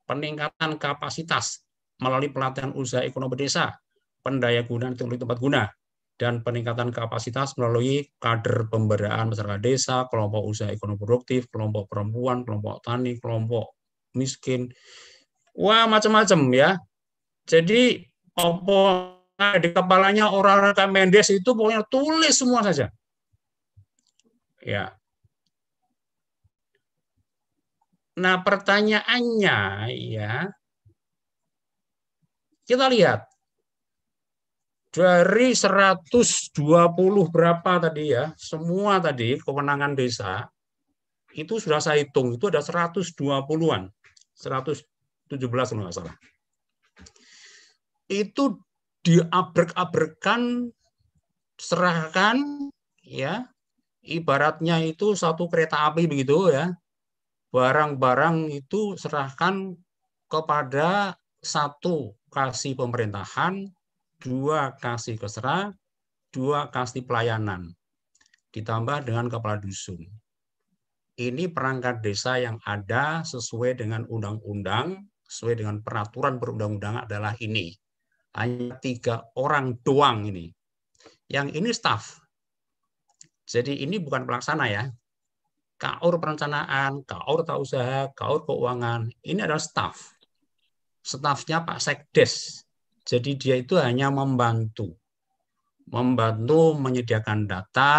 peningkatan kapasitas melalui pelatihan usaha ekonomi desa, pendayagunaan teknologi tempat guna, dan peningkatan kapasitas melalui kader pemberdayaan masyarakat desa, kelompok usaha ekonomi produktif, kelompok perempuan, kelompok tani, kelompok miskin. Wah, macam-macam ya. Jadi, apa di kepalanya orang Mendes itu pokoknya tulis semua saja. Ya. Nah, pertanyaannya ya, kita lihat dari 120 berapa tadi ya, semua tadi kewenangan desa itu sudah saya hitung itu ada 120-an. 117 kalau nggak salah. Itu diabrek-abrekan serahkan ya ibaratnya itu satu kereta api begitu ya barang-barang itu serahkan kepada satu kasih pemerintahan, dua kasih kesra, dua kasih pelayanan, ditambah dengan kepala dusun. Ini perangkat desa yang ada sesuai dengan undang-undang, sesuai dengan peraturan perundang undangan adalah ini. Hanya tiga orang doang ini. Yang ini staff. Jadi ini bukan pelaksana ya. KAUR perencanaan, KAUR tata usaha, KAUR keuangan, ini adalah staff stafnya Pak Sekdes. Jadi dia itu hanya membantu. Membantu menyediakan data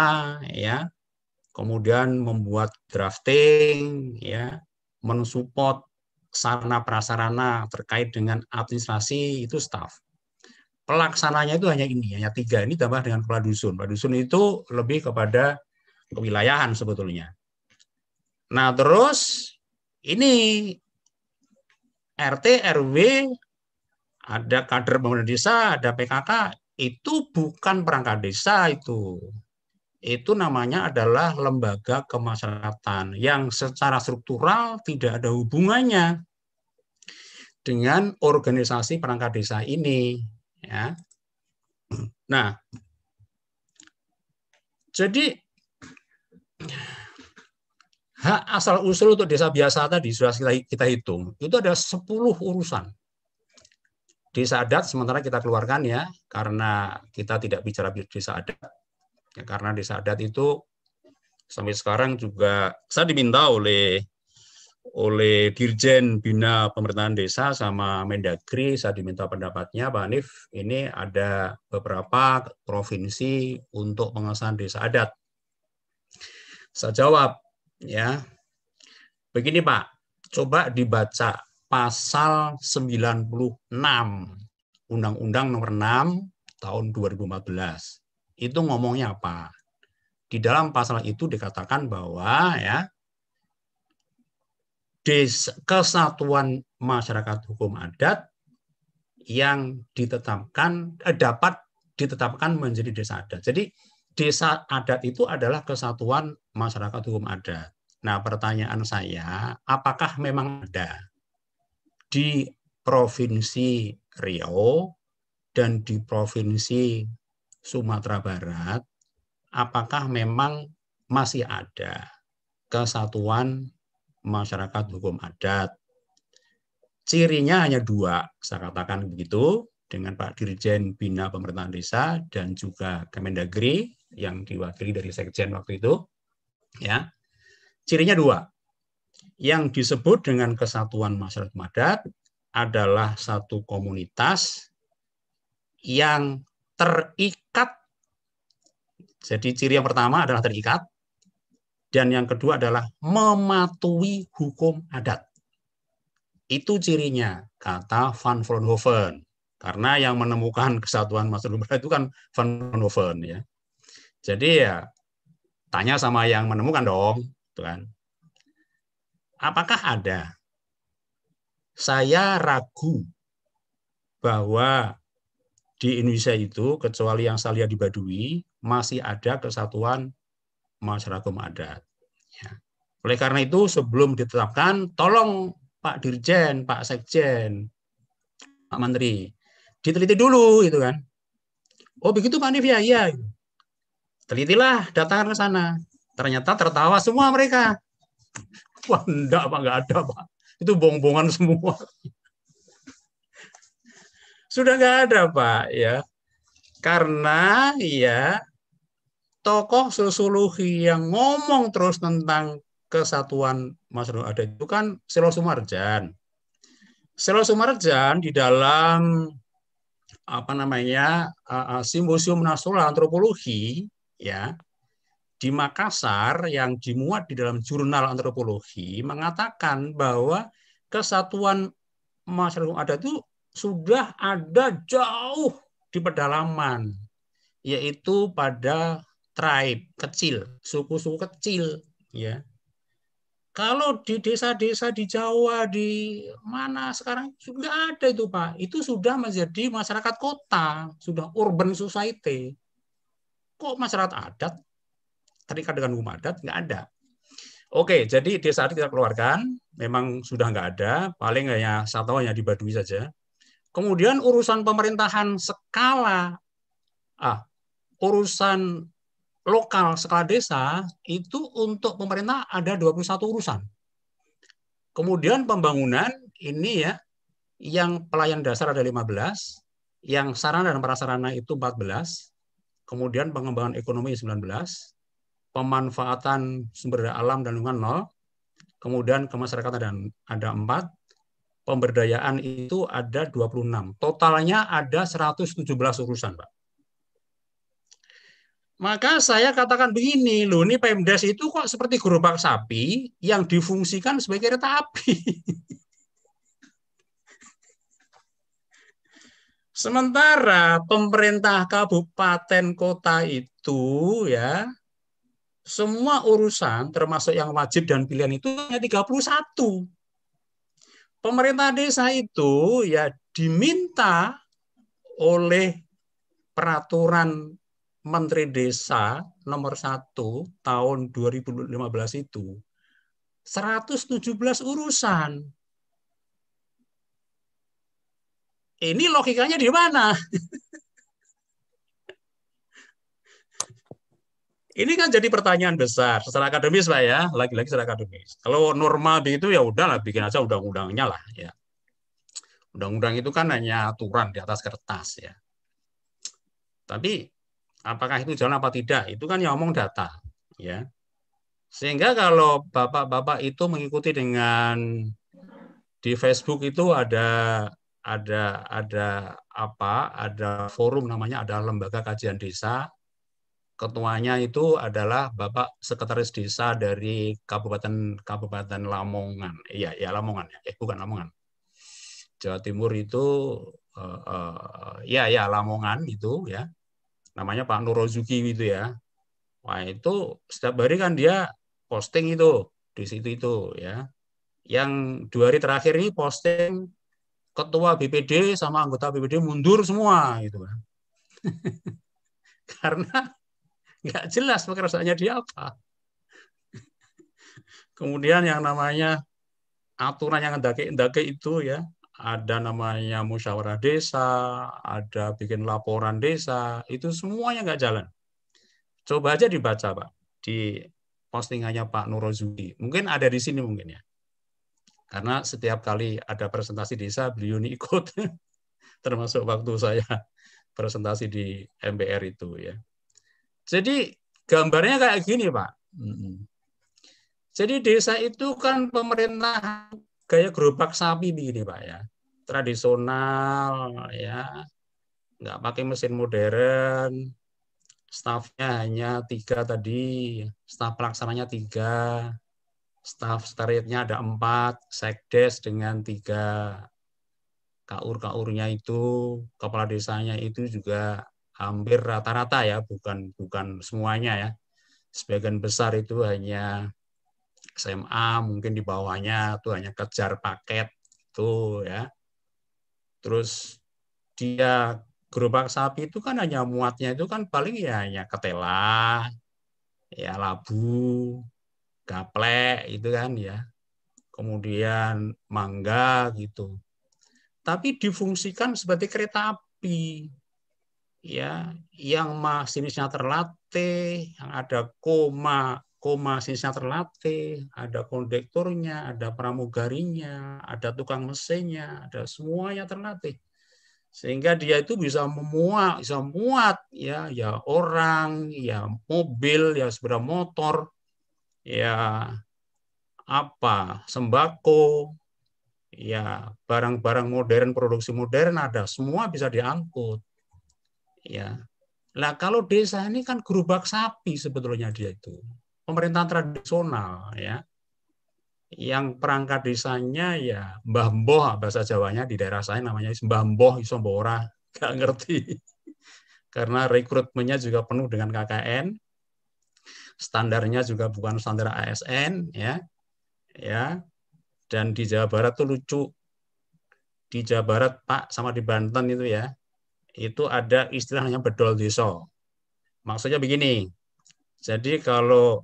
ya. Kemudian membuat drafting ya, mensupport sarana prasarana terkait dengan administrasi itu staf. Pelaksananya itu hanya ini, hanya tiga ini tambah dengan kepala dusun. Kepala dusun itu lebih kepada kewilayahan sebetulnya. Nah terus ini RT, RW, ada kader pemerintah desa, ada PKK, itu bukan perangkat desa itu. Itu namanya adalah lembaga kemasyarakatan yang secara struktural tidak ada hubungannya dengan organisasi perangkat desa ini. Ya. Nah, jadi hak asal usul untuk desa biasa tadi sudah kita, hitung itu ada 10 urusan desa adat sementara kita keluarkan ya karena kita tidak bicara desa adat ya, karena desa adat itu sampai sekarang juga saya diminta oleh oleh Dirjen Bina Pemerintahan Desa sama Mendagri saya diminta pendapatnya Pak Hanif ini ada beberapa provinsi untuk pengesahan desa adat saya jawab Ya. Begini Pak, coba dibaca pasal 96 Undang-Undang nomor 6 tahun 2015. Itu ngomongnya apa? Di dalam pasal itu dikatakan bahwa ya kesatuan masyarakat hukum adat yang ditetapkan eh, dapat ditetapkan menjadi desa adat. Jadi desa adat itu adalah kesatuan masyarakat hukum adat. Nah, pertanyaan saya, apakah memang ada di Provinsi Riau dan di Provinsi Sumatera Barat, apakah memang masih ada kesatuan masyarakat hukum adat? Cirinya hanya dua, saya katakan begitu, dengan Pak Dirjen Bina Pemerintahan Desa dan juga Kemendagri yang diwakili dari sekjen waktu itu. Ya, cirinya dua. Yang disebut dengan kesatuan masyarakat Madat adalah satu komunitas yang terikat. Jadi ciri yang pertama adalah terikat, dan yang kedua adalah mematuhi hukum adat. Itu cirinya, kata Van Vollenhoven Karena yang menemukan kesatuan masyarakat itu kan Van Vollenhoven Ya. Jadi ya tanya sama yang menemukan dong, gitu kan. Apakah ada? Saya ragu bahwa di Indonesia itu, kecuali yang saya lihat di Badui, masih ada kesatuan masyarakat adat. Ya. Oleh karena itu, sebelum ditetapkan, tolong Pak Dirjen, Pak Sekjen, Pak Menteri, diteliti dulu, gitu kan. Oh begitu Pak Nif ya, iya. Gitu telitilah datang ke sana. Ternyata tertawa semua mereka. Wah, enggak Pak, enggak ada Pak. Itu bongbongan semua. Sudah enggak ada Pak, ya. Karena ya tokoh sosiologi yang ngomong terus tentang kesatuan Mas Masyarakat ada itu kan Silo Sumarjan. Silo Sumarjan di dalam apa namanya eh, eh, Simposium Nasional Antropologi ya di Makassar yang dimuat di dalam jurnal antropologi mengatakan bahwa kesatuan masyarakat ada adat itu sudah ada jauh di pedalaman yaitu pada tribe kecil, suku-suku kecil ya. Kalau di desa-desa di Jawa di mana sekarang juga ada itu Pak. Itu sudah menjadi masyarakat kota, sudah urban society Kok masyarakat adat terikat dengan hukum adat? Nggak ada. Oke, jadi desa adat kita keluarkan, memang sudah nggak ada, paling hanya satu hanya di Badui saja. Kemudian urusan pemerintahan skala, ah, urusan lokal skala desa itu untuk pemerintah ada 21 urusan. Kemudian pembangunan ini ya, yang pelayan dasar ada 15, yang sarana dan prasarana itu 14, kemudian pengembangan ekonomi 19, pemanfaatan sumber daya alam dan lingkungan 0, kemudian kemasyarakatan dan ada 4, pemberdayaan itu ada 26. Totalnya ada 117 urusan, Pak. Maka saya katakan begini, loh ini Pemdes itu kok seperti gerobak sapi yang difungsikan sebagai kereta api. Sementara pemerintah kabupaten kota itu ya semua urusan termasuk yang wajib dan pilihan itu hanya 31. Pemerintah desa itu ya diminta oleh peraturan Menteri Desa nomor 1 tahun 2015 itu 117 urusan Ini logikanya di mana? Ini kan jadi pertanyaan besar secara akademis Pak ya, lagi-lagi secara akademis. Kalau normal begitu ya udahlah bikin aja undang-undangnya lah ya. Undang-undang itu kan hanya aturan di atas kertas ya. Tapi apakah itu jalan apa tidak? Itu kan yang ngomong data ya. Sehingga kalau bapak-bapak itu mengikuti dengan di Facebook itu ada ada ada apa ada forum namanya ada lembaga kajian desa ketuanya itu adalah bapak sekretaris desa dari kabupaten kabupaten Lamongan iya ya Lamongan ya eh, bukan Lamongan Jawa Timur itu uh, uh, ya ya Lamongan itu ya namanya Pak Nurozuki itu ya wah itu setiap hari kan dia posting itu di situ itu ya yang dua hari terakhir ini posting ketua BPD sama anggota BPD mundur semua gitu kan. Karena nggak jelas pekerjaannya dia apa. Kemudian yang namanya aturan yang ndake-ndake itu ya, ada namanya musyawarah desa, ada bikin laporan desa, itu semuanya nggak jalan. Coba aja dibaca Pak di postingannya Pak Nurozuki. Mungkin ada di sini mungkin ya. Karena setiap kali ada presentasi desa, beliau ini ikut, termasuk waktu saya presentasi di MPR itu ya. Jadi gambarnya kayak gini Pak. Jadi desa itu kan pemerintah gaya gerobak sapi begini Pak ya. Tradisional ya, nggak pakai mesin modern, stafnya hanya tiga tadi, staf pelaksananya tiga, staff staritnya ada empat, sekdes dengan tiga kaur-kaurnya itu, kepala desanya itu juga hampir rata-rata ya, bukan bukan semuanya ya. Sebagian besar itu hanya SMA, mungkin di bawahnya itu hanya kejar paket itu ya. Terus dia gerobak sapi itu kan hanya muatnya itu kan paling ya hanya ketela, ya labu, gaplek itu kan ya. Kemudian mangga gitu. Tapi difungsikan sebagai kereta api ya yang masinisnya terlatih, yang ada koma koma sinisnya terlatih, ada kondektornya, ada pramugarinya, ada tukang mesinnya, ada semuanya terlatih sehingga dia itu bisa memuat, bisa muat ya, ya orang, ya mobil, ya sepeda motor, ya apa sembako, ya barang-barang modern, produksi modern ada, semua bisa diangkut. Ya. Lah kalau desa ini kan gerobak sapi sebetulnya dia itu. Pemerintahan tradisional ya. Yang perangkat desanya ya Mbah Mboh bahasa Jawanya di daerah saya namanya Mbah Mboh Isombora nggak ngerti. Karena rekrutmennya juga penuh dengan KKN standarnya juga bukan standar ASN ya ya dan di Jawa Barat tuh lucu di Jawa Barat Pak sama di Banten itu ya itu ada istilahnya bedol desa maksudnya begini jadi kalau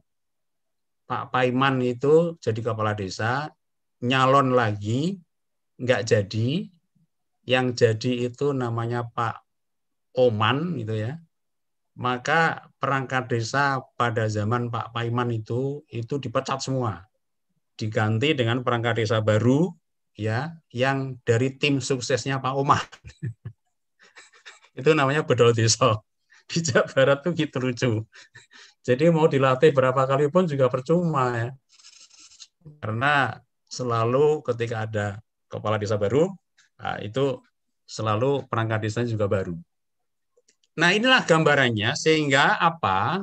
Pak Paiman itu jadi kepala desa nyalon lagi nggak jadi yang jadi itu namanya Pak Oman gitu ya maka perangkat desa pada zaman Pak Paiman itu itu dipecat semua. Diganti dengan perangkat desa baru ya yang dari tim suksesnya Pak Omah. itu namanya bedol desa. Di Jawa Barat tuh gitu lucu. Jadi mau dilatih berapa kali pun juga percuma ya. Karena selalu ketika ada kepala desa baru, nah, itu selalu perangkat desa juga baru. Nah, inilah gambarannya sehingga apa?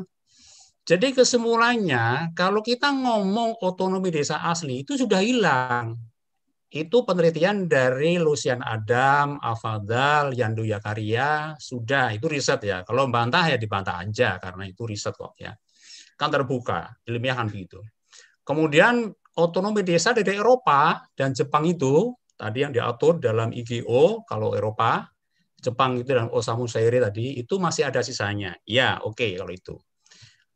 Jadi kesimpulannya kalau kita ngomong otonomi desa asli itu sudah hilang. Itu penelitian dari Lucian Adam, Afadal, Yandu Yakaria, sudah itu riset ya. Kalau bantah ya dibantah aja karena itu riset kok ya. Kan terbuka, ilmiah kan begitu. Kemudian otonomi desa dari Eropa dan Jepang itu tadi yang diatur dalam IGO kalau Eropa Jepang itu dan Osamu Sayuri tadi itu masih ada sisanya. Ya, oke okay, kalau itu.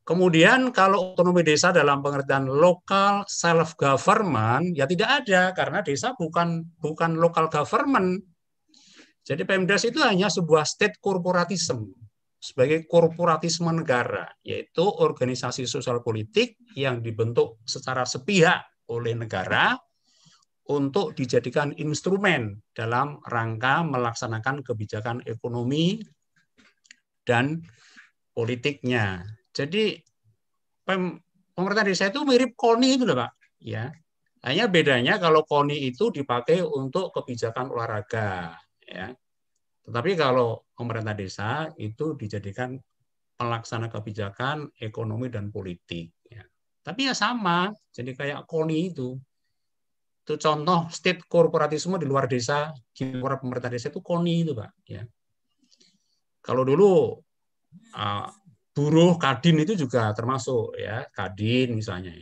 Kemudian kalau otonomi desa dalam pengertian lokal self government ya tidak ada karena desa bukan bukan lokal government. Jadi Pemdas itu hanya sebuah state korporatisme sebagai korporatisme negara, yaitu organisasi sosial politik yang dibentuk secara sepihak oleh negara untuk dijadikan instrumen dalam rangka melaksanakan kebijakan ekonomi dan politiknya. Jadi pemerintah desa itu mirip KONI itu loh Pak. Ya. Hanya bedanya kalau KONI itu dipakai untuk kebijakan olahraga. Ya. Tetapi kalau pemerintah desa itu dijadikan pelaksana kebijakan ekonomi dan politik. Ya. Tapi ya sama, jadi kayak KONI itu. Itu contoh state korporatisme di luar desa, di luar pemerintah desa itu koni itu, Pak. Ya. Kalau dulu uh, buruh kadin itu juga termasuk ya kadin misalnya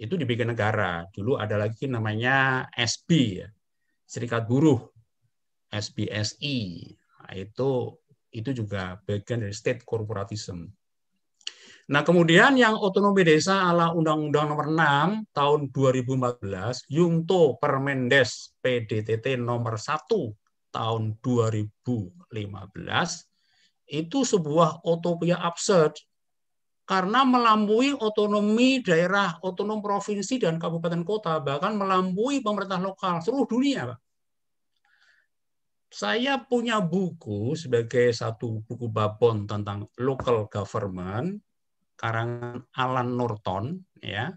itu dibikin negara dulu ada lagi namanya SB ya serikat buruh SBSI nah, itu itu juga bagian dari state corporatism Nah, kemudian yang otonomi desa ala Undang-Undang Nomor 6 tahun 2014, Yungto Permendes PDTT Nomor 1 tahun 2015 itu sebuah utopia absurd karena melampaui otonomi daerah, otonom provinsi dan kabupaten kota, bahkan melampaui pemerintah lokal seluruh dunia, saya punya buku sebagai satu buku babon tentang local government karangan Alan Norton ya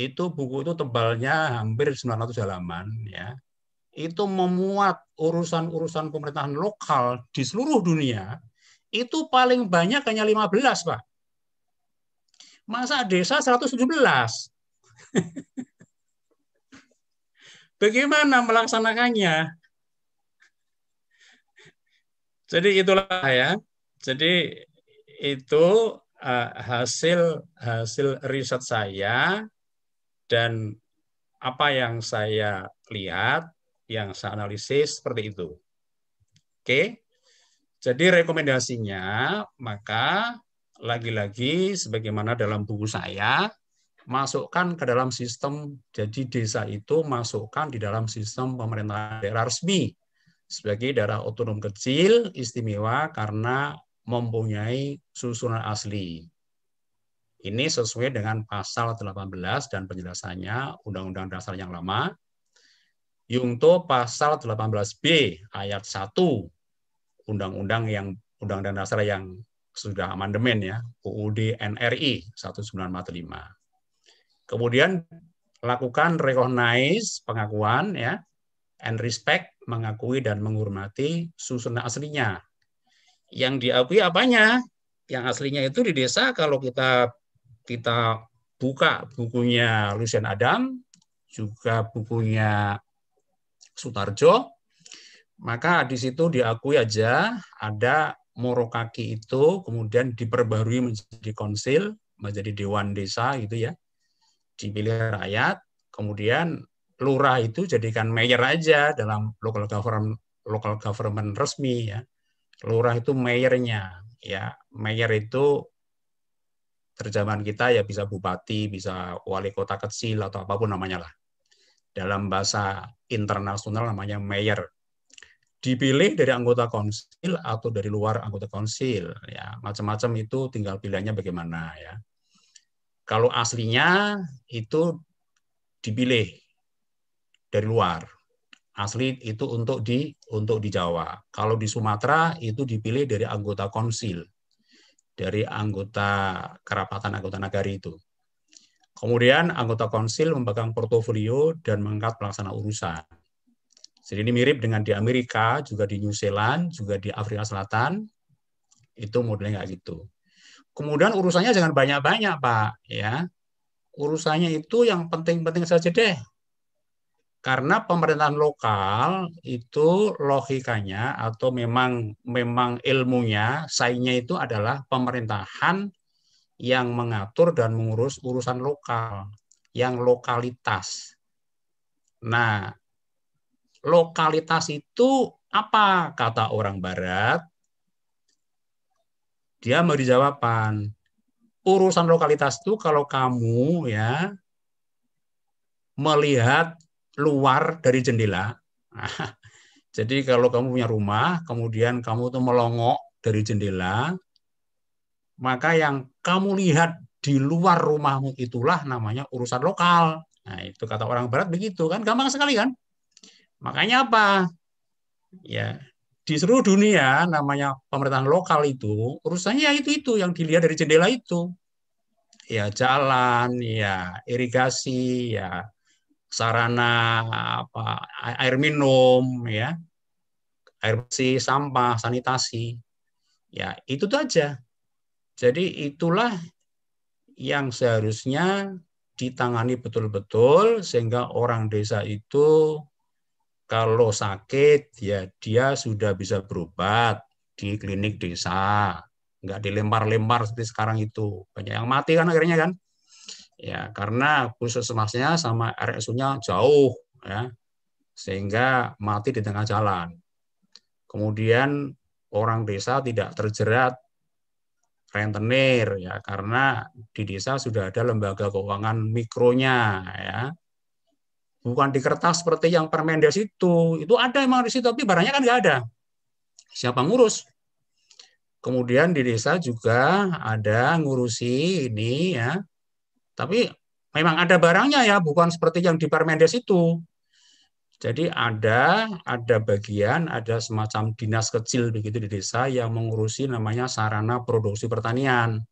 itu buku itu tebalnya hampir 900 halaman ya itu memuat urusan-urusan pemerintahan lokal di seluruh dunia itu paling banyak hanya 15 pak masa desa 117 bagaimana melaksanakannya jadi itulah ya jadi itu uh, hasil hasil riset saya dan apa yang saya lihat, yang saya analisis seperti itu. Oke. Jadi rekomendasinya maka lagi-lagi sebagaimana dalam buku saya masukkan ke dalam sistem jadi desa itu masukkan di dalam sistem pemerintahan daerah resmi sebagai daerah otonom kecil istimewa karena mempunyai susunan asli. Ini sesuai dengan pasal 18 dan penjelasannya Undang-Undang Dasar yang lama. Yungto pasal 18B ayat 1 Undang-Undang yang Undang-Undang Dasar yang sudah amandemen ya, UUD NRI 1945. Kemudian lakukan recognize pengakuan ya and respect mengakui dan menghormati susunan aslinya yang diakui apanya? Yang aslinya itu di desa kalau kita kita buka bukunya Lucian Adam, juga bukunya Sutarjo, maka di situ diakui aja ada Morokaki itu kemudian diperbarui menjadi konsil, menjadi dewan desa gitu ya. Dipilih rakyat, kemudian lurah itu jadikan mayor aja dalam local government local government resmi ya. Lurah itu mayornya, ya. Mayor itu terjemahan kita ya bisa bupati, bisa wali kota kecil atau apapun namanya lah. Dalam bahasa internasional namanya mayor. Dipilih dari anggota konsil atau dari luar anggota konsil, ya macam-macam itu tinggal pilihannya bagaimana ya. Kalau aslinya itu dipilih dari luar, asli itu untuk di untuk di Jawa. Kalau di Sumatera itu dipilih dari anggota konsil, dari anggota kerapatan anggota nagari itu. Kemudian anggota konsil memegang portofolio dan mengangkat pelaksana urusan. Jadi ini mirip dengan di Amerika, juga di New Zealand, juga di Afrika Selatan. Itu modelnya nggak gitu. Kemudian urusannya jangan banyak-banyak, Pak. Ya, urusannya itu yang penting-penting saja deh karena pemerintahan lokal itu logikanya atau memang memang ilmunya saingnya itu adalah pemerintahan yang mengatur dan mengurus urusan lokal yang lokalitas. Nah, lokalitas itu apa kata orang barat? Dia memberi jawaban. Urusan lokalitas itu kalau kamu ya melihat luar dari jendela. jadi kalau kamu punya rumah, kemudian kamu tuh melongok dari jendela, maka yang kamu lihat di luar rumahmu itulah namanya urusan lokal. Nah, itu kata orang barat begitu kan, gampang sekali kan? Makanya apa? Ya, di seluruh dunia namanya pemerintahan lokal itu urusannya ya itu itu yang dilihat dari jendela itu. Ya jalan, ya irigasi, ya sarana apa air minum ya air bersih sampah sanitasi ya itu tuh aja jadi itulah yang seharusnya ditangani betul-betul sehingga orang desa itu kalau sakit ya dia sudah bisa berobat di klinik desa nggak dilempar-lempar seperti sekarang itu banyak yang mati kan akhirnya kan ya karena puskesmasnya sama RSU-nya jauh ya sehingga mati di tengah jalan kemudian orang desa tidak terjerat rentenir ya karena di desa sudah ada lembaga keuangan mikronya ya bukan di kertas seperti yang Permendes itu itu ada emang di situ tapi barangnya kan nggak ada siapa ngurus kemudian di desa juga ada ngurusi ini ya tapi memang ada barangnya ya, bukan seperti yang di Permendes itu. Jadi ada ada bagian, ada semacam dinas kecil begitu di desa yang mengurusi namanya sarana produksi pertanian.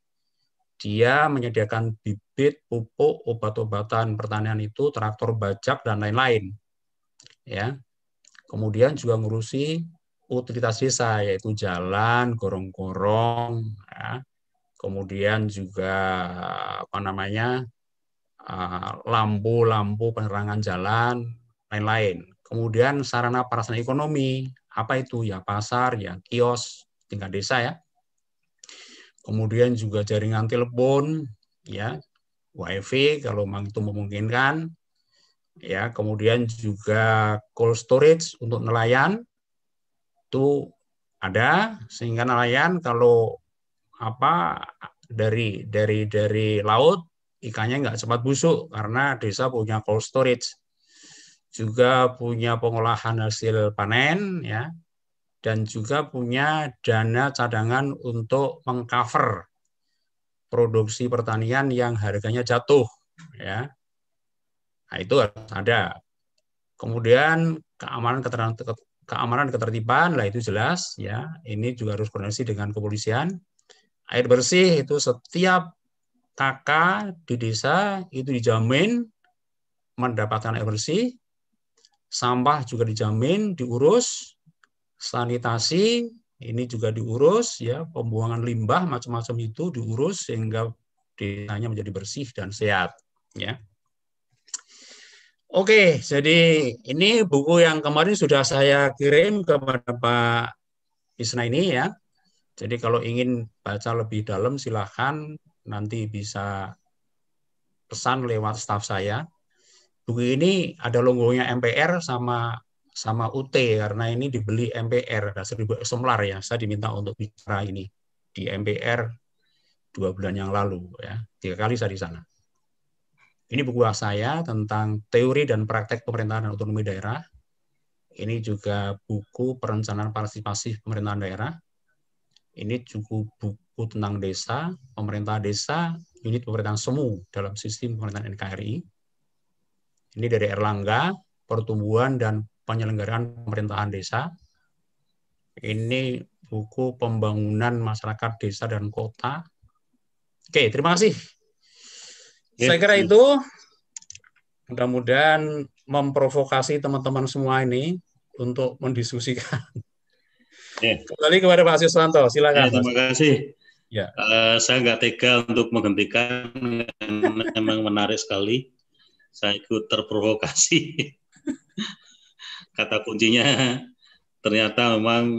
Dia menyediakan bibit, pupuk, obat-obatan pertanian itu, traktor bajak dan lain-lain. Ya. Kemudian juga mengurusi utilitas desa yaitu jalan, gorong-gorong, ya, kemudian juga apa namanya eh, lampu-lampu penerangan jalan, lain-lain. Kemudian sarana prasarana ekonomi, apa itu ya pasar, ya kios tingkat desa ya. Kemudian juga jaringan telepon, ya WiFi kalau memang itu memungkinkan. Ya, kemudian juga cold storage untuk nelayan itu ada sehingga nelayan kalau apa dari dari dari laut ikannya nggak cepat busuk karena desa punya cold storage juga punya pengolahan hasil panen ya dan juga punya dana cadangan untuk mengcover produksi pertanian yang harganya jatuh ya nah, itu harus ada kemudian keamanan keamanan ketertiban lah itu jelas ya ini juga harus koordinasi dengan kepolisian air bersih itu setiap taka di desa itu dijamin mendapatkan air bersih, sampah juga dijamin diurus, sanitasi ini juga diurus ya, pembuangan limbah macam-macam itu diurus sehingga desanya menjadi bersih dan sehat ya. Oke, jadi ini buku yang kemarin sudah saya kirim kepada Pak Isna ini ya. Jadi kalau ingin baca lebih dalam silahkan nanti bisa pesan lewat staf saya. Buku ini ada logonya MPR sama sama UT karena ini dibeli MPR ada seribu eksemplar ya. Saya diminta untuk bicara ini di MPR dua bulan yang lalu ya tiga kali saya di sana. Ini buku saya tentang teori dan praktek pemerintahan dan otonomi daerah. Ini juga buku perencanaan partisipasi pemerintahan daerah ini cukup buku tentang desa, pemerintah desa, unit pemerintahan semu dalam sistem pemerintahan NKRI. Ini dari Erlangga, pertumbuhan dan penyelenggaraan pemerintahan desa. Ini buku pembangunan masyarakat desa dan kota. Oke, terima kasih. Saya kira itu mudah-mudahan memprovokasi teman-teman semua ini untuk mendiskusikan Kembali kepada Pak Siswanto, silakan. Ya, terima kasih. Ya. Uh, saya nggak tega untuk menghentikan, memang menarik sekali. Saya ikut terprovokasi. Kata kuncinya ternyata memang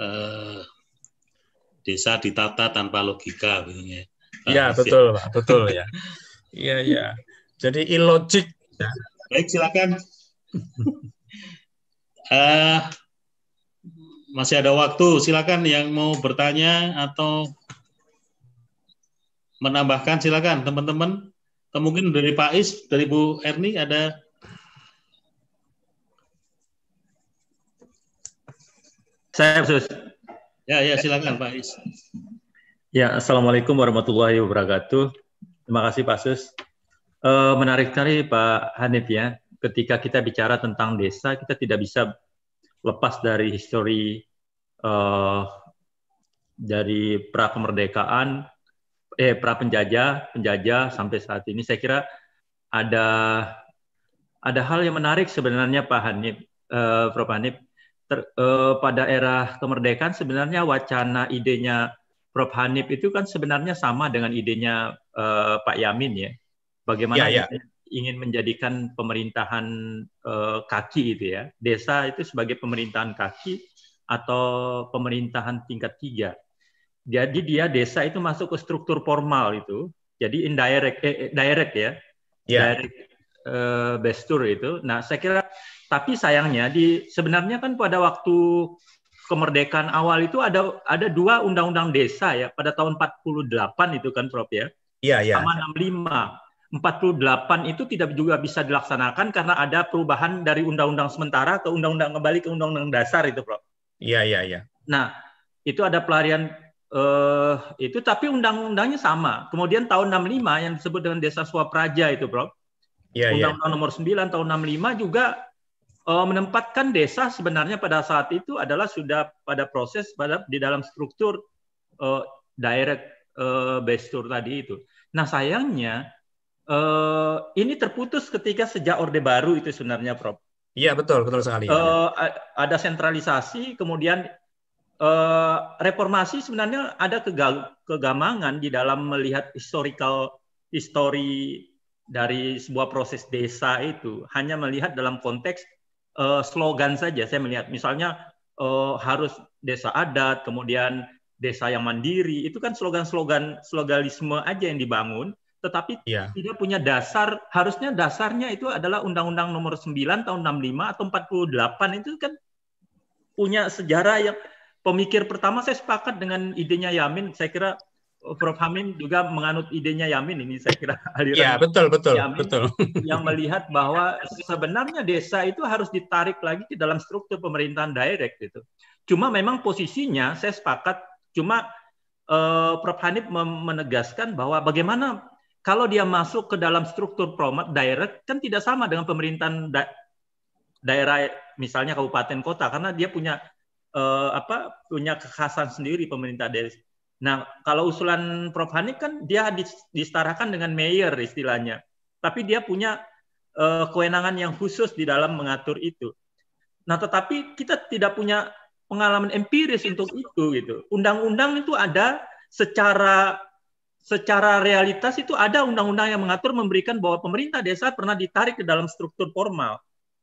uh, desa ditata tanpa logika, begini. Ya, ya betul, Pak. Betul, ya. Iya, iya. Jadi illogic. Ya. Baik, silakan. uh, masih ada waktu. Silakan yang mau bertanya atau menambahkan silakan teman-teman. mungkin dari Pak Is, dari Bu Erni ada Saya Sus. Ya, ya silakan Pak Is. Ya, Assalamualaikum warahmatullahi wabarakatuh. Terima kasih Pak Sus. Eh, menarik sekali Pak Hanif ya, ketika kita bicara tentang desa, kita tidak bisa lepas dari histori uh, eh, dari pra kemerdekaan eh pra penjajah penjajah sampai saat ini saya kira ada ada hal yang menarik sebenarnya Pak Hanif uh, Prof Hanif ter, uh, pada era kemerdekaan sebenarnya wacana idenya Prof Hanif itu kan sebenarnya sama dengan idenya uh, Pak Yamin ya bagaimana ya, ya ingin menjadikan pemerintahan uh, kaki itu ya, desa itu sebagai pemerintahan kaki atau pemerintahan tingkat tiga. Jadi dia desa itu masuk ke struktur formal itu, jadi indirect, eh, eh direct ya, yeah. direct eh, bestur itu. Nah saya kira, tapi sayangnya di sebenarnya kan pada waktu kemerdekaan awal itu ada ada dua undang-undang desa ya pada tahun 48 itu kan Prof ya. Iya, iya. Sama 65. 48 itu tidak juga bisa dilaksanakan karena ada perubahan dari undang-undang sementara ke undang-undang kembali ke undang-undang dasar itu, Prof. Iya, iya, iya. Nah, itu ada pelarian eh, itu tapi undang-undangnya sama. Kemudian tahun 65 yang disebut dengan Desa Swapraja itu, Prof. Iya, iya. Undang-undang nomor 9 tahun 65 juga eh, menempatkan desa sebenarnya pada saat itu adalah sudah pada proses pada di dalam struktur eh, direct eh, bestur tadi itu. Nah, sayangnya uh, ini terputus ketika sejak Orde Baru itu sebenarnya, Prof. Iya betul, betul sekali. Uh, ada sentralisasi, kemudian uh, reformasi sebenarnya ada kegamangan di dalam melihat historical history dari sebuah proses desa itu hanya melihat dalam konteks uh, slogan saja. Saya melihat misalnya uh, harus desa adat, kemudian desa yang mandiri, itu kan slogan-slogan slogalisme aja yang dibangun tetapi yeah. tidak punya dasar. Harusnya dasarnya itu adalah Undang-Undang Nomor 9 tahun 65 atau 48 itu kan punya sejarah yang pemikir pertama saya sepakat dengan idenya Yamin. Saya kira eh, Prof Hamim juga menganut idenya Yamin ini saya kira aliran. Ya, betul betul Yamin betul. Yang melihat bahwa sebenarnya desa itu harus ditarik lagi ke dalam struktur pemerintahan direct itu. Cuma memang posisinya saya sepakat cuma eh, Prof Hanif menegaskan bahwa bagaimana kalau dia masuk ke dalam struktur promat direct kan tidak sama dengan pemerintahan da daerah misalnya kabupaten kota karena dia punya eh, apa punya kekhasan sendiri pemerintah daerah. Nah, kalau usulan Prof Hanif kan dia disetarakan dengan mayor istilahnya. Tapi dia punya uh, kewenangan yang khusus di dalam mengatur itu. Nah, tetapi kita tidak punya pengalaman empiris untuk itu gitu. Undang-undang itu ada secara secara realitas itu ada undang-undang yang mengatur memberikan bahwa pemerintah desa pernah ditarik ke dalam struktur formal,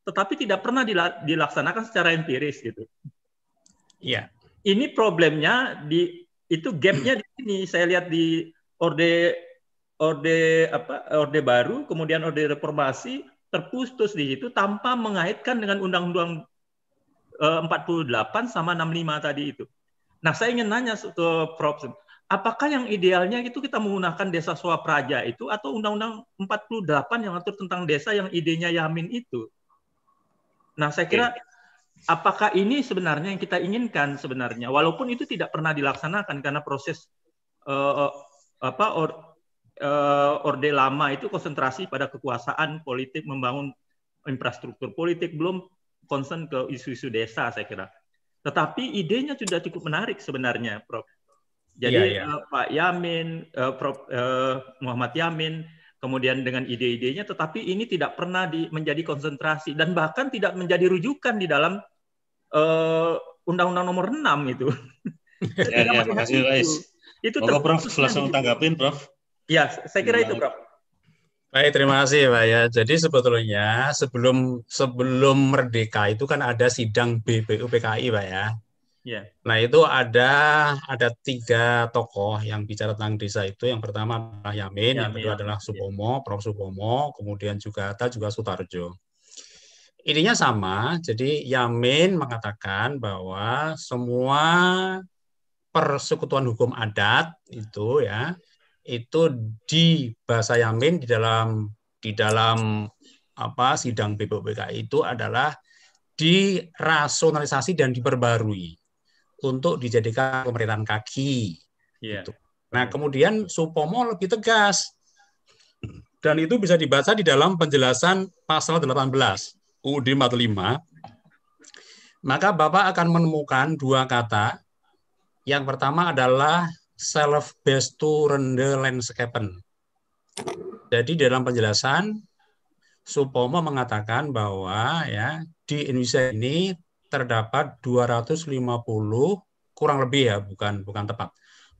tetapi tidak pernah dilaksanakan secara empiris gitu. Iya. Ini problemnya di itu gapnya di sini. Saya lihat di orde orde apa orde baru, kemudian orde reformasi terputus di situ tanpa mengaitkan dengan undang-undang 48 eh, sama 65 tadi itu. Nah, saya ingin nanya ke Prof apakah yang idealnya itu kita menggunakan desa swapraja itu atau Undang-Undang 48 yang atur tentang desa yang idenya Yamin itu? Nah, saya kira apakah ini sebenarnya yang kita inginkan sebenarnya? Walaupun itu tidak pernah dilaksanakan karena proses uh, apa or, uh, orde lama itu konsentrasi pada kekuasaan politik membangun infrastruktur politik belum concern ke isu-isu desa saya kira. Tetapi idenya sudah cukup menarik sebenarnya, Prof. Jadi ya, ya. Uh, Pak Yamin, uh, Prof uh, Muhammad Yamin, kemudian dengan ide-idenya, tetapi ini tidak pernah di, menjadi konsentrasi dan bahkan tidak menjadi rujukan di dalam Undang-Undang uh, Nomor 6 itu. ya, ya, terima kasih, Rais. Itu, itu Moga Prof langsung tanggapin, Prof. Ya, saya kira itu, iya. Prof. Baik, terima kasih Pak ya. Jadi sebetulnya sebelum sebelum merdeka itu kan ada sidang BPUPKI Pak ya. Yeah. Nah itu ada ada tiga tokoh yang bicara tentang desa itu. Yang pertama adalah Yamin, yang kedua adalah iya. Supomo, yeah. Prof Supomo, kemudian juga ada juga Sutarjo. Intinya sama. Jadi Yamin mengatakan bahwa semua persekutuan hukum adat itu ya itu di bahasa Yamin di dalam di dalam apa sidang BPPK itu adalah dirasionalisasi dan diperbarui untuk dijadikan pemerintahan kaki. Yeah. Gitu. Nah, kemudian Supomo lebih tegas. Dan itu bisa dibaca di dalam penjelasan pasal 18 UUD 45. Maka Bapak akan menemukan dua kata. Yang pertama adalah self bestu rende landscapen. Jadi dalam penjelasan Supomo mengatakan bahwa ya di Indonesia ini terdapat 250 kurang lebih ya, bukan bukan tepat.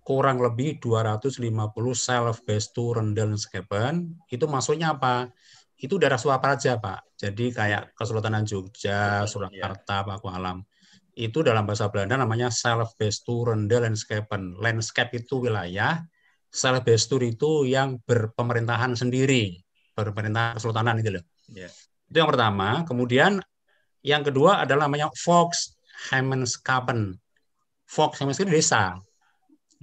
Kurang lebih 250 self based to rendel escapement. Itu maksudnya apa? Itu daerah suap aja, Pak. Jadi kayak Kesultanan Jogja, Surakarta, iya. Paku Alam. Itu dalam bahasa Belanda namanya self based to rendel landscapen. Landscape itu wilayah, self based to itu yang berpemerintahan sendiri, berpemerintahan kesultanan itu loh. Ya. Itu yang pertama. Kemudian yang kedua adalah namanya Fox Hammonds Cabin. Fox Hammonds itu desa.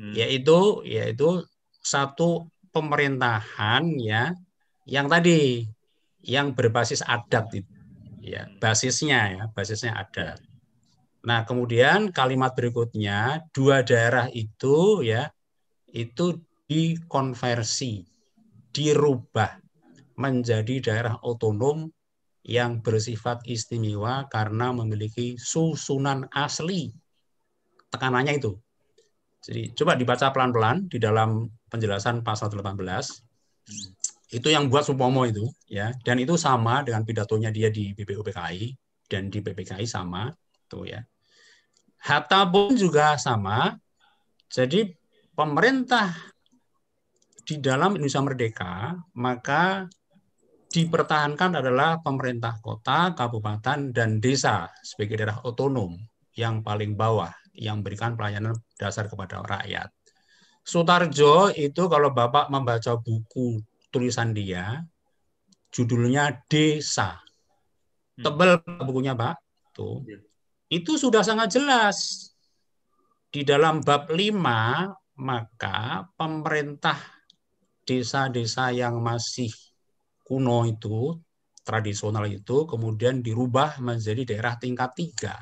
Hmm. Yaitu yaitu satu pemerintahan ya yang tadi yang berbasis adat ya hmm. basisnya ya basisnya ada. Nah kemudian kalimat berikutnya dua daerah itu ya itu dikonversi dirubah menjadi daerah otonom yang bersifat istimewa karena memiliki susunan asli tekanannya itu. Jadi coba dibaca pelan-pelan di dalam penjelasan pasal 18. Itu yang buat Supomo itu ya dan itu sama dengan pidatonya dia di BPUPKI dan di PPKI sama tuh ya. Hatta pun juga sama. Jadi pemerintah di dalam Indonesia Merdeka maka dipertahankan adalah pemerintah kota, kabupaten, dan desa sebagai daerah otonom yang paling bawah yang memberikan pelayanan dasar kepada rakyat. Sutarjo itu kalau Bapak membaca buku tulisan dia, judulnya Desa. Hmm. tebal bukunya Pak. Tuh. Iya. Itu sudah sangat jelas. Di dalam bab 5, maka pemerintah desa-desa yang masih kuno itu, tradisional itu, kemudian dirubah menjadi daerah tingkat tiga.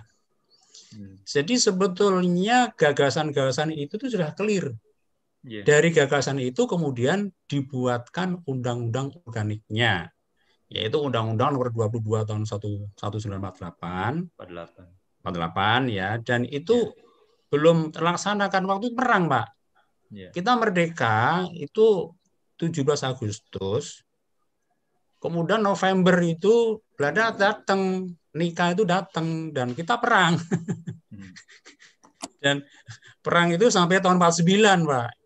Hmm. Jadi sebetulnya gagasan-gagasan itu tuh sudah clear. Iya. Dari gagasan itu kemudian dibuatkan undang-undang organiknya, yaitu Undang-Undang Nomor 22 Tahun 1948. 48. 48 ya, dan itu ya. belum terlaksanakan waktu perang, Pak. Ya. Kita merdeka itu 17 Agustus Kemudian November itu Belanda datang, nikah itu datang dan kita perang. Hmm. dan perang itu sampai tahun 49, Pak,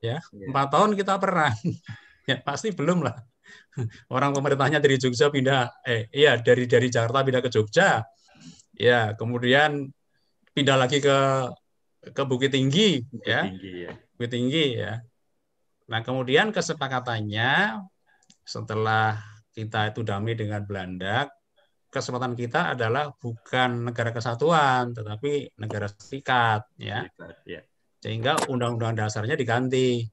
ya. Iya. Empat tahun kita perang. ya pasti belum lah. Orang pemerintahnya dari Jogja pindah eh iya dari dari Jakarta pindah ke Jogja. Ya, kemudian pindah lagi ke ke Bukit Tinggi, Bukit ya. Tinggi, ya. Bukit Tinggi ya. Nah, kemudian kesepakatannya setelah kita itu damai dengan Belanda, kesempatan kita adalah bukan negara kesatuan, tetapi negara serikat, ya. ya. Sehingga undang-undang dasarnya diganti.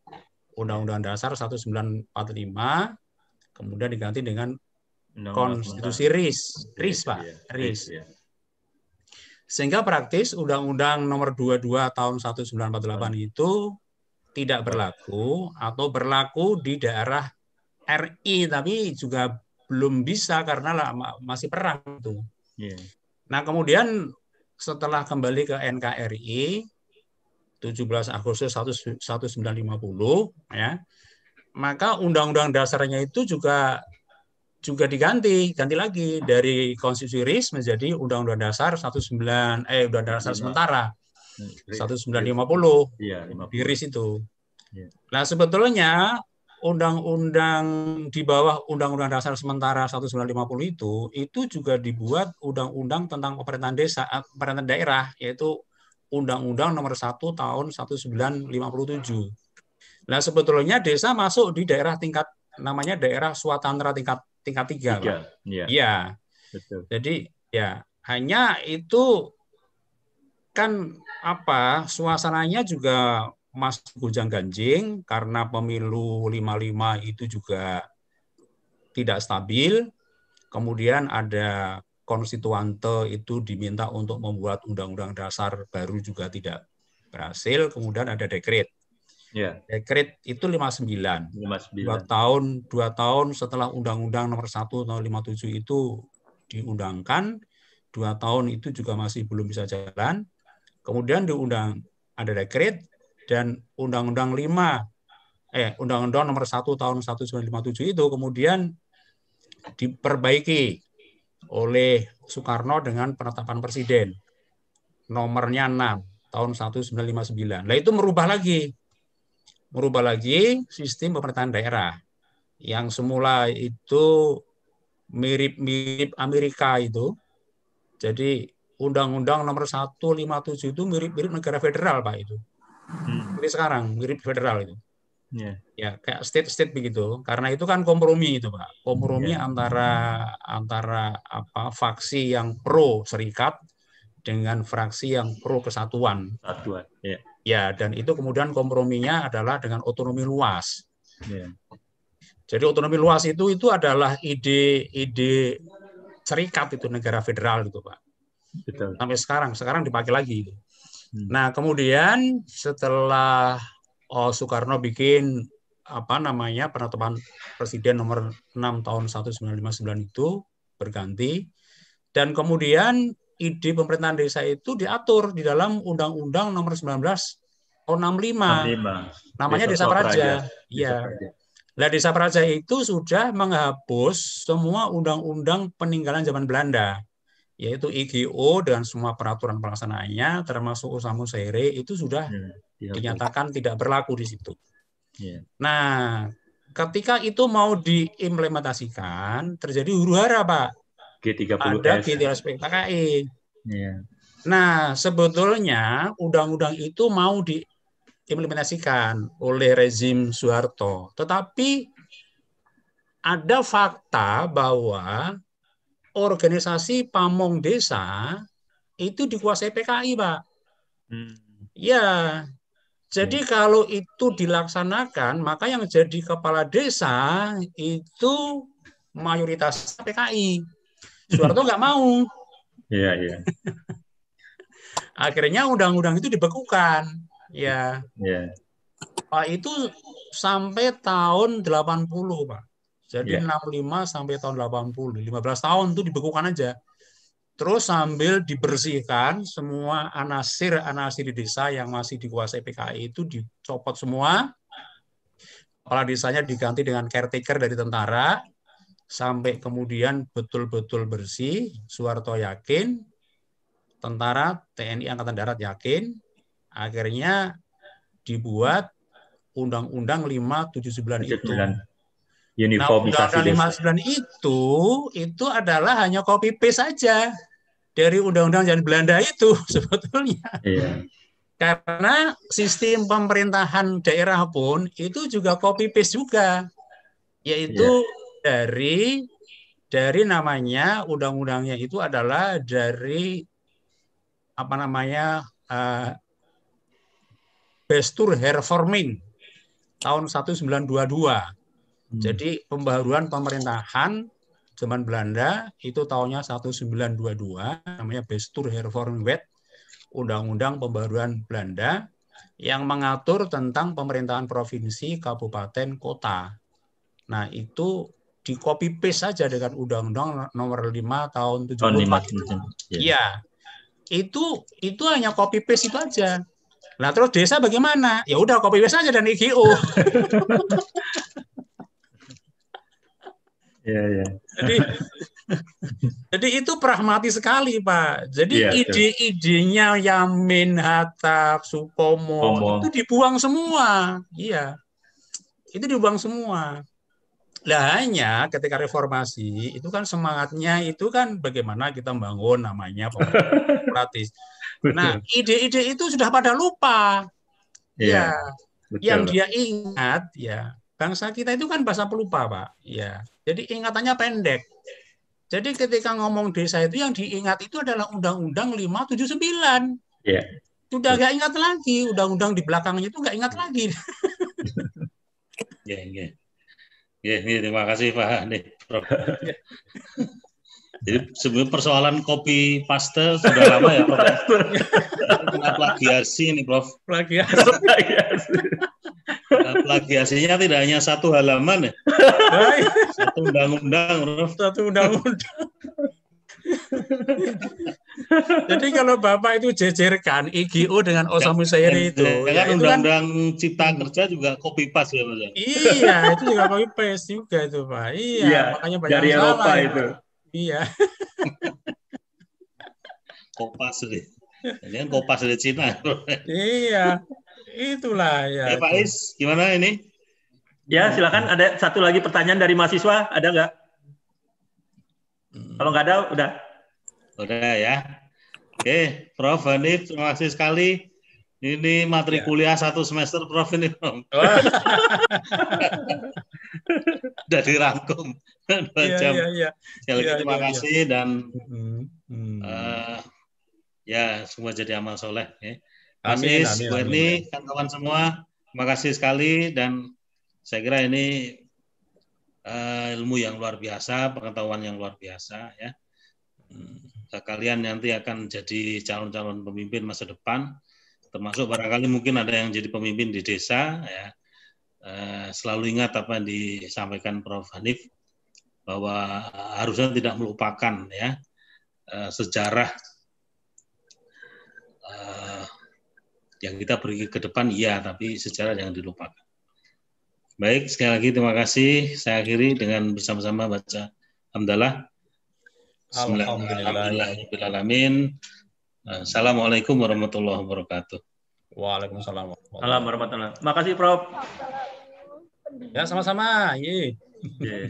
Undang-undang dasar 1945 kemudian diganti dengan konstitusi RIS, RIS Pak, iya. RIS. Iya. Sehingga praktis Undang-Undang Nomor 22 Tahun 1948 itu tidak berlaku atau berlaku di daerah RI tapi juga belum bisa karena lah, masih perang itu. Yeah. Nah kemudian setelah kembali ke NKRI 17 Agustus 1950 ya maka undang-undang dasarnya itu juga juga diganti, ganti lagi dari konstitusi menjadi Undang-Undang Dasar 19 eh Undang-Undang Dasar iya. sementara 1950. ya, 50. RIS itu. Iya. Nah, sebetulnya undang-undang di bawah Undang-Undang Dasar Sementara 1950 itu, itu juga dibuat undang-undang tentang pemerintahan desa, eh, pemerintahan daerah, yaitu Undang-Undang Nomor 1 Tahun 1957. Nah sebetulnya desa masuk di daerah tingkat namanya daerah swatantra tingkat tingkat tiga, tiga. Iya. Yeah. Iya. Yeah. Jadi ya hanya itu kan apa suasananya juga Mas gonjang ganjing karena pemilu 55 itu juga tidak stabil. Kemudian ada konstituante itu diminta untuk membuat undang-undang dasar baru juga tidak berhasil. Kemudian ada dekret. Ya. Dekret itu 59. 59. Dua tahun dua tahun setelah Undang-Undang Nomor 1 Tahun 57 itu diundangkan, dua tahun itu juga masih belum bisa jalan. Kemudian diundang ada dekret dan Undang-Undang 5 eh Undang-Undang nomor 1 tahun 1957 itu kemudian diperbaiki oleh Soekarno dengan penetapan presiden nomornya 6 tahun 1959. Nah itu merubah lagi. Merubah lagi sistem pemerintahan daerah yang semula itu mirip-mirip Amerika itu. Jadi Undang-Undang nomor 157 itu mirip-mirip negara federal Pak itu. Hmm. Seperti sekarang mirip federal itu. Yeah. Ya kayak state-state begitu. Karena itu kan kompromi itu pak. Kompromi yeah. antara antara apa faksi yang pro serikat dengan fraksi yang pro kesatuan. Kesatuan. Yeah. Ya dan itu kemudian komprominya adalah dengan otonomi luas. Yeah. Jadi otonomi luas itu itu adalah ide-ide serikat itu negara federal itu pak. Betul. Sampai sekarang sekarang dipakai lagi. Gitu. Hmm. Nah, kemudian setelah oh, Soekarno bikin apa namanya penetapan presiden nomor 6 tahun 1959 itu berganti dan kemudian ide pemerintahan desa itu diatur di dalam Undang-Undang nomor 19 tahun 65. 65. Namanya Desa, Desa Praja. Iya. Nah, Desa Praja itu sudah menghapus semua undang-undang peninggalan zaman Belanda yaitu IGO dan semua peraturan pelaksanaannya termasuk Osamu Sere itu sudah ya, ya, dinyatakan ya. tidak berlaku di situ. Ya. Nah, ketika itu mau diimplementasikan terjadi huru hara Pak. G30S. Ada G30 PKI. Ya. Nah, sebetulnya undang-undang itu mau diimplementasikan oleh rezim Soeharto. Tetapi ada fakta bahwa organisasi pamong desa itu dikuasai PKI, Pak. Hmm. Ya, jadi hmm. kalau itu dilaksanakan, maka yang jadi kepala desa itu mayoritas PKI. Soeharto nggak mau. Iya, iya. Akhirnya undang-undang itu dibekukan. Ya. Iya. Pak itu sampai tahun 80, Pak. Jadi yeah. Iya. 65 sampai tahun 80, 15 tahun itu dibekukan aja. Terus sambil dibersihkan semua anasir-anasir di desa yang masih dikuasai PKI itu dicopot semua. Kepala desanya diganti dengan caretaker dari tentara sampai kemudian betul-betul bersih, Soeharto yakin, tentara TNI Angkatan Darat yakin, akhirnya dibuat Undang-Undang 579 itu uniformisasi nah, Undang-Undang desa. itu itu adalah hanya copy paste saja dari Undang-Undang jalan Belanda itu sebetulnya. Iya. Karena sistem pemerintahan daerah pun itu juga copy paste juga, yaitu iya. dari dari namanya undang-undangnya itu adalah dari apa namanya uh, Bestur Herforming tahun 1922 Hmm. Jadi pembaruan pemerintahan zaman Belanda itu tahunnya 1922 namanya Bestur Wet, Undang-Undang Pembaruan Belanda yang mengatur tentang pemerintahan provinsi, kabupaten, kota. Nah, itu di copy paste saja dengan Undang-Undang Nomor 5 tahun 74. Ya Iya. Itu itu hanya copy paste itu aja. Nah, terus desa bagaimana? Ya udah copy paste aja dan IGO. yeah, ya. Iya. Jadi jadi itu pragmatis sekali Pak. Jadi yeah, iya. ide-idenya Yamin, Hatap, Supomo Pomo. itu dibuang semua. Iya. Itu dibuang semua. Lah hanya ketika reformasi itu kan semangatnya itu kan bagaimana kita membangun namanya pemerintah demokratis. Nah, ide-ide itu sudah pada lupa. Yeah, ya. Iya. Yang dia ingat ya, bangsa kita itu kan bahasa pelupa, Pak. Ya. Jadi ingatannya pendek. Jadi ketika ngomong desa itu yang diingat itu adalah Undang-Undang 579. Yeah. Iya. Sudah nggak ingat lagi, undang-undang di belakangnya itu nggak ingat lagi. Ya, ya. Ya, terima kasih Pak Jadi sebelum persoalan kopi paste sudah lama ya Prof. Plagiasi nih Prof. Plagiasi plagiasinya tidak hanya satu halaman ya. satu undang-undang, Satu undang-undang. Jadi kalau Bapak itu jejerkan IGO dengan Osamu Sayeri itu. Ya, kan undang-undang kan, cipta kerja juga copy paste ya Mas. Ya? Iya, itu juga copy paste juga itu Pak. Iya, iya makanya banyak dari masalah, Eropa ya. itu. Iya. kopas deh. Ini kan kopas dari Cina. iya. Itulah ya. Eh, Pak Is, gimana ini? Ya, silakan. Ada satu lagi pertanyaan dari mahasiswa, ada nggak? Hmm. Kalau nggak ada, udah. Udah ya. Oke, Prof. Hanif, terima kasih sekali. Ini materi ya. kuliah satu semester, Prof. Ini, Prof. Udah dirangkum. Dua ya, jam. Ya, ya. Ya, lagi ya, terima ya, kasih ya. dan hmm. Hmm. Uh, ya semua jadi amal soleh. Ya. Anies, Bu Erni, kawan-kawan semua, terima kasih sekali dan saya kira ini uh, ilmu yang luar biasa, pengetahuan yang luar biasa ya. Hmm, kalian nanti akan jadi calon-calon pemimpin masa depan, termasuk barangkali mungkin ada yang jadi pemimpin di desa ya. Uh, selalu ingat apa yang disampaikan Prof Hanif bahwa harusnya tidak melupakan ya eh, sejarah yang kita pergi ke depan iya, tapi sejarah jangan dilupakan. Baik, sekali lagi terima kasih. Saya akhiri dengan bersama-sama baca alhamdulillah Bismillahirrahmanirrahim. Assalamualaikum warahmatullahi wabarakatuh. Waalaikumsalam. Salam warahmatullahi wabarakatuh. Makasih Prof. Ya sama-sama. Ye. Iya. Iya.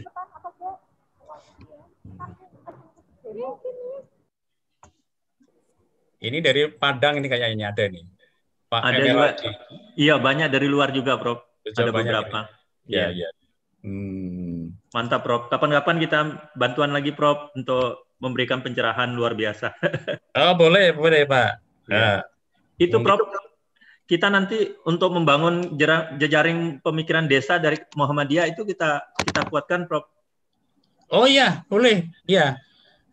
Ini dari Padang ini kayaknya ada nih. Pak ada juga, Iya, banyak dari luar juga, Prof. ada beberapa. Iya, iya. Ya. Hmm. Mantap, Prof. Kapan-kapan kita bantuan lagi, Prof, untuk memberikan pencerahan luar biasa. oh, boleh, boleh, Pak. Ya. Nah. Itu, Prof, kita nanti untuk membangun jejaring pemikiran desa dari Muhammadiyah itu kita kita kuatkan, Prof. Oh iya, boleh. Iya.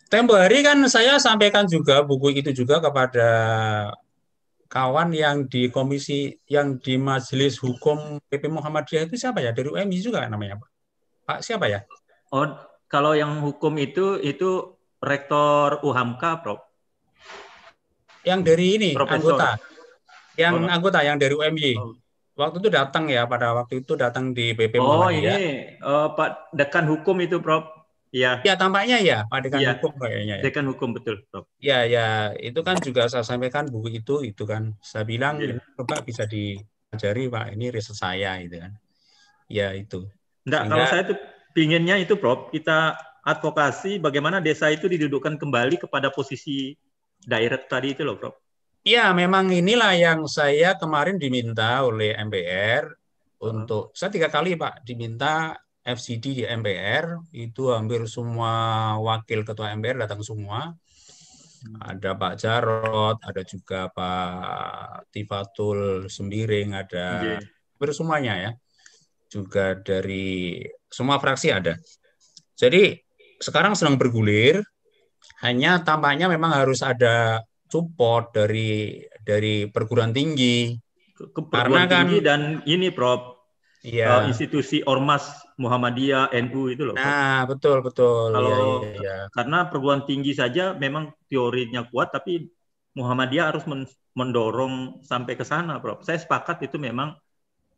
Tempo hari kan saya sampaikan juga buku itu juga kepada kawan yang di komisi yang di Majelis Hukum PP Muhammadiyah itu siapa ya? Dari UMI juga namanya, Pak. Pak siapa ya? Oh, kalau yang hukum itu itu rektor UHAMKA, Prof. Yang dari ini Profesor. anggota. Yang oh. anggota yang dari UMI. Oh. Waktu itu datang ya, pada waktu itu datang di PP Oh, ini uh, Pak Dekan Hukum itu, Prof. Iya. Ya tampaknya ya Dekan ya. hukum kayaknya. Ya. Dekan hukum betul, Iya Ya itu kan juga saya sampaikan buku itu itu kan saya bilang ya. coba bisa diajari pak ini riset saya itu kan. Ya itu. Enggak, Sehingga, kalau saya itu pinginnya itu Prof kita advokasi bagaimana desa itu didudukkan kembali kepada posisi daerah tadi itu loh Prof. Ya memang inilah yang saya kemarin diminta oleh MPR untuk saya tiga kali pak diminta FCD di MPR itu hampir semua wakil ketua MPR datang semua. Ada Pak Jarot, ada juga Pak Tifatul Sembiring, ada iya. hampir semuanya ya. Juga dari semua fraksi ada. Jadi sekarang sedang bergulir, hanya tampaknya memang harus ada support dari dari perguruan tinggi. Ke perguruan karena kan tinggi kan, dan ini Prof yeah. Iya. uh, institusi ormas Muhammadiyah NU itu loh. Kan? Nah betul betul. Iya, kalau ya, ya, ya. karena perguruan tinggi saja memang teorinya kuat tapi Muhammadiyah harus mendorong sampai ke sana, Prof. Saya sepakat itu memang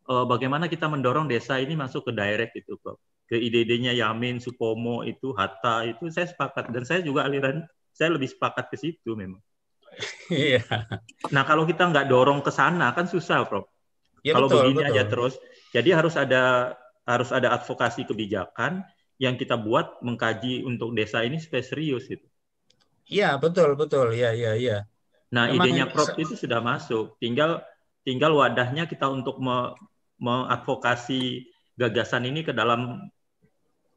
uh, bagaimana kita mendorong desa ini masuk ke direct itu, Prof. Ke ide nya Yamin, Supomo itu, Hatta itu saya sepakat dan saya juga aliran saya lebih sepakat ke situ memang. Iya. nah kalau kita nggak dorong ke sana kan susah, Prof. Ya, kalau begini betul. aja terus jadi harus ada harus ada advokasi kebijakan yang kita buat mengkaji untuk desa ini supaya serius itu. Iya betul betul ya ya ya. Nah Memang idenya prop itu sudah masuk, tinggal tinggal wadahnya kita untuk me, mengadvokasi gagasan ini ke dalam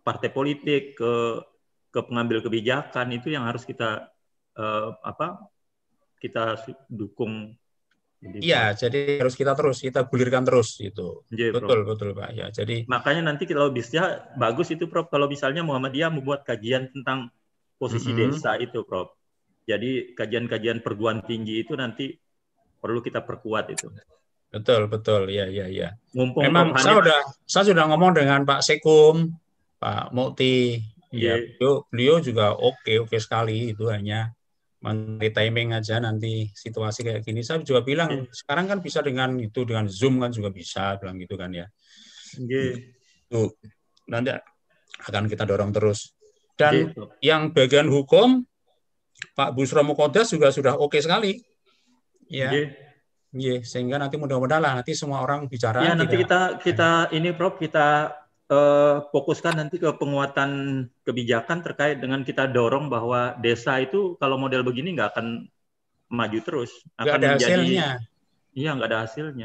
partai politik ke ke pengambil kebijakan itu yang harus kita uh, apa kita dukung Iya, jadi harus kita terus kita gulirkan terus gitu. Yeah, betul, bro. betul Pak. Ya, jadi makanya nanti kalau bisnya bagus itu Prof kalau misalnya Muhammadiyah membuat kajian tentang posisi mm -hmm. desa itu Prof. Jadi kajian-kajian perguruan tinggi itu nanti perlu kita perkuat itu. Betul, betul. Ya, ya, ya. Mumpung Memang Prof. saya sudah saya sudah ngomong dengan Pak Sekum, Pak Mukti, yeah. ya, iya. beliau, beliau juga oke, okay, oke okay sekali itu hanya mencari timing aja nanti situasi kayak gini. Saya juga bilang yeah. Hmm. sekarang kan bisa dengan itu dengan zoom kan juga bisa bilang gitu kan ya. Yeah. Tuh gitu. nanti akan kita dorong terus. Dan yeah. Gitu. yang bagian hukum Pak Busro Mukodas juga sudah oke okay sekali. Ya. Yeah. Yeah. sehingga nanti mudah-mudahan lah nanti semua orang bicara. Ya, nanti kita kita ini Prof kita eh, fokuskan nanti ke penguatan kebijakan terkait dengan kita dorong bahwa desa itu kalau model begini nggak akan maju terus, akan ada menjadi hasilnya. iya nggak ada hasilnya.